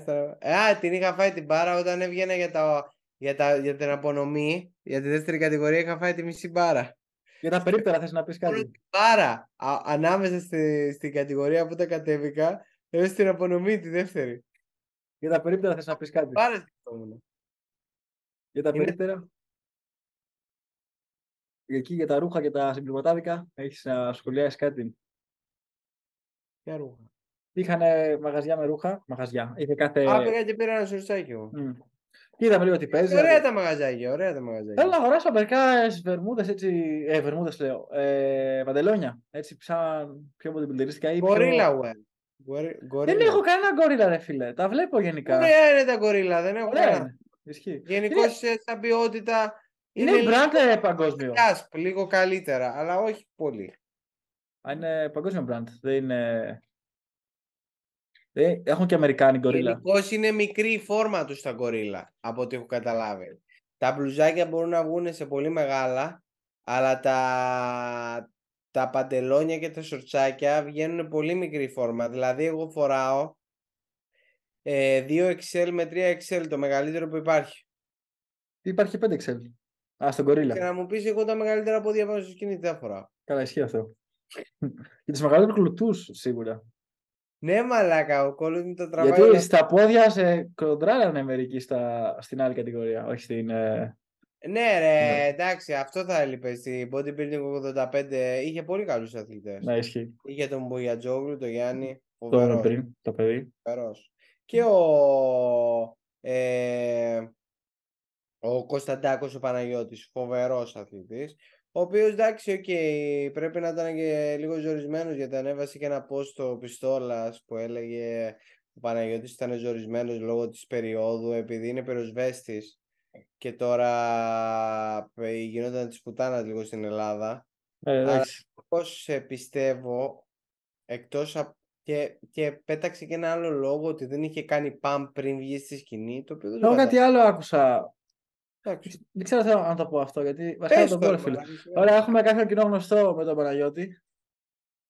Α, την είχα φάει την μπάρα όταν έβγαινα για τα για, τα, για την απονομή, για τη δεύτερη κατηγορία είχα φάει τη μισή μπάρα. Για τα περίπτερα θες να πεις κάτι. Μπάρα, ανάμεσα στη, στην κατηγορία που τα κατέβηκα, έως την απονομή τη δεύτερη. Για τα περίπτερα θες να πεις κάτι. Πάρα ναι. Για τα Είναι... περίπτερα. Εκεί για τα ρούχα και τα συμπληρωματάδικα, έχεις να σχολιάσεις κάτι. Για ρούχα. Είχαν μαγαζιά με ρούχα. Μαγαζιά. Είχε κάθε... Α, και πήρα ένα σουρτσάκι Είδαμε λίγο τι παίζει. Ωραία δηλαδή. τα μαγαζάκια, ωραία τα μαγαζάκια. Θέλω να αγοράσω μερικά βερμούδες έτσι. Ε, βερμούδες λέω. Ε, παντελόνια. Έτσι, σαν πιο Γορίλα, πιο... well. Γορι... Δεν έχω κανένα γορίλα, ρε φίλε. Τα βλέπω γενικά. Ωραία είναι τα γορίλα, δεν έχω κανένα. Γενικώς είναι... σαν ποιότητα. Είναι, είναι λίγο... Ε, παγκόσμιο. Λίγο καλύτερα, αλλά όχι πολύ. Α Είναι παγκόσμιο μπράντ. Δεν είναι ε, έχουν και Αμερικάνοι γκορίλα. Γενικώς είναι μικρή η φόρμα τους στα γκορίλα, από ό,τι έχω καταλάβει. Τα μπλουζάκια μπορούν να βγουν σε πολύ μεγάλα, αλλά τα, τα παντελόνια και τα σορτσάκια βγαίνουν πολύ μικρή φόρμα. Δηλαδή, εγώ φοράω ε, 2XL με 3XL, το μεγαλύτερο που υπάρχει. Υπάρχει 5XL. Α, στον κορίλα. Και να μου πεις, εγώ τα μεγαλύτερα πόδια πάνω στο σκηνή δεν φοράω. Καλά, ισχύει αυτό. και τους μεγαλύτερους κλουτούς σίγουρα. Ναι, μαλάκα, ο Κόλλο μου το τραβάει. Γιατί ναι. στα πόδια σε κοντράρανε μερικοί στα, στην άλλη κατηγορία, όχι στην. Ε... Ναι, ρε, ναι. εντάξει, αυτό θα έλειπε. Στην Bodybuilding 85 είχε πολύ καλούς αθλητές. Να ισχύει. Είχε τον Μπουγιατζόγλου, τον Γιάννη. Τον πριν, το παιδί. Φοβερός. Και ο. Ε, ο Κωνσταντάκος ο Παναγιώτης, φοβερός αθλητής. Ο οποίος εντάξει, πρέπει να ήταν και λίγο ζωρισμένο, γιατί ανέβασε και ένα πόστο στο πιστόλας που έλεγε ο Παναγιώτης ήταν ζωρισμένο λόγω της περίοδου επειδή είναι πυροσβέστης και τώρα ε, γινόταν της πουτάνας λίγο στην Ελλάδα. Ε, εντάξει. πώ πιστεύω εκτός από και, και πέταξε και ένα άλλο λόγο ότι δεν είχε κάνει παμ πριν βγει στη σκηνή. Το οποίο δεν κάτι άλλο άκουσα Εντάξει. Δεν ξέρω αν το πω αυτό, γιατί βασικά τον πόρε φίλε. Ωραία, έχουμε κάποιον κοινό γνωστό με τον Παναγιώτη.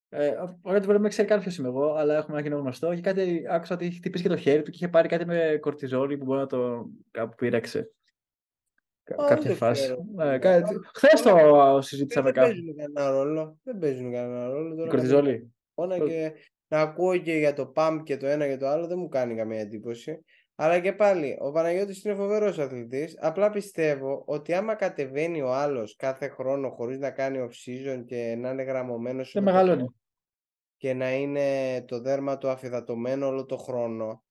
Ε, ωραία, δεν ξέρει καν ποιος είμαι εγώ, αλλά έχουμε ένα κοινό γνωστό. Και κάτι άκουσα ότι είχε χτυπήσει και το χέρι του και είχε πάρει κάτι με κορτιζόλι που μπορεί να το κάπου πήραξε. κάποια φάση. Ναι, ε, κάτι... Χθες το συζήτησα με κάποιον. Δεν παίζουν κανένα ρόλο. Δεν παίζουν κανένα ρόλο. Η κορτιζόλη. Να ακούω και για το πάμ και το ένα και το άλλο δεν μου κάνει καμία εντύπωση. Αλλά και πάλι, ο Παναγιώτης είναι φοβερός αθλητής. Απλά πιστεύω ότι άμα κατεβαίνει ο άλλος κάθε χρόνο χωρίς να κάνει off-season και να είναι γραμμωμένος. Και να είναι το δέρμα του αφιδατωμένο όλο το χρόνο.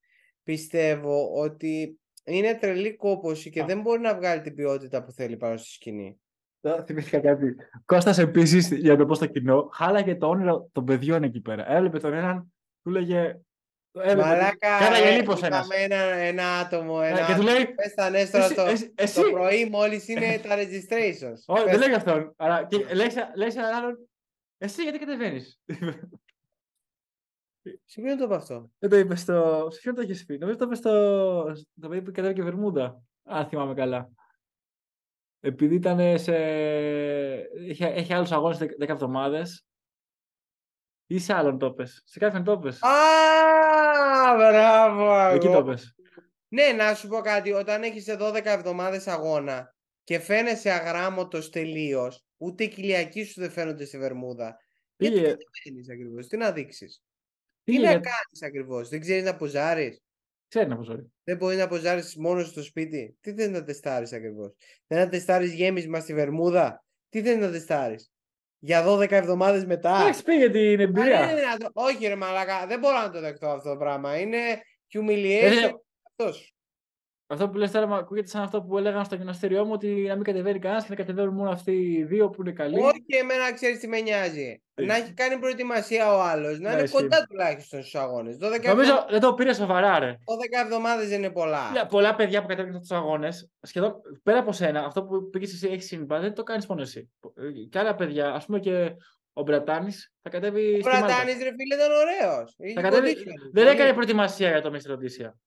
Πιστεύω ότι είναι τρελή κόπωση και δεν μπορεί να βγάλει την ποιότητα που θέλει πάνω στη σκηνή. Θυμήθηκα κάτι. Κώστας επίσης, για το πω στο κοινό, χάλαγε το όνειρο των παιδιών εκεί πέρα. Έβλεπε τον έναν, του λέγε Μαλάκα, ε, είχαμε ένας, ένα άτομο, ε, ένα και άτομο. Λέει, πες Νέστορα το, το, πρωί μόλις είναι ε. τα registrations. Όχι, δεν λέγει αυτόν. Αλλά και λέει έναν άλλον, εσύ γιατί κατεβαίνεις. Σε ποιον το είπα αυτό. Δεν το είπες στο... Σε ποιον το έχεις πει. Νομίζω το είπες στο... Το παιδί που κατέβηκε Βερμούδα, αν θυμάμαι καλά. Επειδή ήταν σε... Είχε, έχει άλλους αγώνες 10 εβδομάδες. Ή σε άλλον το είπες. Σε κάποιον το είπες. Α, μπράβο. Εκεί το πες. Ναι, να σου πω κάτι. Όταν έχεις 12 εβδομάδες αγώνα και φαίνεσαι αγράμματο τελείως, ούτε οι κοιλιακοί σου δεν φαίνονται στη Βερμούδα. Πήγε... Γιατί ε- δεν ακριβώς, τι να δείξεις. Τι ε- να κάνεις ακριβώς, δεν ξέρεις να ποζάρεις. Ξέρει να ποζάρει. Δεν μπορείς να ποζάρεις μόνο στο σπίτι. Τι θέλει να τεστάρεις ακριβώς. Δεν να τεστάρεις γέμισμα στη Βερμούδα. Τι θέλει να τεστάρεις για 12 εβδομάδες μετά. Εντάξει, πήγε την εμπειρία. Όχι, ρε Μαλακά, δεν μπορώ να το δεχτώ αυτό το πράγμα. Είναι ε, humiliation. Ε, αυτός που λες τώρα μου ακούγεται σαν αυτό που έλεγαν στο γυμναστήριό μου ότι να μην κατεβαίνει κανένας και να κατεβαίνουν μόνο αυτοί οι δύο που είναι καλοί. Όχι, εμένα ξέρεις τι με νοιάζει. Να έχει κάνει προετοιμασία ο άλλος, να, είναι κοντά τουλάχιστον στους αγώνες. Νομίζω εβδομάδες... δεν το πήρες σοβαρά, ρε. 12 εβδομάδες δεν είναι πολλά. Λε, ναι, πολλά παιδιά που κατέβηκαν στους αγώνες, σχεδόν πέρα από σένα, αυτό που πήγες εσύ έχεις σύμπαν, δεν το κάνεις μόνο εσύ. Και άλλα παιδιά, ας πούμε και ο Μπρατάνης θα κατέβει. Ο Μπρατάνη, ρε φίλε, ήταν ωραίος. Δεν δηλαδή. έκανε προετοιμασία για το Μίστρο Ντίσια.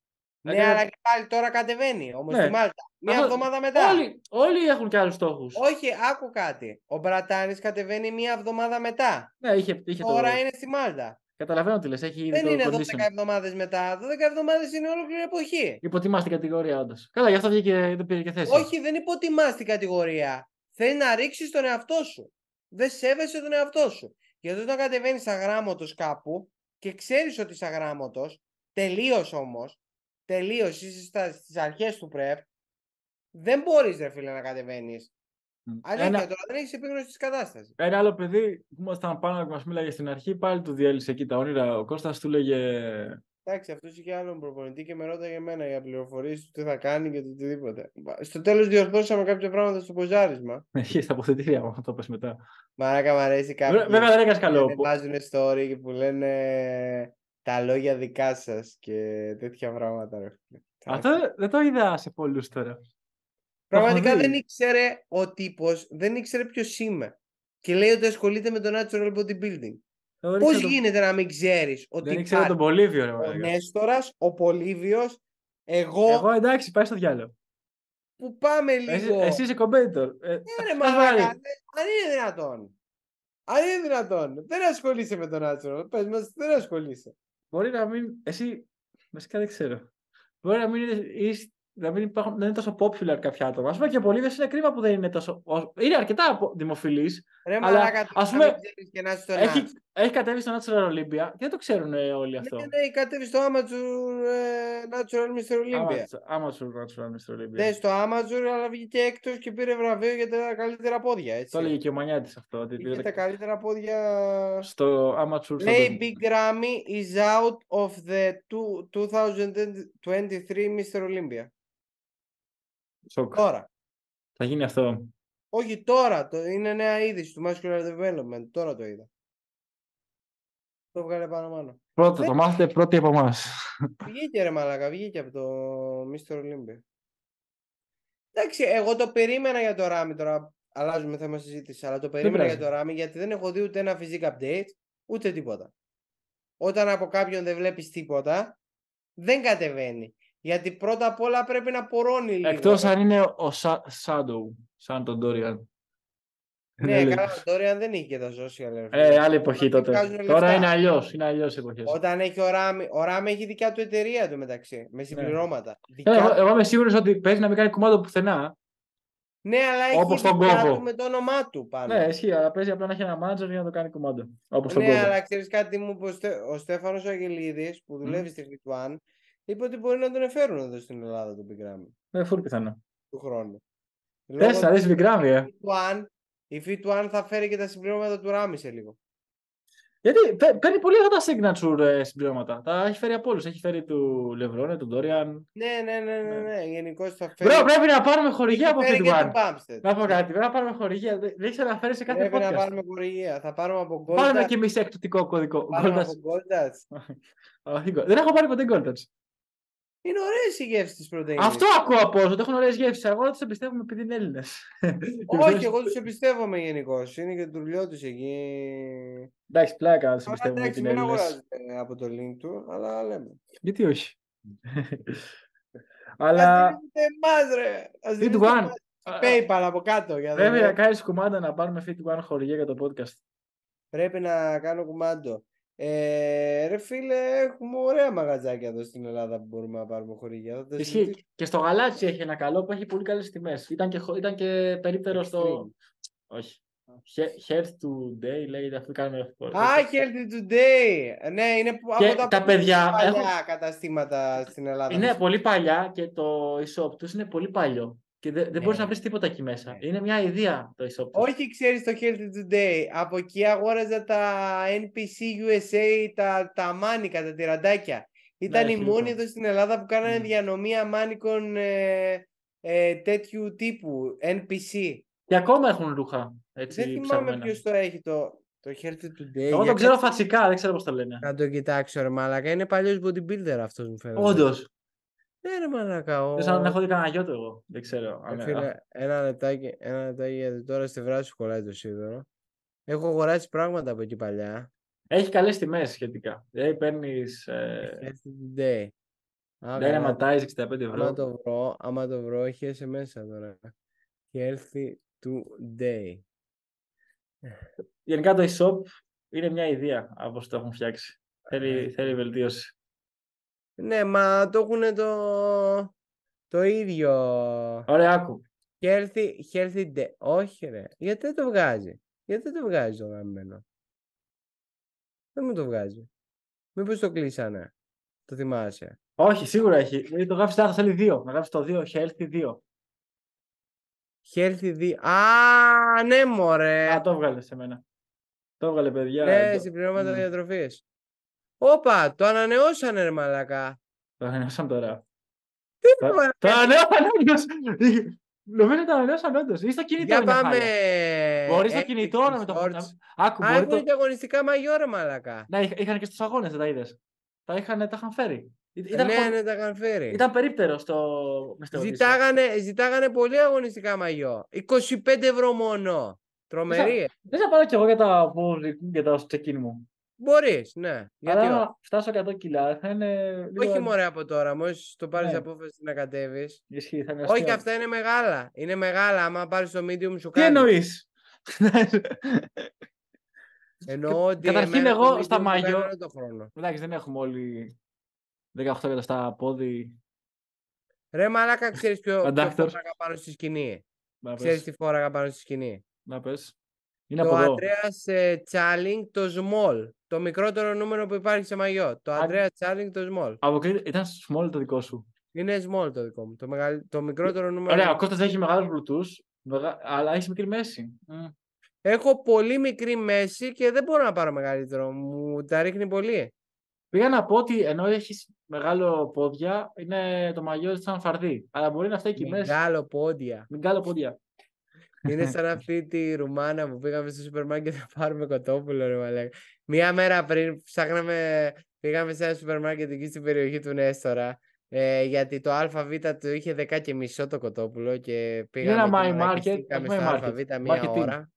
Ναι, δηλαδή, αλλά και πάλι τώρα κατεβαίνει. Όμως ναι. στη Μάλτα. Μία εβδομάδα μετά. Όλοι, όλοι έχουν και άλλους στόχους. Όχι, άκου κάτι. Ο Μπρατάνης κατεβαίνει μία εβδομάδα μετά. Ναι, είχε, είχε τώρα είναι στη Μάλτα. Καταλαβαίνω τι λες. Έχει Δεν είναι condition. 12 εβδομάδες μετά. 12 εβδομάδες είναι ολόκληρη εποχή. Υποτιμάς την κατηγορία, όντως. Καλά, γι' αυτό βγήκε, δεν πήρε και θέση. Όχι, δεν υποτιμάς την κατηγορία. Θέλει να ρίξεις τον εαυτό σου. Δεν σέβεσαι τον εαυτό σου. Γιατί όταν κατεβαίνεις αγράμματος κάπου και ξέρεις ότι είσαι αγράμματος, τελείως όμως, τελείως είσαι στα, στις αρχές του πρεπ, δεν μπορείς ρε φίλε να κατεβαίνεις. Αλήθεια, Ένα... τώρα δεν έχεις επίγνωση της κατάστασης. Ένα άλλο παιδί που ήμασταν πάνω και μας μίλαγε στην αρχή, πάλι του διέλυσε εκεί τα όνειρα. Ο Κώστας του λέγε. Εντάξει, αυτός είχε άλλον προπονητή και με ρώταγε εμένα για πληροφορίες του τι θα κάνει και το οτιδήποτε. Στο τέλος διορθώσαμε κάποια πράγματα στο ποζάρισμα. Έχει ναι, τα αποθετήρια μου, το πες μετά. Μαράκα, μου αρέσει κάποιο. Βέβαια δεν έκανες καλό. Που... Βάζουν story που λένε τα λόγια δικά σας και τέτοια πράγματα. Αυτό δεν το είδα σε πολλούς τώρα. Πραγματικά δεν ήξερε ο τύπος, δεν ήξερε ποιος είμαι. Και λέει ότι ασχολείται με το natural bodybuilding. Πώ το... γίνεται να μην ξέρεις ότι. Δεν ήξερα τον Πολύβιο, ρε Ο Νέστορας, ο Πολύβιος, εγώ. Εγώ εντάξει, πάει στο διάλογο. Που πάμε λίγο. Εσύ, εσύ είσαι κομπέντορ. Ε, ναι, Αν είναι δυνατόν. Αν είναι δυνατόν. Δεν ασχολείσαι με τον natural. Πες μας, δεν ασχολείσαι. Μπορεί να μην. Εσύ. Βασικά δεν ξέρω. Μπορεί να μην είσαι να μην, υπάρχουν, δεν είναι τόσο popular κάποια άτομα. Ας πούμε και πολλοί είναι κρίμα που δεν είναι τόσο. Είναι αρκετά δημοφιλή. Αλλά ας πούμε. Και να στο έχει, έχει, έχει κατέβει στο Natural Olympia και δεν το ξέρουν ε, όλοι αυτό. Ναι, έχει ναι, ναι, κατέβει στο Amateur ε, Natural Mr. Olympia. Amateur Natural Mr. Olympia. Δεν ναι, στο Amateur, αλλά βγήκε έκτος και πήρε βραβείο για τα καλύτερα πόδια. Έτσι. Το έλεγε και ο Μανιάτης αυτό. Ότι πήρε τα... καλύτερα πόδια. Στο Amateur. Λέει Big Grammy is out of the 2023 Mr. Olympia. Σοκ. Τώρα. Θα γίνει αυτό. Όχι τώρα, το, είναι νέα είδηση του Muscular Development, τώρα το είδα. Το βγάλε πάνω Πρώτο, Δεν... το ε, μάθετε πρώτοι από εμάς. Βγήκε ρε μαλάκα, βγήκε από το Mr. Olympia. Εντάξει, εγώ το περίμενα για το Ράμι τώρα. Αλλάζουμε θέμα συζήτηση, αλλά το περίμενα για το Ράμι γιατί δεν έχω δει ούτε ένα physique update, ούτε τίποτα. Όταν από κάποιον δεν βλέπεις τίποτα, δεν κατεβαίνει. Γιατί πρώτα απ' όλα πρέπει να πορώνει λίγο. Εκτός αν είναι ο Σάντου, σαν τον Ντόριαν. Ναι, καλά, ο Ντόριαν δεν είχε τα social. Ε, άλλη εποχή τότε. Τώρα είναι αλλιώς. Είναι αλλιώς εποχές. Όταν έχει ο Ράμι, ο Ράμι έχει δικιά του εταιρεία του μεταξύ, με ναι. συμπληρώματα. Ε, εγώ, είμαι σίγουρος ότι παίζει να μην κάνει κομμάτι πουθενά. Ναι, αλλά έχει Όπως τον με το όνομά του πάνω. Ναι, ισχύει, αλλά παίζει απλά να έχει ένα μάντζερ για να το κάνει κομμάτι. ναι, αλλά ξέρεις κάτι μου, ο Στέφανος Αγγελίδης που δουλεύει mm. στη Φιτουάν, είπε ότι μπορεί να τον εφέρουν εδώ στην Ελλάδα τον Big Ε, φουλ πιθανό. Του χρόνου. Τέσσερα, Big Ramy ε. Η One θα φέρει και τα συμπληρώματα του Ράμι σε λίγο. Γιατί παίρνει πολύ αυτά τα signature ε, συμπληρώματα. Τα έχει φέρει από όλους. Έχει φέρει του Λευρόνε, του Ντόριαν. Ναι, ναι, ναι, ναι. ναι. ναι Γενικώς θα φέρει. Μπρο, πρέπει να πάρουμε χορηγία από αυτή την Να πω κάτι. Πρέπει να πάρουμε χορηγία. Δεν ξέρω να φέρει σε κάθε Πρέπει να πάρουμε χορηγία. Θα πάρουμε από Γκόλτα. Πάρουμε και εμείς εκπληκτικό κωδικό. Δεν έχω πάρει ποτέ Γκόλτα. Είναι ωραίες οι γεύσεις της πρωτεΐνης. Αυτό ακούω από όσο. Έχουν ωραίες γεύσεις. Εγώ τους εμπιστεύομαι επειδή είναι Έλληνες. Όχι, εγώ τους εμπιστεύομαι γενικώς. Είναι και το δουλειό του εκεί. Εντάξει, πλάκα να του εμπιστεύομαι. Εντάξει, μην αγοράζετε από το link του, αλλά λέμε. Γιατί όχι. αλλά. Εμά, Fit One. PayPal από κάτω. Για Πρέπει να κάνει κουμάντα να πάρουμε Fit One χορηγία για το podcast. Πρέπει να κάνω κουμάντο. Ε, ρε φίλε, έχουμε ωραία μαγαζάκια εδώ στην Ελλάδα που μπορούμε να πάρουμε χορηγία. Ισχύει. Και στο γαλάτσι έχει ένα καλό που έχει πολύ καλές τιμές. Ήταν και, ήταν και περίπτερο στο. Όχι. Health Today λέγεται αυτό που κάνουμε. Α, Health Today! Ναι, είναι από τα, τα παιδιά παλιά καταστήματα στην Ελλάδα. Είναι πολύ παλιά και το e-shop τους είναι πολύ παλιό και δεν, ναι. μπορείς να βρεις τίποτα εκεί μέσα. Ναι. Είναι μια ιδέα το e Όχι, ξέρεις το Healthy Today. Από εκεί αγόραζα τα NPC USA, τα, τα μάνικα, τα τυραντάκια. Ήταν ναι, η μόνη εδώ στην Ελλάδα που κάνανε mm. διανομή αμάνικων ε, ε, τέτοιου τύπου, NPC. Και ακόμα έχουν ρούχα. Έτσι, δεν θυμάμαι ποιος το έχει το, το Healthy Today. Εγώ το ξέρω φασικά, δεν ξέρω πώς το λένε. Να το κοιτάξω, ρε Μαλακά. Είναι παλιός bodybuilder αυτός μου φαίνεται. Όντως. Δεν είναι μαλακά. Ο... Δεν να έχω δει κανένα γιο εγώ. Δεν ξέρω. Ε, φίλε, ένα λεπτάκι, ένα λεπτάκι, γιατί τώρα στη βράση σου κολλάει το σίδερο. Έχω αγοράσει πράγματα από εκεί παλιά. Έχει καλές τιμές σχετικά. Δηλαδή παίρνεις. Ε... ε Day. Δεν ματάει 65 ευρώ. Άμα το βρω, άμα το βρω, μέσα τώρα. Healthy today. Γενικά το e-shop είναι μια ιδέα από το έχουν φτιάξει. θέλει, ε, θέλει βελτίωση. Ναι, μα το έχουν το, ίδιο. Ωραία, άκου. Healthy, healthy Όχι, ρε. Γιατί το βγάζει. Γιατί το βγάζει το γαμμένο. Δεν μου το βγάζει. Μήπως το κλείσανε. Το θυμάσαι. Όχι, σίγουρα έχει. Γιατί ε, το γράφεις τώρα θέλει δύο. Να γράψεις το δύο. healthy 2. Healthy δύο. Α, ναι, μωρέ. Α, το έβγαλες σε μένα. Το έβγαλε, παιδιά. Ναι, συμπληρώματα mm. Ναι. διατροφής. Όπα, το ανανεώσανε ρε μαλακά. Το ανανεώσαν τώρα. Τι το, το ανανεώσανε. όντως. Νομίζω το ανανεώσανε όντως. Ή στο κινητό Για πάμε. Μπορεί στο κινητό να με το Άκου, Α, και αγωνιστικά μαγιό ρε μαλακά. Ναι, είχαν και στους αγώνες, δεν τα είδες. Τα είχαν, τα είχαν φέρει. Ήταν ναι, ναι, τα είχαν φέρει. Ήταν περίπτερο στο ζητάγανε, ζητάγανε πολύ αγωνιστικά μαγιό. 25 ευρώ μόνο. Τρομερή. Δεν θα ε. πάρω κι εγώ για τα, για τα μου. Μπορείς, ναι. Αλλά όχι. φτάσω 100 κιλά, θα είναι. Λίγο... Όχι μωρέ από τώρα, μόλις το πάρεις ναι. απόφαση να κατέβεις. Όχι, αυτά είναι μεγάλα. Είναι μεγάλα. Άμα πάρεις το medium, σου κάνει. Τι εννοείς. Εννοώ ότι. Καταρχήν, εγώ στα Μάγιο. Εντάξει, δεν έχουμε όλοι 18 εκατοστά πόδι. Ρε μαλάκα, ξέρεις ποιο φόραγα πάνω στη σκηνή. Ξέρεις τι φόραγα πάνω στη σκηνή. Να πες. Είναι το Andreas Τσάλινγκ, ε, το small. Το μικρότερο νούμερο που υπάρχει σε μαγιό. Το Αντρέα Τσάλινγκ, το small. Αποκλείται. Ήταν small το δικό σου. Είναι small το δικό μου. Το, μεγαλ... το ε, μικρότερο νούμερο. Ωραία, ο Κώστας έχει μεγάλους πλουτού, μεγα... αλλά έχεις μικρή μέση. Ε. Έχω πολύ μικρή μέση και δεν μπορώ να πάρω μεγαλύτερο. Μου τα ρίχνει πολύ. Πήγα να πω ότι ενώ έχεις μεγάλο πόδια, είναι το μαγιό σαν φαρδί. Αλλά μπορεί να φταίει και μέσα. Μεγάλο πόδια. Μεγάλο πόδια. Είναι σαν αυτή τη Ρουμάνα που πήγαμε στο σούπερ μάρκετ να πάρουμε κοτόπουλο, ρε μαλάκα. Μία μέρα πριν ψάχναμε, πήγαμε σε ένα σούπερ μάρκετ εκεί στην περιοχή του Νέστορα. Ε, γιατί το ΑΒ του είχε δεκά και μισό το κοτόπουλο και πήγαμε Ένα my market, πήγαμε στο ΑΒ μία ώρα.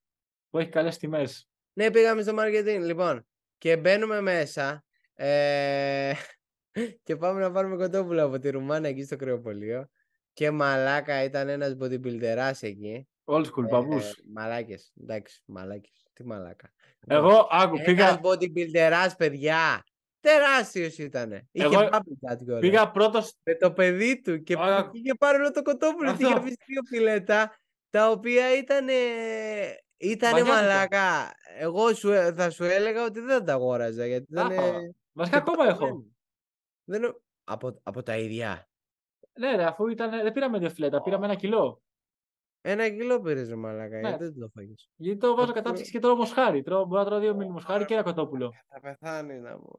Που έχει καλές τιμές. Ναι, πήγαμε στο marketing, λοιπόν. Και μπαίνουμε μέσα ε, και πάμε να πάρουμε κοτόπουλο από τη Ρουμάνα εκεί στο κρεοπολείο. Και μαλάκα ήταν ένας bodybuilderάς εκεί Old school, ε, παππούς. Ε, μαλάκες. Εντάξει, μαλάκες. Τι μαλάκα. Λοιπόν, Εγώ άκου, πήγα. Ένα bodybuilder, παιδιά. Τεράστιος ήταν. Είχε Εγώ... Πήγα πρώτος. Με το παιδί του και Άρα... είχε πάρει όλο το κοτόπουλο. Αυτό. Είχε αφήσει δύο φιλέτα τα οποία ήταν. Ήτανε μαλακά. Εγώ σου, ε- θα σου έλεγα ότι δεν τα αγόραζα. Γιατί ήταν. Βασικά ακόμα έχω. Δεν... Από, από τα ίδια. Ναι, αφού ήταν, δεν πήραμε δύο φιλέτα, πήραμε ένα κιλό. Ένα κιλό πήρες ρε μαλάκα, ναι. δεν το φάγες. Γιατί το βάζω κατάψυξη και τρώω μοσχάρι. Τρώω, μπορώ να τρώω δύο μήνυ μοσχάρι και ένα κοτόπουλο. Ε, θα πεθάνει να μου.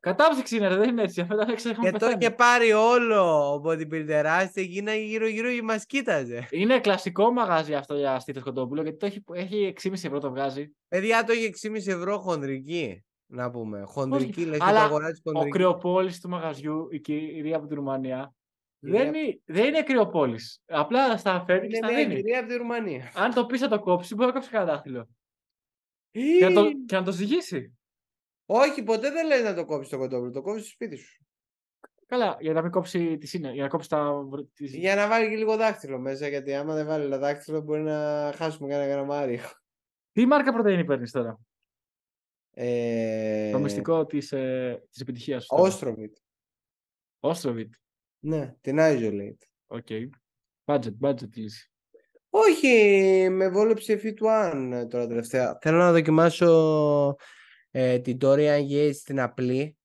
Κατάψυξη είναι, δεν είναι έτσι. Αφού τα Και το είχε πάρει όλο ο bodybuilder, γίνανε γύρω-γύρω και μας κοίταζε. Είναι κλασικό μαγάζι αυτό για στήθος κοτόπουλο, γιατί το έχει, έχει 6,5 ευρώ το βγάζει. Παιδιά το έχει 6,5 ευρώ χονδρική. Να πούμε. Χονδρική, λες το αγοράζεις χονδρική. Ο κρεοπόλης του μαγαζιού, η κυρία από την Ρουμανία, δεν, δεν είναι κρυοπόλης. Απλά στα φέρνει και στα δίνει. Είναι κυρία από τη Ρουμανία. Αν το πεις να το κόψεις, μπορεί να κόψεις κανένα δάχτυλο. Και να, το, και να το ζυγίσει. Όχι, ποτέ δεν λέει να το κόψεις το κοντόπουλο. Το κόψεις στο σπίτι σου. Καλά, για να μην κόψει τη σύνα, για να κόψει τα. Για να βάλει και λίγο δάχτυλο μέσα, γιατί άμα δεν βάλει ένα δάχτυλο μπορεί να χάσουμε κανένα γραμμάρι. Τι μάρκα πρωτενη παίρνεις τώρα, ε... Το μυστικό της ε, επιτυχίας σου. Όστροβιτ. Όστροβιτ. Ναι, την Isolate. Οκ. Okay. Budget, budget λύση. Όχι, με βόλεψε Fit One τώρα τελευταία. Θέλω να δοκιμάσω ε, την Dorian Yates στην απλή.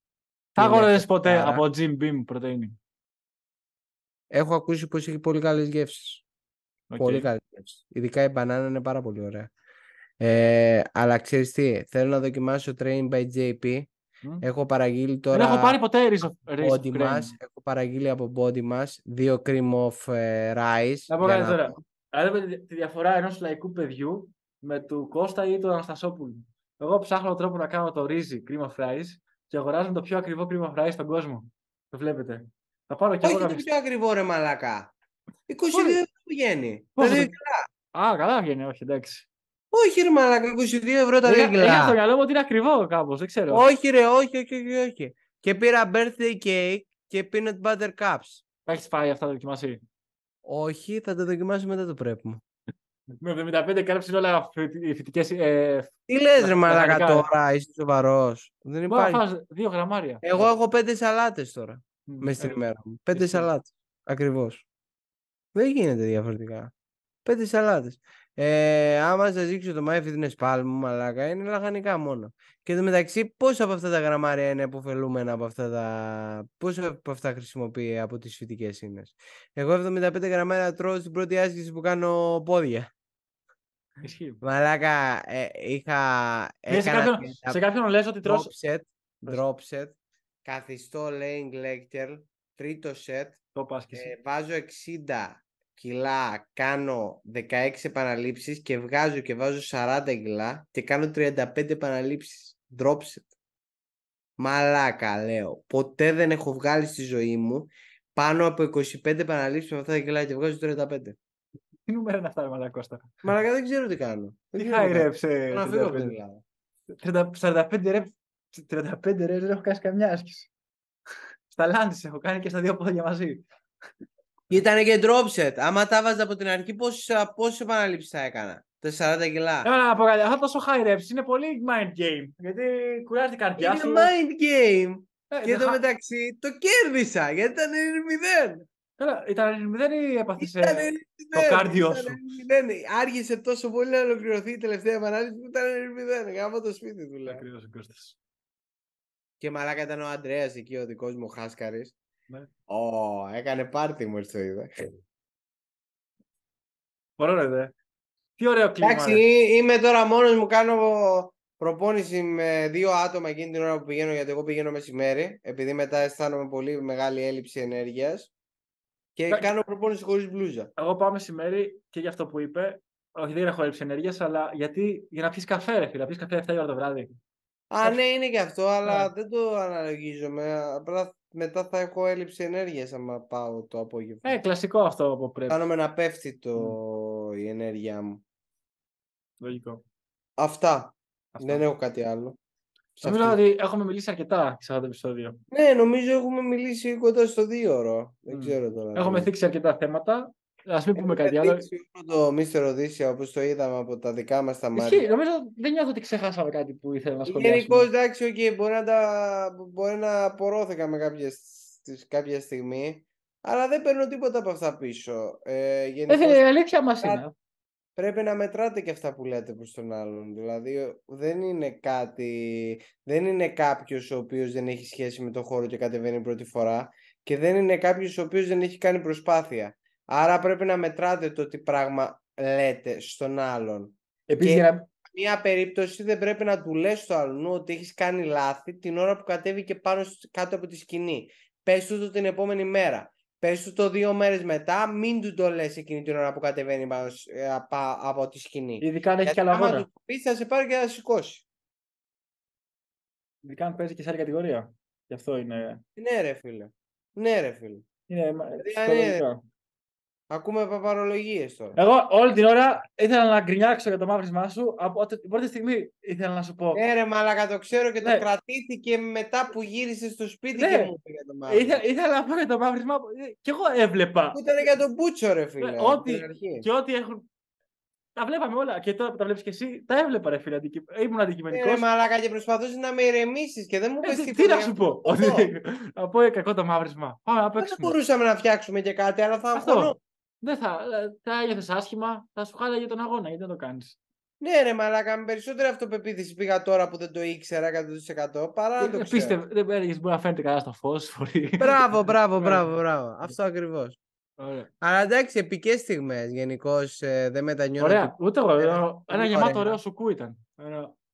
Θα αγορές ποτέ από Jim Beam πρωτεΐνη. Έχω ακούσει πως έχει πολύ καλές γεύσεις. Πολύ καλές γεύσεις. Ειδικά η μπανάνα είναι πάρα πολύ ωραία. Ε, αλλά ξέρεις τι, θέλω να δοκιμάσω Train by JP Έχω παραγγείλει τώρα. Δεν έχω πάρει ποτέ ρίζο. body Έχω παραγγείλει από Body Mass δύο cream of ε, rice. Να πω κάτι τώρα. Βλέπετε τη διαφορά ενός λαϊκού παιδιού με του Κώστα ή του Αναστασόπουλου. Εγώ ψάχνω τρόπο να κάνω το ρύζι cream of rice και αγοράζω το πιο ακριβό cream of rice στον κόσμο. Το βλέπετε. Θα πάρω και Όχι Όχι το πιο ακριβό, ρε Μαλακά. 22 ευρώ βγαίνει. Δηλαδή, Α, καλά βγαίνει, όχι, εντάξει. Όχι, ρε Μαλάκα, 22 ευρώ τα ρίγκλα. Είχα στο μυαλό μου ότι είναι ακριβό κάπως, δεν ξέρω. Όχι, ρε, όχι, όχι, όχι, όχι. Και πήρα birthday cake και peanut butter cups. Τα έχεις φάει αυτά, δοκιμάσει. Όχι, θα τα δοκιμάσω μετά το πρέπει μου. Με 75 κάψει όλα οι φυτικές. Ε, Τι λες, ρε Μαλάκα τώρα, είσαι σοβαρός. Δεν υπάρχει. Μπορώ να φας δύο γραμμάρια. Εγώ έχω πέντε σαλάτες τώρα. Mm, μες στην ε, ημέρα μου. Πέντε σαλάτες. Ακριβώς. Δεν γίνεται διαφορετικά. Πέντε σαλάτες. Ε, άμα σας δείξω το Fitness είναι μου, μαλάκα, είναι λαχανικά μόνο. Και εδώ μεταξύ, πόσα από αυτά τα γραμμάρια είναι αποφελούμενα από αυτά τα. Πόσα από αυτά χρησιμοποιεί από τις φυτικές ίνε. Εγώ 75 γραμμάρια τρώω στην πρώτη άσκηση που κάνω πόδια. μαλάκα, ε, είχα. σε κάποιον, τα... σε ότι τρώω Drop set, drop set, laying lecture, τρίτο set. Ε, βάζω 60 κιλά κάνω 16 επαναλήψεις και βγάζω και βάζω 40 κιλά και κάνω 35 επαναλήψεις. Drop Μαλάκα λέω. Ποτέ δεν έχω βγάλει στη ζωή μου πάνω από 25 επαναλήψεις με αυτά τα κιλά και βγάζω 35. Τι νούμερα είναι αυτά, Μαλακώστα. Μαλακά δεν ξέρω τι κάνω. Τι χάιρεψε. Να φύγω 45 ρε, 35 reps δεν έχω κάνει καμιά άσκηση. Στα έχω κάνει και στα δύο πόδια μαζί. Ήταν και drop set. Άμα τα βάζα από την αρχή, πόσε επαναλήψεις θα έκανα. Τα 40 κιλά. Έλα να πω κάτι. Αυτό τόσο high reps είναι πολύ mind game. Γιατί κουράζει την καρδιά σου. Είναι mind game. Ε, και εδώ χα... μεταξύ το κέρδισα γιατί ήταν 0. Έλα, ήταν 0 ή έπαθε το κάρδιο σου. Ήταν 0. Άργησε τόσο πολύ να ολοκληρωθεί η τελευταία επανάληψη που ήταν 0. Γάμω το καρδιο σου ηταν 0 αργησε τοσο πολυ να ολοκληρωθει η τελευταια επαναληψη που ηταν 0 γαμα το σπιτι του λέω. Ακριβώς ο Κώστας. Και μαλάκα ήταν ο Αντρέα εκεί, ο δικός μου χάσκαρης. Ναι. έκανε πάρτι μου το είδα. Ωραίο, δε. Τι ωραίο κλίμα. Εντάξει, είμαι τώρα μόνος μου, κάνω προπόνηση με δύο άτομα εκείνη την ώρα που πηγαίνω, γιατί εγώ πηγαίνω μεσημέρι, επειδή μετά αισθάνομαι πολύ μεγάλη έλλειψη ενέργειας. Και κάνω προπόνηση χωρίς μπλούζα. Εγώ πάω μεσημέρι και για αυτό που είπε. Όχι, δεν έχω έλλειψη ενέργειας, αλλά γιατί για να πιεις καφέ, ρε φίλε. Να πιεις καφέ 7 η ώρα το βράδυ. Α, ναι, είναι και αυτό, αλλά ναι. δεν το αναλογίζομαι. Απλά μετά θα έχω έλλειψη ενέργειας άμα πάω το απόγευμα. Ε, κλασικό αυτό που πρέπει. Κάνομαι να πέφτει το... Ναι. η ενέργειά μου. Λογικό. Αυτά. Δεν έχω κάτι άλλο. Νομίζω ότι έχουμε μιλήσει αρκετά σε αυτό το επεισόδιο. Ναι, νομίζω έχουμε μιλήσει κοντά στο δύο ώρο. Δεν ξέρω τώρα. Έχουμε δηλαδή. θίξει αρκετά θέματα. Ας μην πούμε κάτι άλλο. Το Mr. Odyssey, όπως το είδαμε από τα δικά μας τα μάτια. Ισχύει, νομίζω δεν νιώθω ότι ξεχάσαμε κάτι που ήθελα να σχολιάσω. Γενικώ, εντάξει, okay, μπορεί, να τα... μπορεί να απορώθηκαμε κάποια, κάποια στιγμή. Αλλά δεν παίρνω τίποτα από αυτά πίσω. Ε, γενικώς, ε, η αλήθεια μας είναι. Πρέπει να μετράτε και αυτά που λέτε προς τον άλλον. Δηλαδή δεν είναι κάτι, δεν είναι κάποιος ο οποίος δεν έχει σχέση με το χώρο και κατεβαίνει πρώτη φορά και δεν είναι κάποιος ο δεν έχει κάνει προσπάθεια. Άρα πρέπει να μετράτε το τι πράγμα λέτε στον άλλον. Επίσης, και για... μια περίπτωση δεν πρέπει να του λες στο αλλού ότι έχεις κάνει λάθη την ώρα που κατέβηκε πάνω κάτω από τη σκηνή. Πες του το την επόμενη μέρα. Πες του το δύο μέρες μετά, μην του το λες εκείνη την ώρα που κατεβαίνει πάνω, ε, από τη σκηνή. Ειδικά αν έχει και άλλα του πεις θα σε πάρει και θα σηκώσει. Ειδικά αν παίζει και σε άλλη κατηγορία. Γι' αυτό είναι... Ναι ρε φίλε. Ναι ρε φίλε. Είναι, δηλαδή, είναι, Ακούμε παπαρολογίες τώρα. Εγώ όλη την ώρα ήθελα να γκρινιάξω για το μαύρισμά σου. Από την πρώτη στιγμή ήθελα να σου πω. Έρε ναι, Μαλάκα, το ξέρω και το ναι. κρατήθηκε μετά που γύρισε στο σπίτι ναι. και μου είπε για το μαύρισμά. Ήθε, ήθελα να πω για το μαύρισμά. Και εγώ έβλεπα. Που ήταν για τον Μπούτσο, ρε φίλε. ό,τι, και ό,τι έχουν. Τα βλέπαμε όλα. Και τώρα που τα βλέπεις και εσύ, τα έβλεπα, ρε φίλε. Ήμουν αντικειμενικό. Ναι, μαλάκα και προσπαθούσες να με ηρεμήσεις και δεν μου ε, πει τίποτα. Τι να σου πω. Ότι... να «Ε, κακό το μαύρισμα. Δεν μπορούσαμε να φτιάξουμε και κάτι, αλλά θα αυτό δεν θα, ε, θα άσχημα, θα σου χάλαγε τον αγώνα, γιατί δεν το κάνεις. Ναι, ρε Μαλάκα, με περισσότερη αυτοπεποίθηση πήγα τώρα που δεν το ήξερα 100% παρά να ε, το ξέρω. Πίστευε, δεν έλεγες μπορεί να φαίνεται καλά στο φως. Μπράβο, μπράβο, μπράβο, μπράβο. Αυτό ακριβώς. Αλλά εντάξει, επικές στιγμές γενικώ ε, δεν μετανιώνω. Ωραία, ούτε εγώ. Ένα, γεμάτο ωραίο σουκού ήταν.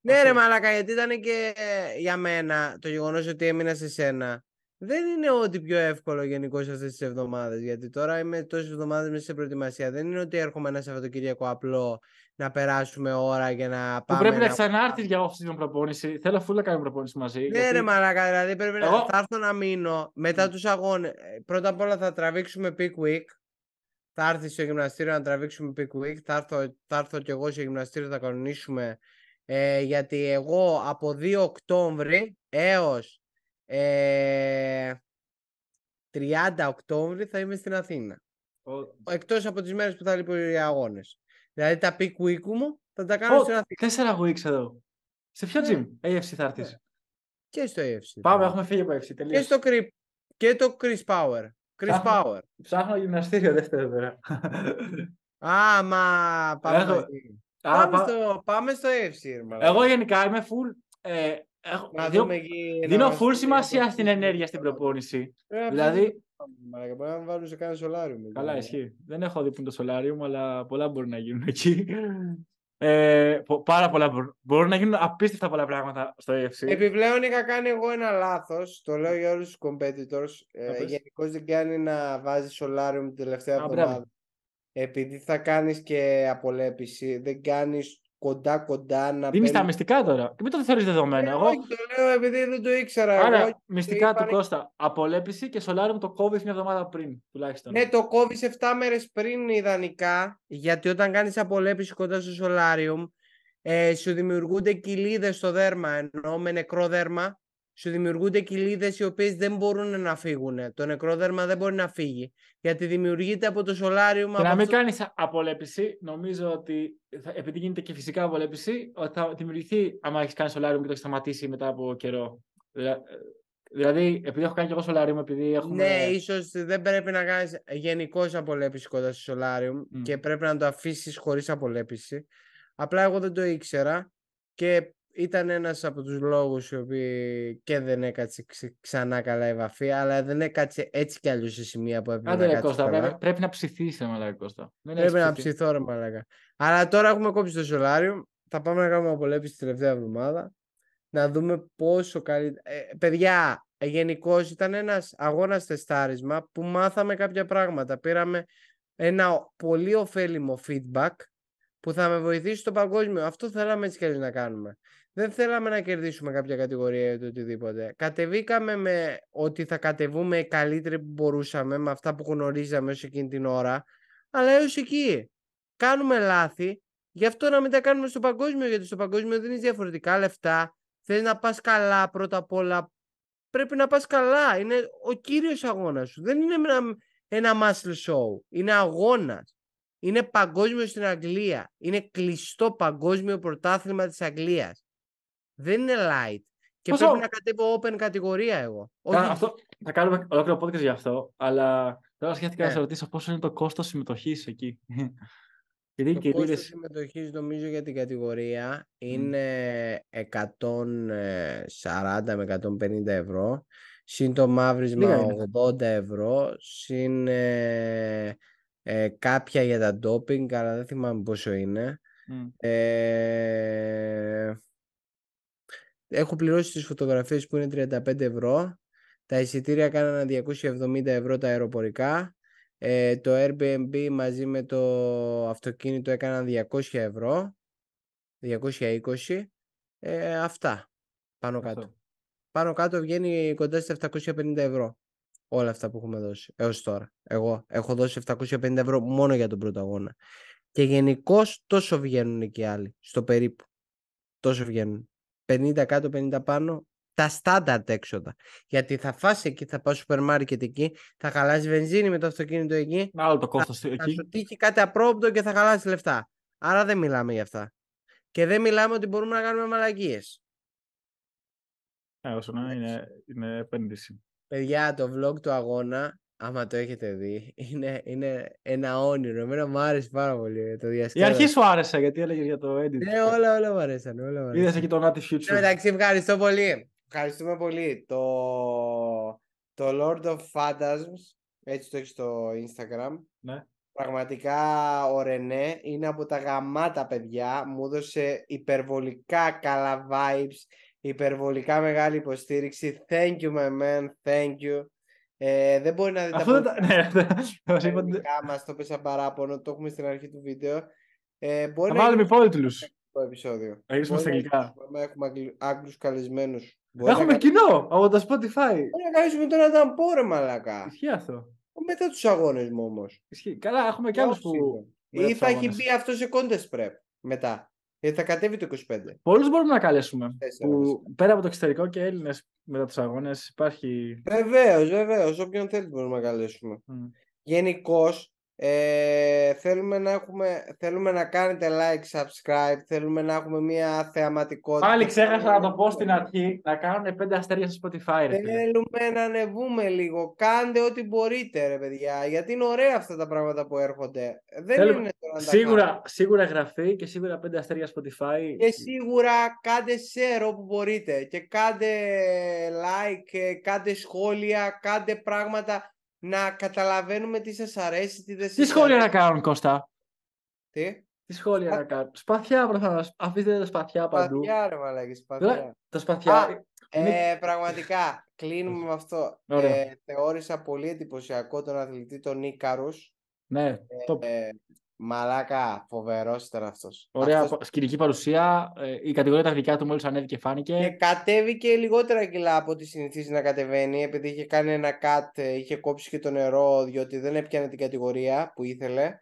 Ναι, ρε Μαλάκα, γιατί ήταν και για μένα το γεγονός ότι έμεινα σε σένα δεν είναι ό,τι πιο εύκολο γενικώ αυτές τις εβδομάδες. Γιατί τώρα είμαι τόσες εβδομάδες μέσα σε προετοιμασία. Δεν είναι ότι έρχομαι ένα Σαββατοκύριακο απλό να περάσουμε ώρα για να πάμε. Που πρέπει να, να ξανάρθεις για αυτή την προπόνηση. Θέλω φούλα να κάνω προπόνηση μαζί. Ναι, γιατί... ρε Μαράκα, δηλαδή πρέπει να έρθω να μείνω μετά τους αγώνες. Ε, πρώτα απ' όλα θα τραβήξουμε peak week. Θα έρθει στο γυμναστήριο να τραβήξουμε peak week. Θα έρθω, θα κι εγώ στο γυμναστήριο, θα κανονίσουμε. Ε, γιατί εγώ από 2 Οκτώβρη έως ε, 30 Οκτώβρη θα είμαι στην Αθήνα. Ο... Εκτός από τις μέρες που θα λείπω οι αγώνες. Δηλαδή τα peak week μου θα τα κάνω στην Αθήνα. Τέσσερα weeks εδώ. Σε ποιο ναι. gym, yeah. AFC θα ναι. έρθεις. Και στο AFC. Πάμε, ναι. έχουμε φύγει από AFC. Και, στο και το Chris Power. Chris Ψάχνω, Power. Ψάχνω γυμναστήριο δεύτερο πέρα. άμα πάμε, Έχω... Α, πάμε, στο, πάμε στο AFC. Εγώ γενικά είμαι full ε, δίνω, δίνω σημασία στην ενέργεια στην προπόνηση. Ε, δηλαδή. μπορεί να βάλουν σε κανένα σολάριο. Καλά, ισχύει. Δεν έχω δει που είναι το σολάριο, αλλά πολλά μπορεί να γίνουν εκεί. Ε, πάρα πολλά μπορούν. μπορούν να γίνουν απίστευτα πολλά πράγματα στο EFC. Επιπλέον είχα κάνει εγώ ένα λάθος. Το λέω για όλους τους competitors. Ε, Γενικώς δεν κάνει να βάζει solarium την τελευταία εβδομάδα. Επειδή θα κάνεις και απολέπιση, δεν κάνεις κοντά κοντά να τα μυστικά τώρα. Και μην το θεωρείς δεδομένο. Ε, Εγώ... το λέω επειδή δεν το ήξερα. Άρα, μυστικά του Κώστα. Απολέπιση και σολάριο το κόβεις μια εβδομάδα πριν, τουλάχιστον. Ναι, το κόβεις 7 μέρες πριν ιδανικά. Γιατί όταν κάνεις απολέπιση κοντά στο σολάριουμ, ε, σου δημιουργούνται κοιλίδε στο δέρμα. Ενώ με νεκρό δέρμα σου δημιουργούνται κοιλίδες οι οποίες δεν μπορούν να φύγουν. Το νεκρόδερμα δεν μπορεί να φύγει. Γιατί δημιουργείται από το σολάριο. Και να μην κάνει απολέπιση, νομίζω ότι θα, επειδή γίνεται και φυσικά απολέπιση, ότι θα δημιουργηθεί άμα έχεις κάνει σολάριο και το έχεις σταματήσει μετά από καιρό. Ε, δηλαδή, επειδή έχω κάνει και εγώ σολάριουμ, επειδή έχουμε. Ναι, ίσως δεν πρέπει να κάνεις γενικώς απολέπιση κοντάς στο σολάριουμ mm. και πρέπει να το αφήσεις χωρίς απολέπιση. Απλά εγώ δεν το ήξερα και ήταν ένας από τους λόγους οι οποίοι και δεν έκατσε ξανά καλά η βαφή αλλά δεν έκατσε έτσι κι αλλιώς σε σημεία που έπρεπε Άντε, να κάτσει Πρέπει, να ψηθείς, ρε Μαλάκα Κώστα. πρέπει να ψηθώ, ρε Μαλάκα. Αλλά τώρα έχουμε κόψει το σολάριο, θα πάμε να κάνουμε απολέψεις τη τελευταία εβδομάδα, να δούμε πόσο καλή... Ε, παιδιά, γενικώς ήταν ένας αγώνας τεστάρισμα που μάθαμε κάποια πράγματα. Πήραμε ένα πολύ ωφέλιμο feedback που θα με βοηθήσει στο παγκόσμιο. Αυτό θέλαμε έτσι και να κάνουμε. Δεν θέλαμε να κερδίσουμε κάποια κατηγορία ή οτιδήποτε. Κατεβήκαμε με ότι θα κατεβούμε καλύτεροι που μπορούσαμε με αυτά που γνωρίζαμε ως εκείνη την ώρα. Αλλά έως εκεί κάνουμε λάθη. Γι' αυτό να μην τα κάνουμε στο παγκόσμιο, γιατί στο παγκόσμιο δεν είναι διαφορετικά λεφτά. Θες να πας καλά πρώτα απ' όλα. Πρέπει να πας καλά. Είναι ο κύριος αγώνας σου. Δεν είναι ένα, ένα muscle show. Είναι αγώνας. Είναι παγκόσμιο στην Αγγλία. Είναι κλειστό παγκόσμιο πρωτάθλημα της Αγγλίας. Δεν είναι light. Και πρέπει να κατέβω open κατηγορία εγώ. Αυτό... Θα κάνουμε ολόκληρο podcast γι' αυτό, αλλά τώρα σκέφτηκα ναι. να σε ρωτήσω πόσο είναι το κόστος συμμετοχής εκεί. Γιατί το κόστος συμμετοχής νομίζω για την κατηγορία είναι 140 με 150 ευρώ, συν το μαύρισμα 80 ευρώ, συν ε, ε, κάποια για τα ντόπινγκ, αλλά δεν θυμάμαι πόσο είναι. Ε, Έχω πληρώσει τις φωτογραφίες που είναι 35 ευρώ. Τα εισιτήρια κάνανε 270 ευρώ τα αεροπορικά. Ε, το Airbnb μαζί με το αυτοκίνητο έκαναν 200 ευρώ. 220. Ε, αυτά. Πάνω κάτω. Πάνω κάτω βγαίνει κοντά στα 750 ευρώ. Όλα αυτά που έχουμε δώσει έως τώρα. Εγώ έχω δώσει 750 ευρώ μόνο για τον πρώτο αγώνα. Και γενικώς τόσο βγαίνουν και άλλοι. Στο περίπου. Τόσο βγαίνουν. 50 κάτω, 50 πάνω, τα στάνταρτ έξοδα. Γιατί θα φας εκεί, θα πας σούπερ μάρκετ εκεί, θα χαλάσει βενζίνη με το αυτοκίνητο εκεί. Άλλο το κόστος θα, εκεί. Θα σου τύχει κάτι απρόμπτο και θα χαλάσει λεφτά. Άρα δεν μιλάμε για αυτά. Και δεν μιλάμε ότι μπορούμε να κάνουμε μαλακίες. Ε, ναι, είναι, είναι επένδυση. Παιδιά, το vlog του αγώνα άμα το έχετε δει, είναι, είναι ένα όνειρο. Εμένα μου άρεσε πάρα πολύ ε, το διασκέδαση. Η αρχή σου άρεσε, γιατί έλεγες για το edit. Ναι, όλα, όλα μου αρέσαν. Όλα μου Είδες εκεί το Natty Future. Ναι, ευχαριστώ πολύ. Ευχαριστούμε πολύ. Το, το Lord of Phantasms, έτσι το έχεις στο Instagram. Ναι. Πραγματικά ο Ρενέ ναι. είναι από τα γαμάτα παιδιά. Μου έδωσε υπερβολικά καλά vibes, υπερβολικά μεγάλη υποστήριξη. Thank you, my man. Thank you. Ε, δεν μπορεί να δει Αυτό τα ναι. ναι. μας, το πέσα παράπονο, το έχουμε στην αρχή του βίντεο. Ε, μπορεί θα να βάλουμε υπότιτλους. Το επεισόδιο. Θα γυρίσουμε Έχουμε Άγγλους καλεσμένους. Έχουμε κοινό από τα Spotify. Μπορεί να καλέσουμε τον Adam πόρε μαλακά. Ισχύει αυτό. Μετά τους αγώνες μου όμως. Καλά, έχουμε κι άλλους που... Ή θα έχει μπει αυτός σε κόντε πρέπει. μετά. Γιατί ε, θα κατέβει το 25. Πολλούς μπορούμε να καλέσουμε. πέρα από το εξωτερικό και Έλληνες μετά τους αγώνες υπάρχει. Βεβαίως, βεβαίως. Όποιον θέλει μπορούμε να καλέσουμε. Mm. Γενικώς ε, θέλουμε, να έχουμε, θέλουμε να κάνετε like, subscribe, θέλουμε να έχουμε μια θεαματικότητα. Πάλι ξέχασα να το πω στην αρχή, να κάνουμε 5 αστέρια στο Spotify. Ρε, θέλουμε να ανεβούμε λίγο. Κάντε ό,τι μπορείτε, ρε παιδιά, γιατί είναι ωραία αυτά τα πράγματα που έρχονται. Δεν είναι τώρα σίγουρα, σίγουρα γραφή και σίγουρα 5 αστέρια Spotify. Και σίγουρα κάντε share όπου μπορείτε και κάντε like, ε, κάντε σχόλια, κάντε πράγματα να καταλαβαίνουμε τι σας αρέσει, τι δεν αρέσει. Τι σχόλια να κάνουν, Κώστα. Τι. Τι σχόλια να κάνουν. Σπαθιά, προφανώ. Αφήστε τα σπαθιά παντού. Σπαθιά, ρε σπαθιά. Τα σπαθιά. Ε, ε, πραγματικά, κλείνουμε με αυτό. Ε, θεώρησα πολύ εντυπωσιακό τον αθλητή τον Νίκαρο. Ναι, ε, το... Ε, Μαλάκα, φοβερός ήταν αυτός. Ωραία, αυτός... σκηνική παρουσία. Ε, η κατηγορία τα γλυκά του μόλις ανέβηκε, φάνηκε. Και κατέβηκε λιγότερα κιλά από ό,τι συνηθίζει να κατεβαίνει, επειδή είχε κάνει ένα cut ε, είχε κόψει και το νερό, διότι δεν έπιανε την κατηγορία που ήθελε.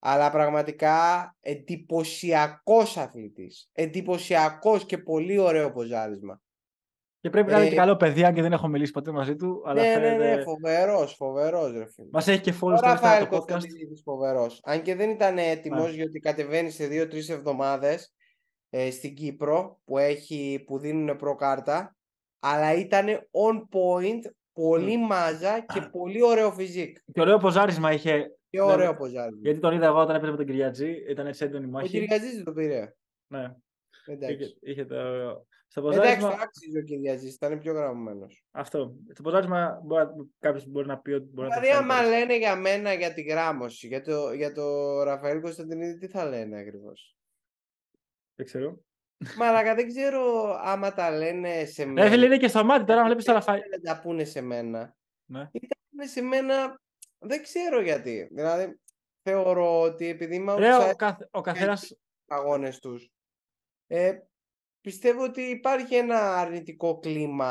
Αλλά πραγματικά εντυπωσιακός αθλητής. Εντυπωσιακός και πολύ ωραίο ποζάρισμα. Και πρέπει να είναι και ε, καλό παιδί, αν και δεν έχω μιλήσει ποτέ μαζί του. Αλλά ναι, ναι, ναι, φοβερός, φοβερός. Μας έχει και φόρο στο Instagram. Ο φοβερός. Αν και δεν ήταν έτοιμος, γιατί ναι. κατεβαίνει σε δύο-τρει εβδομάδες ε, στην Κύπρο που, έχει, που δίνουν προκάρτα. Αλλά ήταν on point, πολύ mm. μάζα και πολύ ωραίο φυσικό. Και ωραίο ποζάρισμα είχε. Και δηλαδή, ωραίο ναι, ποζάρισμα. Γιατί τον είδα εγώ όταν έπαιζε με τον Κυριατζή, ήταν έτσι έντονη μάχη. Ο Κυριατζής δεν το πήρε. Ναι. Εντάξει. Είχε, είχε το στο ποδάρισμα... Εντάξει, άξιζε ο Κυριαζής, ήταν πιο γραμμένος. Αυτό. Στο ποδάρισμα κάποιος μπορεί να πει ότι μπορεί δηλαδή, να. Δηλαδή, άμα λένε για μένα για τη γράμμωση, για το, για το Ραφαήλ Κωνσταντινίδη, τι θα λένε ακριβώς. Δεν ξέρω. Μαλάκα, δεν ξέρω άμα τα λένε σε μένα. Δεν λένε και στο μάτι τώρα, βλέπει τα Ραφαήλ. Δεν τα πούνε σε μένα. Ναι. Ή τα πούνε σε μένα, δεν ξέρω γιατί. Δηλαδή, θεωρώ ότι επειδή είμαι ο, ο, ο καθένας. Αγώνες τους. Ε, πιστεύω ότι υπάρχει ένα αρνητικό κλίμα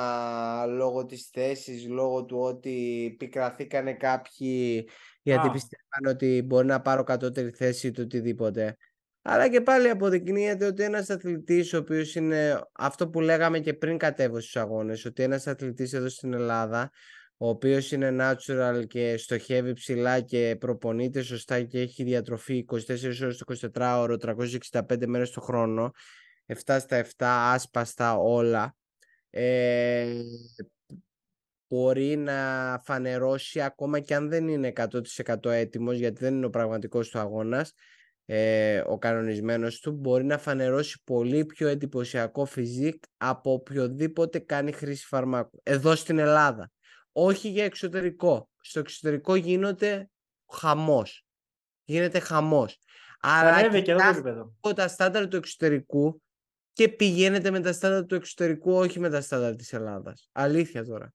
λόγω της θέσης, λόγω του ότι πικραθήκανε κάποιοι γιατί πιστεύανε πιστεύαν ότι μπορεί να πάρω κατώτερη θέση του οτιδήποτε. Αλλά και πάλι αποδεικνύεται ότι ένας αθλητής ο οποίος είναι αυτό που λέγαμε και πριν κατέβω στους αγώνες, ότι ένας αθλητής εδώ στην Ελλάδα ο οποίος είναι natural και στοχεύει ψηλά και προπονείται σωστά και έχει διατροφή 24 ώρες το 24 ώρο, 365 μέρες το χρόνο, 7 στα 7, άσπαστα όλα. Ε, μπορεί να φανερώσει ακόμα και αν δεν είναι 100% έτοιμος γιατί δεν είναι ο πραγματικός του αγώνας ε, ο κανονισμένος του μπορεί να φανερώσει πολύ πιο εντυπωσιακό φυσικ από οποιοδήποτε κάνει χρήση φαρμάκου εδώ στην Ελλάδα όχι για εξωτερικό στο εξωτερικό γίνεται χαμός γίνεται χαμός Άρα και τα στάνταρ του εξωτερικού και πηγαίνετε με τα στάνταρ του εξωτερικού, όχι με τα στάνταρ της Ελλάδας. Αλήθεια τώρα.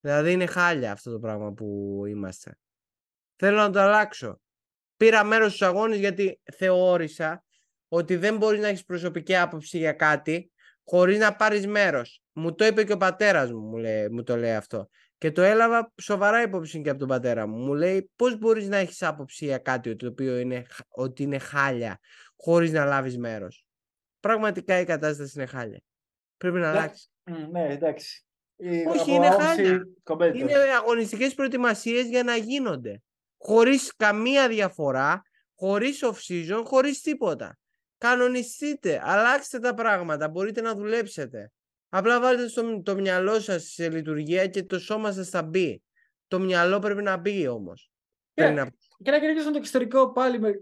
Δηλαδή είναι χάλια αυτό το πράγμα που είμαστε. Θέλω να το αλλάξω. Πήρα μέρος στους αγώνες γιατί θεώρησα ότι δεν μπορείς να έχεις προσωπική άποψη για κάτι χωρίς να πάρεις μέρος. Μου το είπε και ο πατέρας μου, μου, λέει, μου το λέει αυτό. Και το έλαβα σοβαρά υπόψη και από τον πατέρα μου. Μου λέει πώς μπορείς να έχεις άποψη για κάτι το οποίο είναι, ότι είναι χάλια χωρίς να λάβεις μέρος πραγματικά η κατάσταση είναι χάλια. Πρέπει να αλλάξει. Ναι, εντάξει. Όχι, είναι χάλια. Είναι αγωνιστικές προετοιμασίες για να γίνονται. Χωρίς καμία διαφορά, χωρίς off-season, χωρίς τίποτα. Κανονιστείτε, αλλάξτε τα πράγματα, μπορείτε να δουλέψετε. Απλά βάλτε στο, το μυαλό σας σε λειτουργία και το σώμα σας θα μπει. Το μυαλό πρέπει να μπει όμως. Και να κυνηγήσουμε το εξωτερικό πάλι.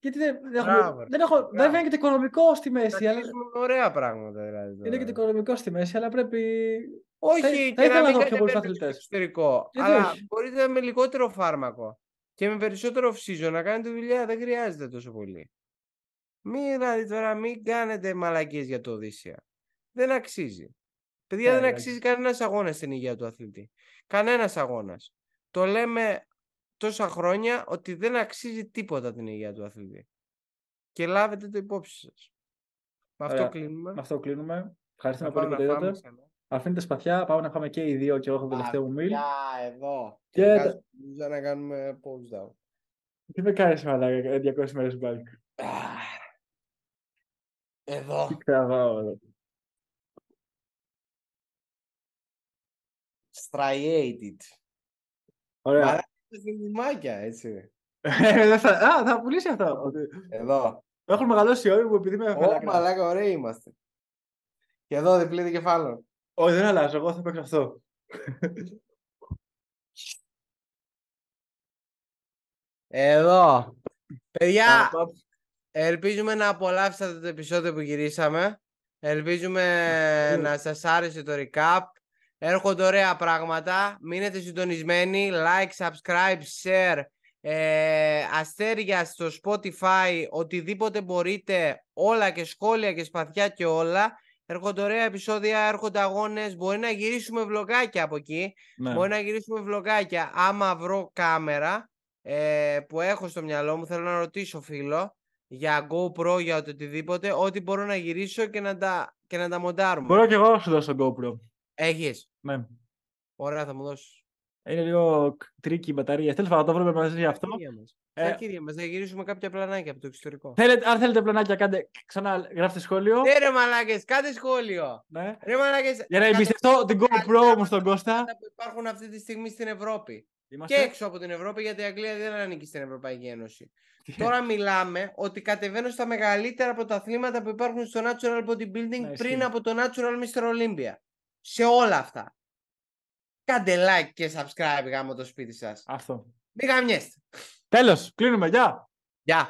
Γιατί δεν, έχουμε... Μπράβο, δεν, έχω... Μπράβο. είναι και το οικονομικό στη μέση. Αλλά... Ωραία πράγματα δηλαδή. Είναι και το οικονομικό στη μέση, αλλά πρέπει. Όχι, θα, και ήθελα να, να δω πιο πολλούς εξωτερικό. αλλά μπορείτε με λιγότερο φάρμακο και με περισσοτερο φύζο να κάνετε δουλειά. Δεν χρειάζεται τόσο πολύ. Μην, δηλαδή, τώρα, μην κάνετε μαλακίες για το Οδύσσια. Δεν αξίζει. Παιδιά, yeah, ε, δεν αξίζει κανένας αγώνας στην υγεία του αθλητή. Κανένας αγώνας. Το λέμε τόσα χρόνια ότι δεν αξίζει τίποτα την υγεία του αθλητή. Και λάβετε το υπόψη σας. Με αυτό κλείνουμε. Με αυτό κλείνουμε. Ευχαριστούμε πολύ που το είδατε. Αφήνετε σπαθιά, πάμε να πάμε και οι δύο και όχι το τελευταίο μου μιλ. εδώ. Και... Για να κάνουμε pause down. Τι με κάνεις μαλάκα 200 ε, μέρες μπάλικ. Εδώ. Τι τραβάω εδώ. Striated. Ωραία έτσι. Ε, Α, θα πουλήσει αυτό; Εδώ. Έχουν μεγαλώσει όλοι που επειδή με Ω Μαλάκα, ωραίοι είμαστε. Και εδώ διπλή κεφάλαιο. Όχι, δεν αλλάζω. Εγώ θα παίξω αυτό. Εδώ. Παιδιά, ελπίζουμε να απολαύσατε το επεισόδιο που γυρίσαμε. Ελπίζουμε ναι. να σας άρεσε το recap. Έρχονται ωραία πράγματα. Μείνετε συντονισμένοι. Like, subscribe, share. Ε, αστέρια στο Spotify, οτιδήποτε μπορείτε, όλα και σχόλια και σπαθιά και όλα. Έρχονται ωραία επεισόδια, έρχονται αγώνες, μπορεί να γυρίσουμε βλοκάκια από εκεί, ναι. μπορεί να γυρίσουμε βλοκάκια. Άμα βρω κάμερα ε, που έχω στο μυαλό μου, θέλω να ρωτήσω φίλο, για GoPro, για οτιδήποτε, ό,τι μπορώ να γυρίσω και να τα, και να τα μοντάρουμε. Μπορώ και εγώ να σου δώσω GoPro. Έχεις. Ναι. Ωραία, θα μου δώσεις. Είναι λίγο τρίκη η μπαταρία. Θέλω να το βρούμε μαζί για αυτό. Θα κύρια μας, να γυρίσουμε κάποια πλανάκια από το εξωτερικό. Θέλετε, αν θέλετε πλανάκια, κάντε, ξανά γράφτε σχόλιο. Ναι, ρε μαλάκες, κάντε σχόλιο. Ναι. Ρε μαλάκες, για να εμπιστευτώ την GoPro μου στον Κώστα. που υπάρχουν αυτή τη στιγμή στην Ευρώπη. Είμαστε. Και έξω από την Ευρώπη, γιατί η Αγγλία δεν ανήκει στην Ευρωπαϊκή Ένωση. Τώρα μιλάμε ότι κατεβαίνω στα μεγαλύτερα πρωταθλήματα που υπάρχουν στο Natural Bodybuilding ναι, πριν από το Natural Mr. Olympia σε όλα αυτά. Κάντε like και subscribe γάμο το σπίτι σας. Αυτό. Μην γαμιέστε. Τέλος. Κλείνουμε. Γεια. Γεια.